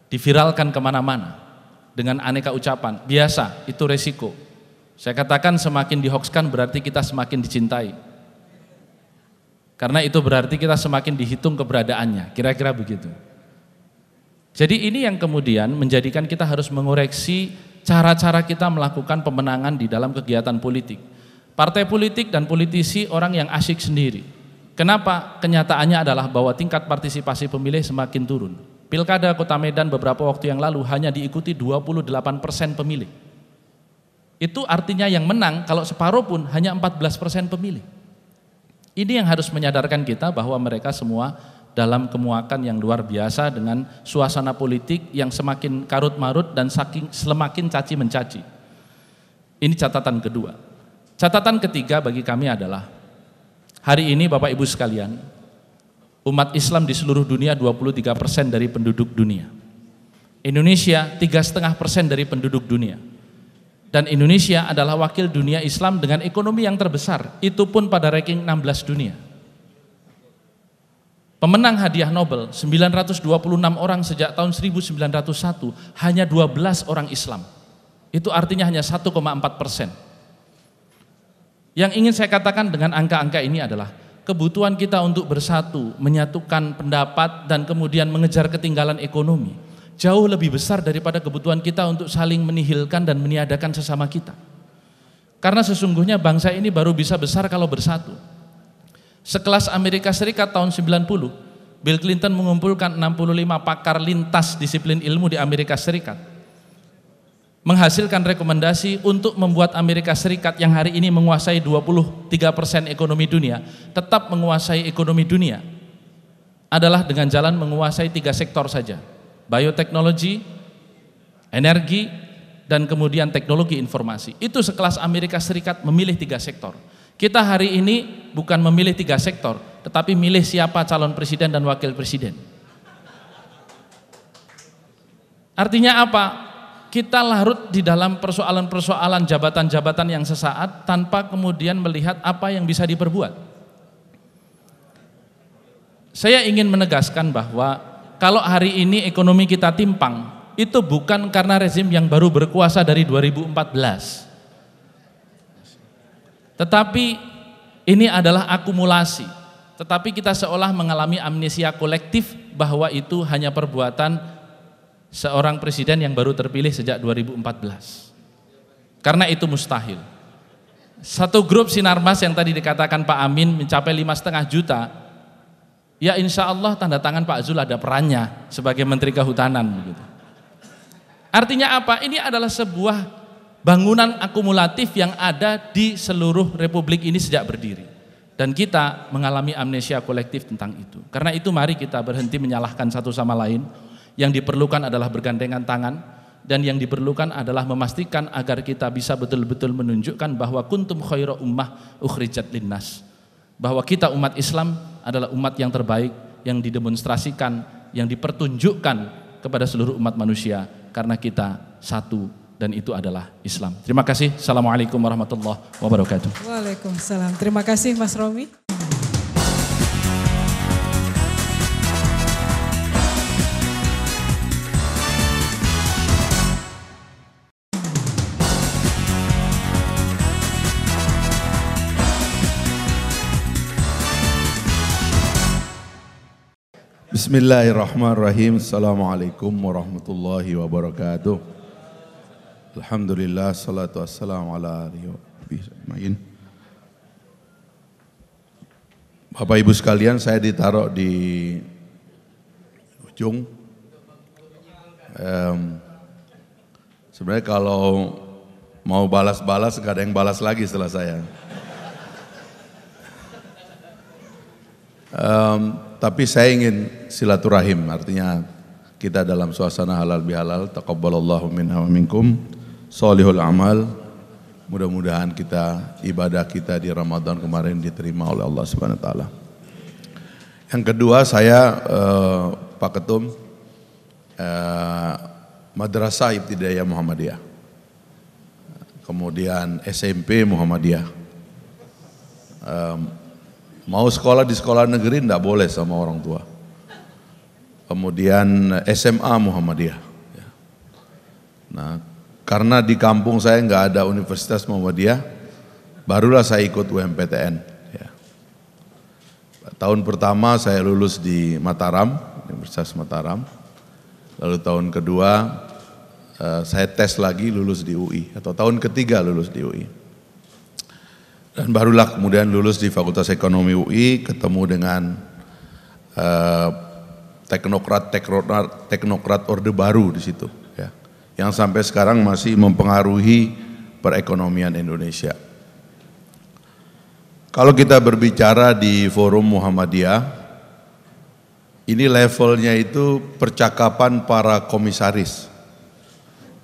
diviralkan kemana-mana dengan aneka ucapan. Biasa, itu resiko. Saya katakan semakin dihokskan berarti kita semakin dicintai. Karena itu berarti kita semakin dihitung keberadaannya, kira-kira begitu. Jadi ini yang kemudian menjadikan kita harus mengoreksi cara-cara kita melakukan pemenangan di dalam kegiatan politik. Partai politik dan politisi orang yang asyik sendiri. Kenapa? Kenyataannya adalah bahwa tingkat partisipasi pemilih semakin turun. Pilkada Kota Medan beberapa waktu yang lalu hanya diikuti 28 pemilih. Itu artinya yang menang kalau separuh pun hanya 14 pemilih. Ini yang harus menyadarkan kita bahwa mereka semua dalam kemuakan yang luar biasa dengan suasana politik yang semakin karut marut dan saking semakin caci mencaci. Ini catatan kedua. Catatan ketiga bagi kami adalah hari ini Bapak Ibu sekalian, Umat Islam di seluruh dunia 23 persen dari penduduk dunia. Indonesia tiga persen dari penduduk dunia. Dan Indonesia adalah wakil dunia Islam dengan ekonomi yang terbesar, itu pun pada ranking 16 dunia. Pemenang hadiah Nobel 926 orang sejak tahun 1901 hanya 12 orang Islam. Itu artinya hanya 1,4 persen. Yang ingin saya katakan dengan angka-angka ini adalah kebutuhan kita untuk bersatu, menyatukan pendapat dan kemudian mengejar ketinggalan ekonomi jauh lebih besar daripada kebutuhan kita untuk saling menihilkan dan meniadakan sesama kita. Karena sesungguhnya bangsa ini baru bisa besar kalau bersatu. Sekelas Amerika Serikat tahun 90, Bill Clinton mengumpulkan 65 pakar lintas disiplin ilmu di Amerika Serikat menghasilkan rekomendasi untuk membuat Amerika Serikat yang hari ini menguasai 23% ekonomi dunia tetap menguasai ekonomi dunia adalah dengan jalan menguasai tiga sektor saja bioteknologi energi dan kemudian teknologi informasi itu sekelas Amerika Serikat memilih tiga sektor kita hari ini bukan memilih tiga sektor tetapi milih siapa calon presiden dan wakil presiden artinya apa kita larut di dalam persoalan-persoalan jabatan-jabatan yang sesaat tanpa kemudian melihat apa yang bisa diperbuat. Saya ingin menegaskan bahwa kalau hari ini ekonomi kita timpang, itu bukan karena rezim yang baru berkuasa dari 2014. Tetapi ini adalah akumulasi. Tetapi kita seolah mengalami amnesia kolektif bahwa itu hanya perbuatan seorang presiden yang baru terpilih sejak 2014. Karena itu mustahil. Satu grup Sinarmas yang tadi dikatakan Pak Amin mencapai lima setengah juta, ya insya Allah tanda tangan Pak Zul ada perannya sebagai Menteri Kehutanan. Artinya apa? Ini adalah sebuah bangunan akumulatif yang ada di seluruh Republik ini sejak berdiri. Dan kita mengalami amnesia kolektif tentang itu. Karena itu mari kita berhenti menyalahkan satu sama lain, yang diperlukan adalah bergandengan tangan dan yang diperlukan adalah memastikan agar kita bisa betul-betul menunjukkan bahwa kuntum khairu ummah ukhrijat linnas bahwa kita umat Islam adalah umat yang terbaik yang didemonstrasikan yang dipertunjukkan kepada seluruh umat manusia karena kita satu dan itu adalah Islam. Terima kasih. Assalamualaikum warahmatullahi wabarakatuh. Waalaikumsalam. Terima kasih Mas Romi. Bismillahirrahmanirrahim. Assalamualaikum warahmatullahi wabarakatuh. Alhamdulillah salatu wassalamu ala alihi Bapak Ibu sekalian, saya ditaruh di ujung. Um, sebenarnya kalau mau balas-balas gak ada yang balas lagi setelah saya. Um, tapi saya ingin silaturahim, artinya kita dalam suasana halal bihalal, taqabbalallahu minna wa minkum, solihul amal, mudah-mudahan kita ibadah kita di Ramadan kemarin diterima oleh Allah Subhanahu wa taala. Yang kedua saya eh, Pak Ketum eh, Madrasah Ibtidaiyah Muhammadiyah. Kemudian SMP Muhammadiyah. Eh, Mau sekolah di sekolah negeri tidak boleh sama orang tua. Kemudian eh, SMA Muhammadiyah. Ya. Nah, karena di kampung saya nggak ada Universitas Muhammadiyah, barulah saya ikut UMPTN. Ya. Tahun pertama saya lulus di Mataram, Universitas Mataram. Lalu tahun kedua eh, saya tes lagi lulus di UI atau tahun ketiga lulus di UI. Dan barulah kemudian lulus di Fakultas Ekonomi UI, ketemu dengan teknokrat-teknokrat eh, teknokrat orde baru di situ, ya, yang sampai sekarang masih mempengaruhi perekonomian Indonesia. Kalau kita berbicara di forum Muhammadiyah, ini levelnya itu percakapan para komisaris.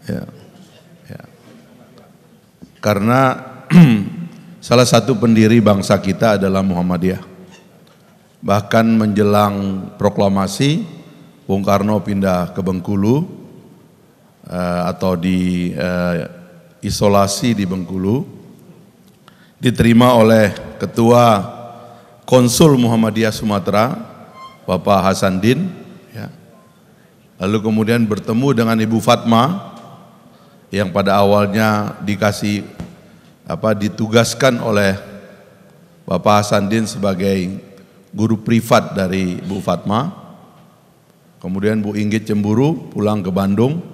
Ya. Ya. Karena Salah satu pendiri bangsa kita adalah Muhammadiyah. Bahkan menjelang proklamasi, Bung Karno pindah ke Bengkulu eh, atau di eh, isolasi di Bengkulu. Diterima oleh Ketua Konsul Muhammadiyah Sumatera, Bapak Hasan Din. Ya. Lalu kemudian bertemu dengan Ibu Fatma yang pada awalnya dikasih apa ditugaskan oleh Bapak Hasandin sebagai guru privat dari Bu Fatma. Kemudian Bu Inggit cemburu pulang ke Bandung.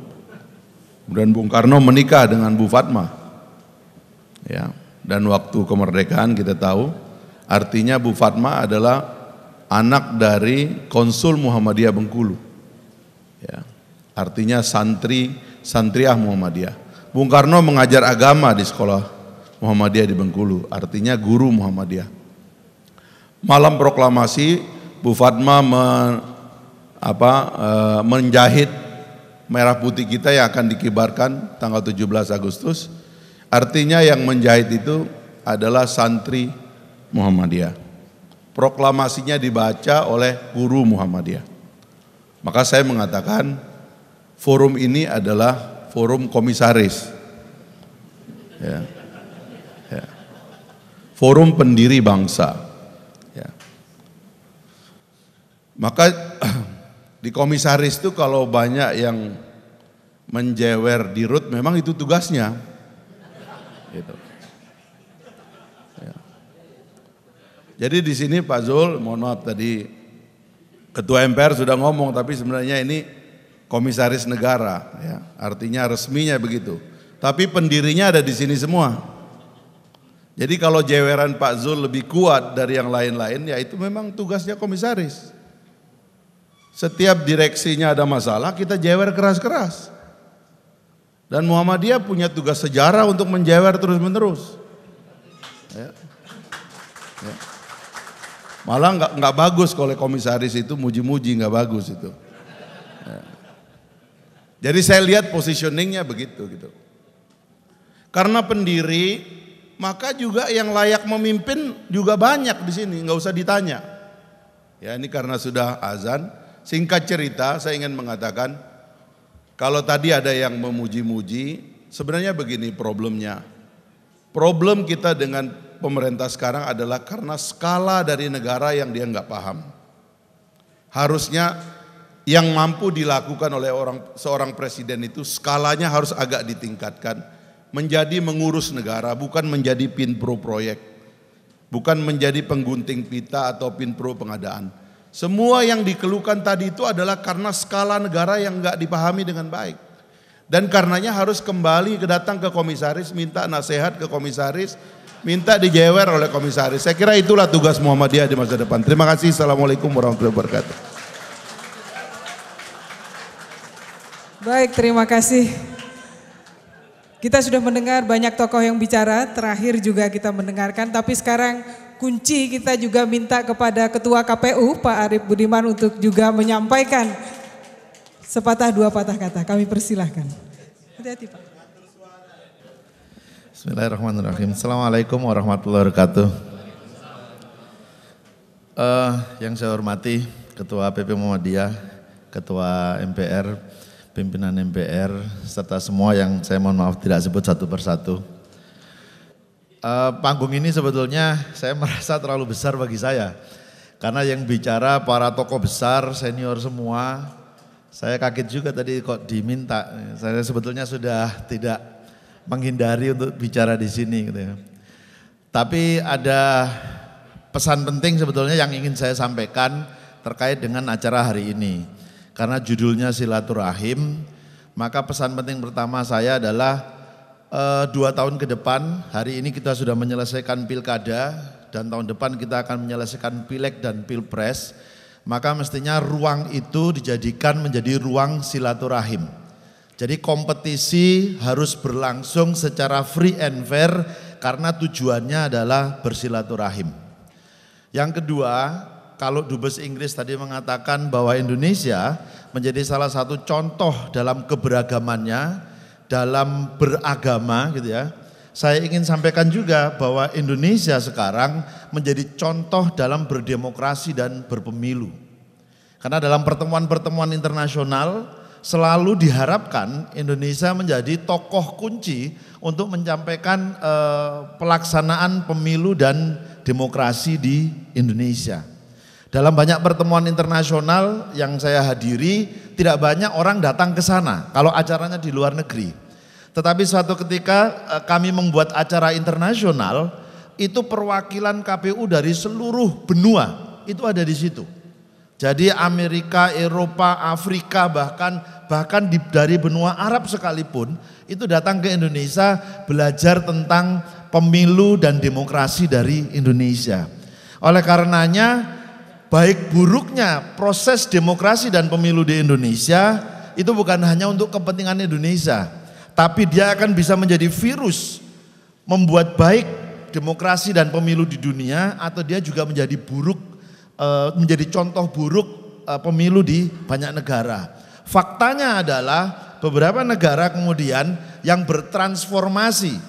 Kemudian Bung Karno menikah dengan Bu Fatma. Ya, dan waktu kemerdekaan kita tahu artinya Bu Fatma adalah anak dari konsul Muhammadiyah Bengkulu. Ya, artinya santri santriah Muhammadiyah. Bung Karno mengajar agama di sekolah Muhammadiyah di Bengkulu, artinya guru Muhammadiyah. Malam proklamasi, Bu Fatma men, apa, e, menjahit merah putih kita yang akan dikibarkan tanggal 17 Agustus. Artinya yang menjahit itu adalah santri Muhammadiyah. Proklamasinya dibaca oleh guru Muhammadiyah. Maka saya mengatakan forum ini adalah forum komisaris. Ya forum pendiri bangsa. Ya. Maka di komisaris itu kalau banyak yang menjewer di rut, memang itu tugasnya. Gitu. Ya. Jadi di sini Pak Zul, mohon maaf tadi Ketua MPR sudah ngomong, tapi sebenarnya ini komisaris negara, ya. artinya resminya begitu. Tapi pendirinya ada di sini semua. Jadi kalau jeweran Pak Zul lebih kuat dari yang lain-lain ya itu memang tugasnya komisaris. Setiap direksinya ada masalah kita jewer keras-keras. Dan Muhammadiyah punya tugas sejarah untuk menjewer terus-menerus. Ya. Ya. Malah nggak nggak bagus kalau komisaris itu muji-muji nggak bagus itu. Ya. Jadi saya lihat positioningnya begitu gitu. Karena pendiri maka juga yang layak memimpin juga banyak di sini, nggak usah ditanya. Ya ini karena sudah azan. Singkat cerita, saya ingin mengatakan, kalau tadi ada yang memuji-muji, sebenarnya begini problemnya. Problem kita dengan pemerintah sekarang adalah karena skala dari negara yang dia nggak paham. Harusnya yang mampu dilakukan oleh orang seorang presiden itu skalanya harus agak ditingkatkan menjadi mengurus negara, bukan menjadi pinpro proyek, bukan menjadi penggunting pita atau pinpro pengadaan. Semua yang dikeluhkan tadi itu adalah karena skala negara yang nggak dipahami dengan baik. Dan karenanya harus kembali ke datang ke komisaris, minta nasihat ke komisaris, minta dijewer oleh komisaris. Saya kira itulah tugas Muhammadiyah di masa depan. Terima kasih. Assalamualaikum warahmatullahi wabarakatuh. Baik, terima kasih. Kita sudah mendengar banyak tokoh yang bicara, terakhir juga kita mendengarkan, tapi sekarang kunci kita juga minta kepada Ketua KPU Pak Arief Budiman untuk juga menyampaikan sepatah dua patah kata. Kami persilahkan. Hati-hati Pak. Bismillahirrahmanirrahim. Assalamualaikum warahmatullahi wabarakatuh. Uh, yang saya hormati Ketua PP Muhammadiyah, Ketua MPR, pimpinan MPR, serta semua yang saya mohon maaf tidak sebut satu persatu. Uh, panggung ini sebetulnya saya merasa terlalu besar bagi saya. Karena yang bicara para tokoh besar, senior semua, saya kaget juga tadi kok diminta. Saya sebetulnya sudah tidak menghindari untuk bicara di sini gitu ya. Tapi ada pesan penting sebetulnya yang ingin saya sampaikan terkait dengan acara hari ini. Karena judulnya silaturahim, maka pesan penting pertama saya adalah e, dua tahun ke depan, hari ini kita sudah menyelesaikan pilkada dan tahun depan kita akan menyelesaikan pileg dan pilpres. Maka mestinya ruang itu dijadikan menjadi ruang silaturahim. Jadi kompetisi harus berlangsung secara free and fair karena tujuannya adalah bersilaturahim. Yang kedua, kalau Dubes Inggris tadi mengatakan bahwa Indonesia menjadi salah satu contoh dalam keberagamannya, dalam beragama gitu ya. Saya ingin sampaikan juga bahwa Indonesia sekarang menjadi contoh dalam berdemokrasi dan berpemilu. Karena dalam pertemuan-pertemuan internasional selalu diharapkan Indonesia menjadi tokoh kunci untuk menyampaikan eh, pelaksanaan pemilu dan demokrasi di Indonesia. Dalam banyak pertemuan internasional yang saya hadiri, tidak banyak orang datang ke sana kalau acaranya di luar negeri. Tetapi suatu ketika eh, kami membuat acara internasional, itu perwakilan KPU dari seluruh benua itu ada di situ. Jadi Amerika, Eropa, Afrika bahkan bahkan di, dari benua Arab sekalipun itu datang ke Indonesia belajar tentang pemilu dan demokrasi dari Indonesia. Oleh karenanya baik buruknya proses demokrasi dan pemilu di Indonesia itu bukan hanya untuk kepentingan Indonesia, tapi dia akan bisa menjadi virus membuat baik demokrasi dan pemilu di dunia atau dia juga menjadi buruk eh, menjadi contoh buruk eh, pemilu di banyak negara. Faktanya adalah beberapa negara kemudian yang bertransformasi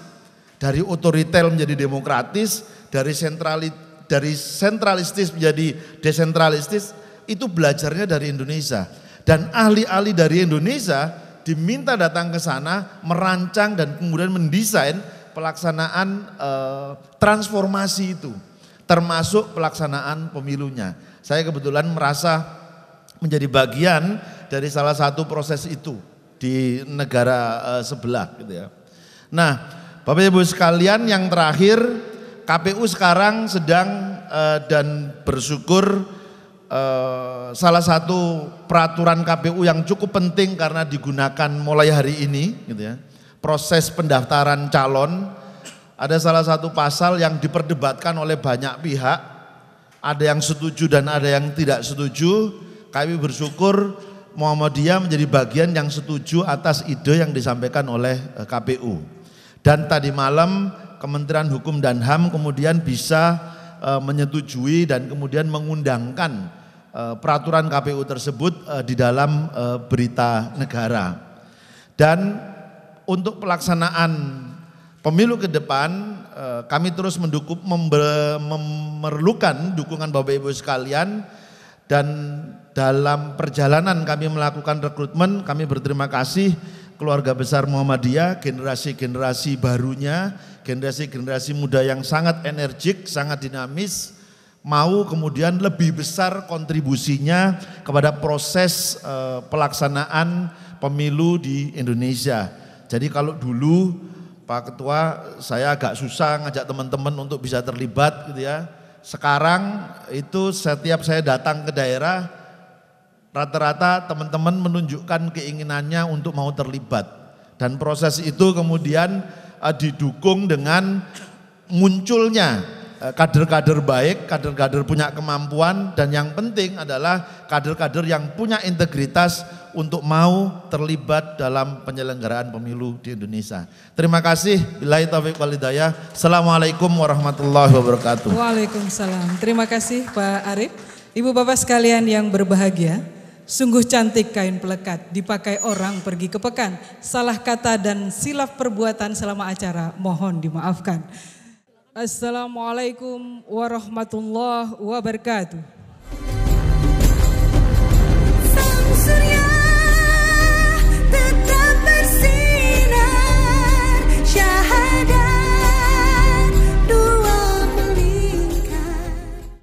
dari otoriter menjadi demokratis, dari sentralitas dari sentralistis menjadi desentralistis itu belajarnya dari Indonesia dan ahli-ahli dari Indonesia diminta datang ke sana merancang dan kemudian mendesain pelaksanaan eh, transformasi itu termasuk pelaksanaan pemilunya. Saya kebetulan merasa menjadi bagian dari salah satu proses itu di negara eh, sebelah gitu ya. Nah, Bapak Ibu sekalian yang terakhir KPU sekarang sedang uh, dan bersyukur uh, salah satu peraturan KPU yang cukup penting karena digunakan mulai hari ini gitu ya. Proses pendaftaran calon ada salah satu pasal yang diperdebatkan oleh banyak pihak. Ada yang setuju dan ada yang tidak setuju. Kami bersyukur Muhammadiyah menjadi bagian yang setuju atas ide yang disampaikan oleh eh, KPU. Dan tadi malam Kementerian Hukum dan HAM kemudian bisa e, menyetujui dan kemudian mengundangkan e, peraturan KPU tersebut e, di dalam berita negara. Dan untuk pelaksanaan pemilu ke depan kami terus mendukung member, memerlukan dukungan Bapak Ibu sekalian dan dalam perjalanan kami melakukan rekrutmen kami berterima kasih keluarga besar Muhammadiyah, generasi-generasi barunya generasi-generasi muda yang sangat energik, sangat dinamis, mau kemudian lebih besar kontribusinya kepada proses uh, pelaksanaan pemilu di Indonesia. Jadi kalau dulu Pak Ketua saya agak susah ngajak teman-teman untuk bisa terlibat gitu ya. Sekarang itu setiap saya datang ke daerah rata-rata teman-teman menunjukkan keinginannya untuk mau terlibat. Dan proses itu kemudian Eh, didukung dengan munculnya eh, kader-kader baik, kader-kader punya kemampuan dan yang penting adalah kader-kader yang punya integritas untuk mau terlibat dalam penyelenggaraan pemilu di Indonesia. Terima kasih. Billahi taufiq Assalamualaikum warahmatullahi wabarakatuh. Waalaikumsalam. Terima kasih Pak Arief. Ibu Bapak sekalian yang berbahagia, Sungguh cantik kain pelekat, dipakai orang pergi ke pekan. Salah kata dan silap perbuatan selama acara, mohon dimaafkan. Assalamualaikum warahmatullahi wabarakatuh.